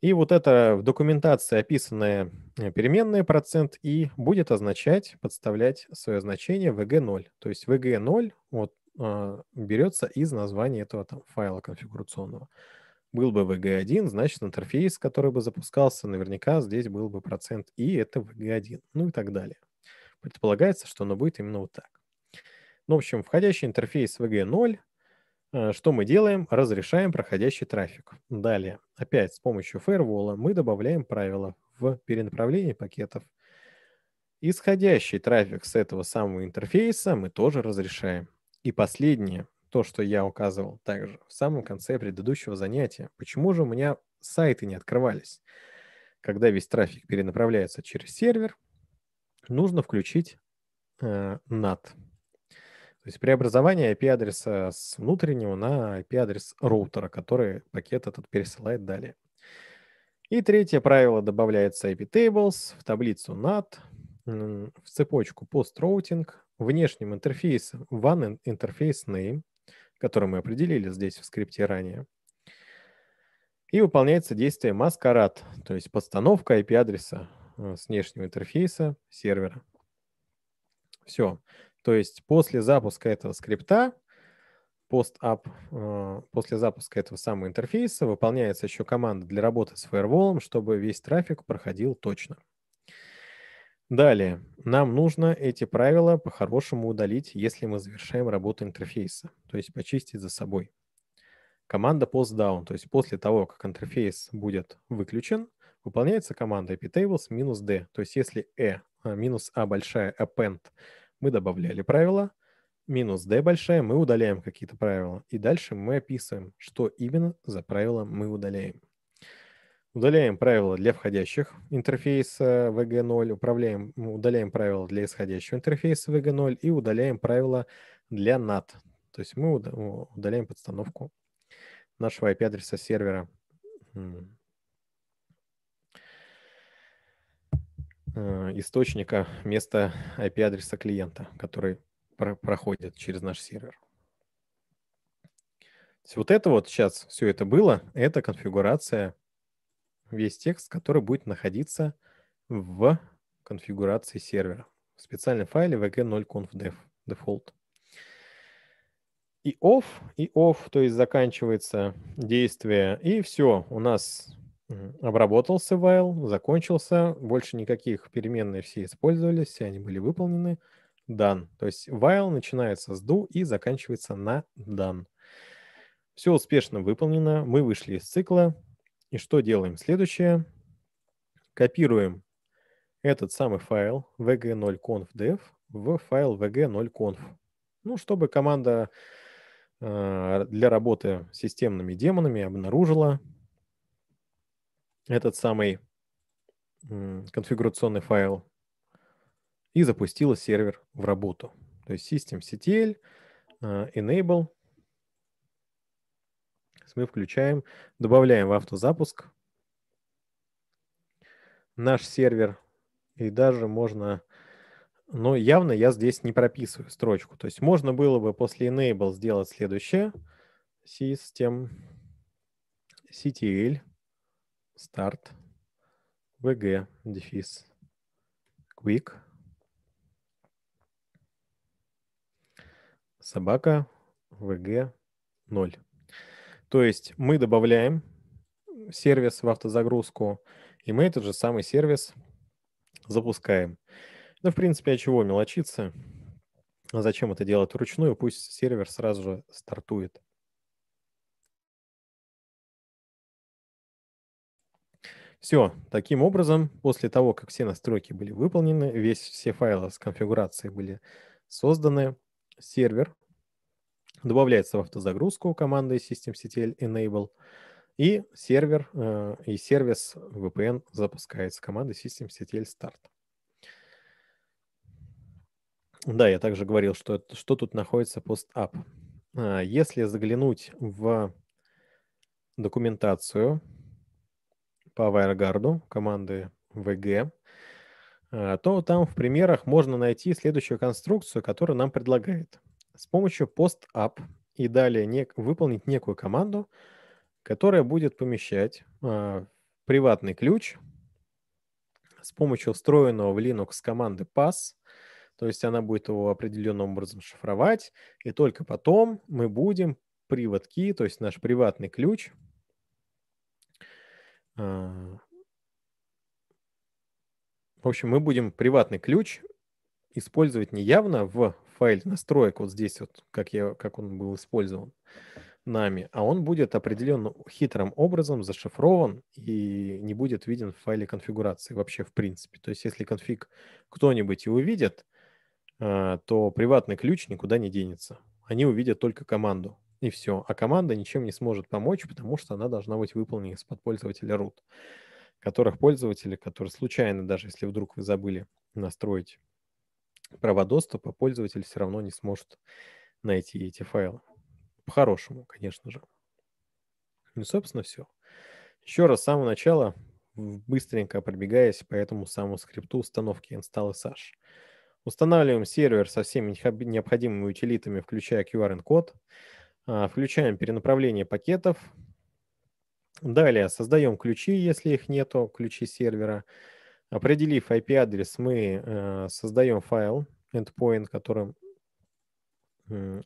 [SPEAKER 1] И вот это в документации описанное э, переменное процент и будет означать, подставлять свое значение vg0. То есть vg0 вот, а, берется из названия этого там, файла конфигурационного. Был бы vg1, значит интерфейс, который бы запускался, наверняка здесь был бы процент и это vg1, ну и так далее. Предполагается, что оно будет именно вот так. Ну, в общем, входящий интерфейс VG0. Э, что мы делаем? Разрешаем проходящий трафик. Далее, опять с помощью фаервола мы добавляем правила в перенаправлении пакетов. Исходящий трафик с этого самого интерфейса мы тоже разрешаем. И последнее, то, что я указывал также в самом конце предыдущего занятия. Почему же у меня сайты не открывались? Когда весь трафик перенаправляется через сервер, нужно включить э, NAT. То есть преобразование IP-адреса с внутреннего на IP-адрес роутера, который пакет этот пересылает далее. И третье правило добавляется IP tables в таблицу NAT, в цепочку post routing, внешним интерфейсом one interface name, который мы определили здесь в скрипте ранее. И выполняется действие маскарад, то есть подстановка IP-адреса э, с внешнего интерфейса сервера. Все. То есть после запуска этого скрипта, пост Up э, после запуска этого самого интерфейса выполняется еще команда для работы с фаерволом, чтобы весь трафик проходил точно. Далее, нам нужно эти правила по-хорошему удалить, если мы завершаем работу интерфейса, то есть почистить за собой. Команда postdown, то есть после того, как интерфейс будет выключен, выполняется команда iptables d. То есть если e э, минус a большая append мы добавляли правила, минус d большая, мы удаляем какие-то правила. И дальше мы описываем, что именно за правила мы удаляем. Удаляем правила для входящих интерфейса VG0, управляем, удаляем правила для исходящего интерфейса VG0 и удаляем правила для NAT. То есть мы удаляем подстановку нашего IP-адреса сервера Э, источника места IP-адреса клиента, который про проходит через наш сервер. вот это вот сейчас все это было, это конфигурация, весь текст, который будет находиться в конфигурации сервера в специальном файле vg0conf.dev default. И off, и off, то есть заканчивается действие, и все, у нас Обработался while, закончился, больше никаких переменные все использовались, все они были выполнены. Done. То есть while начинается с do и заканчивается на done. Все успешно выполнено, мы вышли из цикла. И что делаем? Следующее. Копируем этот самый файл vg 0 в файл vg 0conf Ну, чтобы команда э, для работы с системными демонами обнаружила этот самый конфигурационный файл и запустила сервер в работу. То есть systemctl а, enable. Мы включаем, добавляем в автозапуск наш сервер. И даже можно, но ну, явно я здесь не прописываю строчку. То есть можно было бы после enable сделать следующее. System CTL start vg дефис quick собака vg 0. То есть мы добавляем сервис в автозагрузку, и мы этот же самый сервис запускаем. Ну, в принципе, о чего мелочиться? А зачем это делать вручную? Пусть сервер сразу же стартует. Все, таким образом, после того, как все настройки были выполнены, весь, все файлы с конфигурацией были созданы, сервер добавляется в автозагрузку командой systemctl enable, и сервер э, и сервис VPN запускается командой systemctl start. Да, я также говорил, что, что тут находится post-up. Э, если заглянуть в документацию по WireGuard команды ВГ, а, то там в примерах можно найти следующую конструкцию, которую нам предлагает. С помощью post-up и далее не, выполнить некую команду, которая будет помещать э, приватный ключ с помощью встроенного в Linux команды pass, то есть она будет его определенным образом шифровать, и только потом мы будем привод то есть наш приватный ключ, а, в общем, мы будем приватный ключ использовать неявно в файле настроек, вот здесь вот, как, я, как он был использован нами, а он будет определенным хитрым образом зашифрован и не будет виден в файле конфигурации вообще в принципе. То есть если конфиг кто-нибудь и увидит, а, то приватный ключ никуда не денется. Они увидят только команду, и все. А команда ничем не сможет помочь, потому что она должна быть выполнена из-под пользователя root, которых пользователи, которые случайно, даже если вдруг вы забыли настроить права доступа, пользователь все равно не сможет найти эти файлы. По-хорошему, конечно же. Ну, собственно, все. Еще раз с самого начала, быстренько пробегаясь по этому самому скрипту установки install SH. Устанавливаем сервер со всеми необходимыми утилитами, включая QR-код. А, включаем перенаправление пакетов. Далее создаем ключи, если их нету, ключи сервера. Определив IP-адрес, мы э, создаем файл endpoint, которым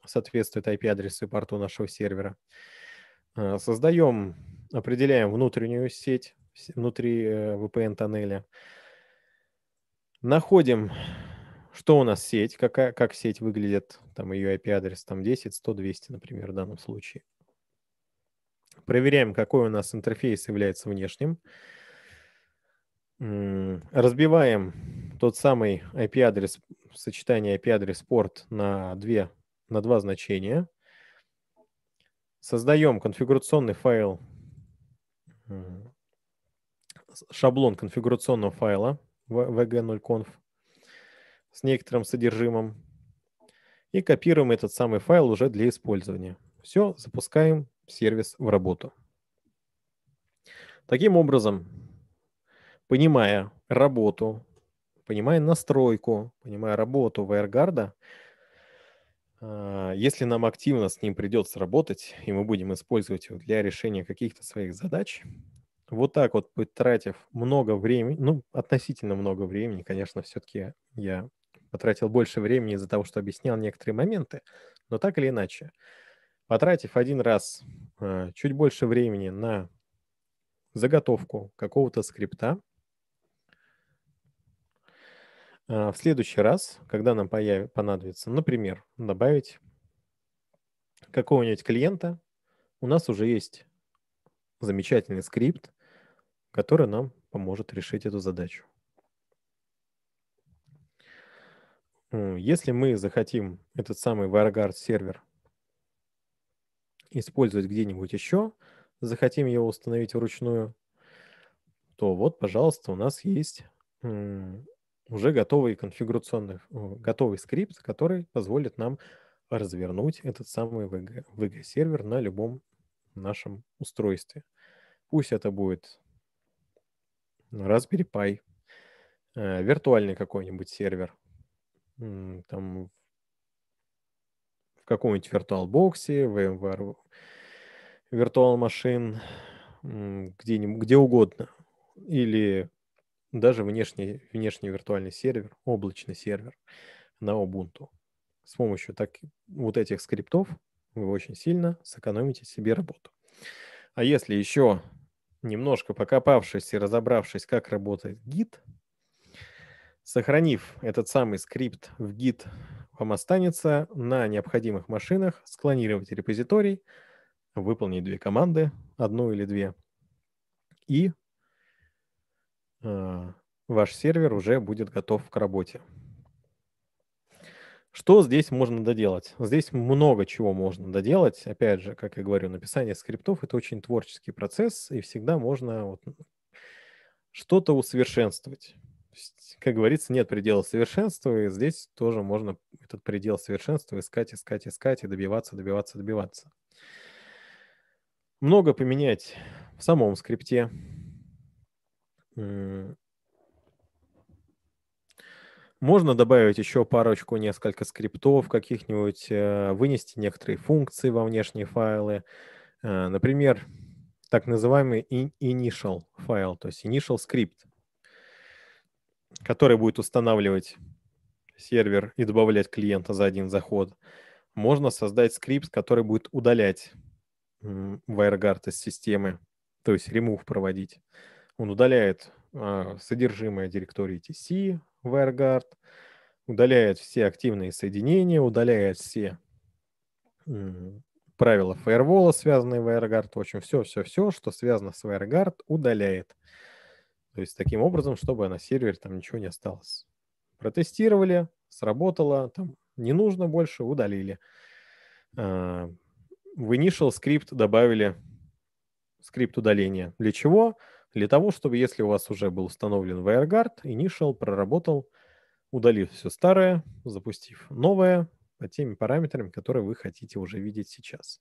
[SPEAKER 1] соответствует IP-адресу и порту нашего сервера. А, создаем, определяем внутреннюю сеть внутри э, VPN-тоннеля. Находим что у нас сеть? Какая, как сеть выглядит? Там ее IP-адрес там 10, 100, 200, например, в данном случае. Проверяем, какой у нас интерфейс является внешним. Разбиваем тот самый IP-адрес, сочетание IP-адрес порт на, две, на два значения. Создаем конфигурационный файл, шаблон конфигурационного файла vg 0conf с некоторым содержимым и копируем этот самый файл уже для использования. Все, запускаем сервис в работу. Таким образом, понимая работу, понимая настройку, понимая работу WireGuard, а, если нам активно с ним придется работать, и мы будем использовать его для решения каких-то своих задач, вот так вот потратив много времени, ну, относительно много времени, конечно, все-таки я потратил больше времени из-за того, что объяснял некоторые моменты, но так или иначе, потратив один раз э, чуть больше времени на заготовку какого-то скрипта, э, в следующий раз, когда нам появ... понадобится, например, добавить какого-нибудь клиента, у нас уже есть замечательный скрипт, который нам поможет решить эту задачу. Если мы захотим этот самый WireGuard сервер использовать где-нибудь еще, захотим его установить вручную, то вот, пожалуйста, у нас есть уже готовый конфигурационный, готовый скрипт, который позволит нам развернуть этот самый VG-сервер на любом нашем устройстве. Пусть это будет Raspberry Pi, э, виртуальный какой-нибудь сервер, там в каком-нибудь виртуалбоксе, в VMware Virtual Machine, где-нибудь, где угодно. Или даже внешний, внешний виртуальный сервер, облачный сервер на Ubuntu. С помощью так, вот этих скриптов вы очень сильно сэкономите себе работу. А если еще немножко покопавшись и разобравшись, как работает Git, Сохранив этот самый скрипт в Git вам останется на необходимых машинах склонировать репозиторий, выполнить две команды, одну или две, и э, ваш сервер уже будет готов к работе. Что здесь можно доделать? Здесь много чего можно доделать. Опять же, как я говорю, написание скриптов — это очень творческий процесс, и всегда можно вот что-то усовершенствовать есть, как говорится, нет предела совершенства, и здесь тоже можно этот предел совершенства искать, искать, искать и добиваться, добиваться, добиваться. Много поменять в самом скрипте. Можно добавить еще парочку, несколько скриптов каких-нибудь, э, вынести некоторые функции во внешние файлы. Э, например, так называемый initial файл, то есть initial скрипт который будет устанавливать сервер и добавлять клиента за один заход. Можно создать скрипт, который будет удалять WireGuard из системы, то есть remove проводить. Он удаляет э, содержимое директории TC WireGuard, удаляет все активные соединения, удаляет все э, правила фаервола, связанные с WireGuard. В общем, все-все-все, что связано с WireGuard, удаляет. Э, то есть таким образом, чтобы на сервере там ничего не осталось. Протестировали, сработало, там не нужно больше, удалили. А, в initial скрипт добавили скрипт удаления. Для чего? Для того, чтобы если у вас уже был установлен WireGuard, initial проработал, удалив все старое, запустив новое по теми параметрам, которые вы хотите уже видеть сейчас.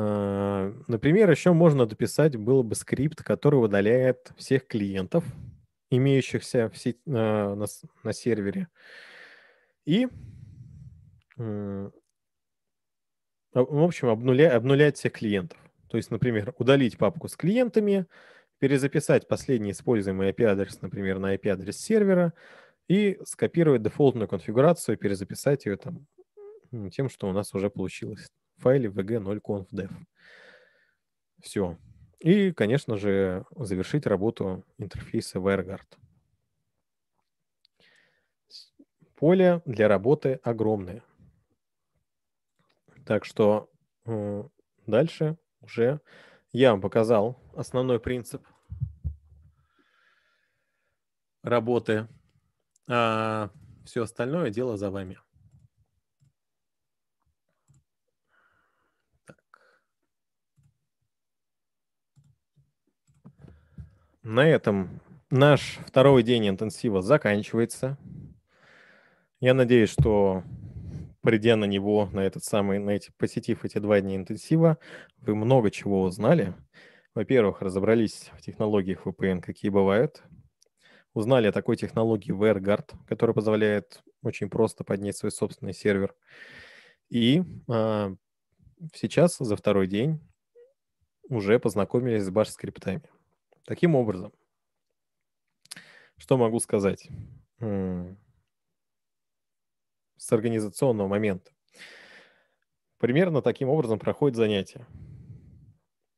[SPEAKER 1] Э, например, еще можно дописать было бы скрипт, который удаляет всех клиентов, имеющихся в сеть, э, на, на, на сервере, и, а, в общем, обнуля, обнулять всех клиентов. То есть, например, удалить папку с клиентами, перезаписать последний используемый IP-адрес, например, на IP-адрес сервера, и скопировать дефолтную конфигурацию, перезаписать ее там тем, что у нас уже получилось файле vg0conf.dev. Все. И, конечно же, завершить работу интерфейса WireGuard. Поле для работы огромное. Так что э, дальше уже я вам показал основной принцип работы. А все остальное дело за вами. на этом наш второй день интенсива заканчивается. Я надеюсь, что придя на него, на этот самый, на эти, посетив эти два дня интенсива, вы много чего узнали. Во-первых, разобрались в технологиях VPN, какие бывают. Узнали о такой технологии WireGuard, которая позволяет очень просто поднять свой собственный сервер. И а, сейчас, за второй день, уже познакомились с баш-скриптами. Таким образом, что могу сказать с организационного момента? Примерно таким образом проходит занятие.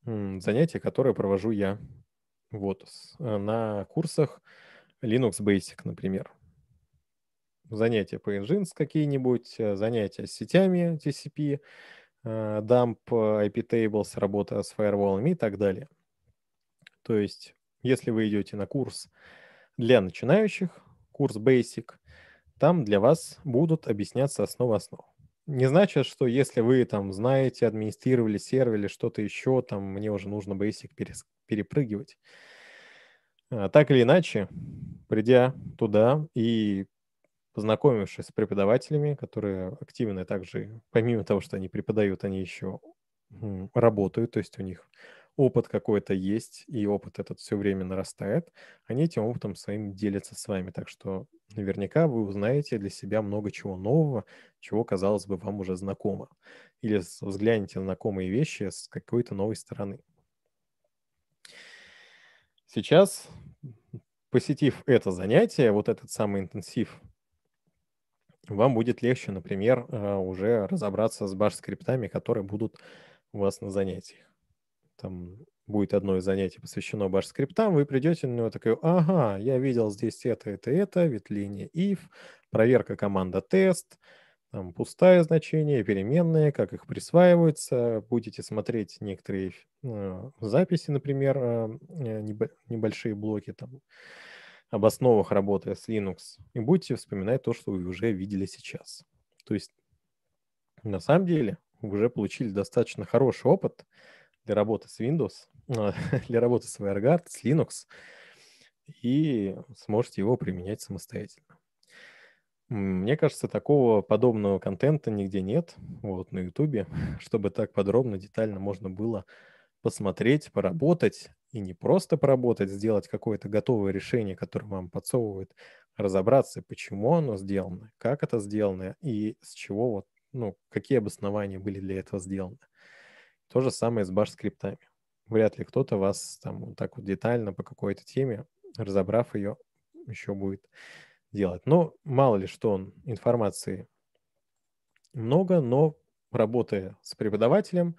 [SPEAKER 1] Занятие, которое провожу я вот, э, на курсах Linux Basic, например. Занятия по Engines какие-нибудь, э, занятия с сетями TCP, дамп, э, IP tables, работа с фаерволами и так далее – то есть, если вы идете на курс для начинающих, курс Basic, там для вас будут объясняться основы основ. Не значит, что если вы там знаете, администрировали сервер или что-то еще, там мне уже нужно Basic перепрыгивать. А, так или иначе, придя туда и познакомившись с преподавателями, которые активны также, помимо того, что они преподают, они еще работают, то есть у них опыт какой-то есть, и опыт этот все время нарастает, они этим опытом своим делятся с вами. Так что наверняка вы узнаете для себя много чего нового, чего, казалось бы, вам уже знакомо. Или взгляните на знакомые вещи с какой-то новой стороны. Сейчас, посетив это занятие, вот этот самый интенсив вам будет легче, например, э, уже разобраться с баш-скриптами, которые будут у вас на занятиях там будет одно из занятий посвящено баш-скриптам, вы придете на него такой, ага, я видел здесь это, это, это, ветвление if, проверка команда тест, там пустое значение, переменные, как их присваиваются. Будете смотреть некоторые э, записи, например, э, э небольшие блоки там об основах работы с Linux, и будете вспоминать то, что вы уже видели сейчас. То есть на самом деле вы уже получили достаточно хороший опыт, для работы с Windows, для работы с WireGuard, с Linux, и сможете его применять самостоятельно. Мне кажется, такого подобного контента нигде нет, вот, на YouTube, чтобы так подробно, детально можно было посмотреть, поработать, и не просто поработать, сделать какое-то готовое решение, которое вам подсовывает, разобраться, почему оно сделано, как это сделано и с чего вот, ну, какие обоснования были для этого сделаны. То же самое с баш-скриптами. Вряд ли кто-то вас там вот так вот детально по какой-то теме, разобрав ее, еще будет делать. Но мало ли что он информации много, но работая с преподавателем,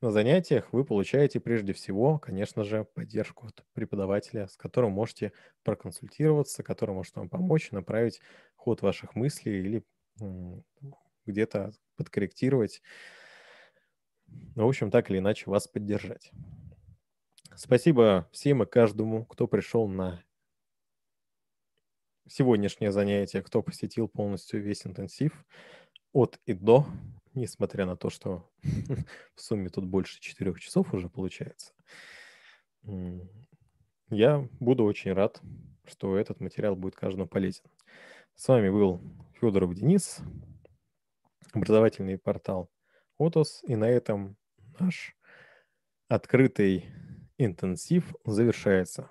[SPEAKER 1] на занятиях вы получаете прежде всего, конечно же, поддержку от преподавателя, с которым можете проконсультироваться, который может вам помочь, направить ход ваших мыслей или где-то подкорректировать в общем, так или иначе вас поддержать. Спасибо всем и каждому, кто пришел на сегодняшнее занятие, кто посетил полностью весь интенсив от и до, несмотря на то, что в сумме тут больше четырех часов уже получается. Я буду очень рад, что этот материал будет каждому полезен. С вами был Федоров Денис, образовательный портал Отос. И на этом наш открытый интенсив завершается.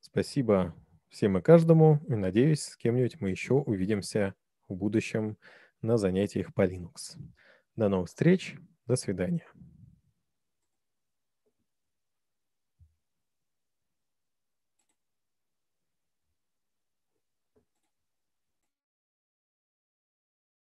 [SPEAKER 1] Спасибо всем и каждому. И надеюсь, с кем-нибудь мы еще увидимся в будущем на занятиях по Linux. До новых встреч. До свидания.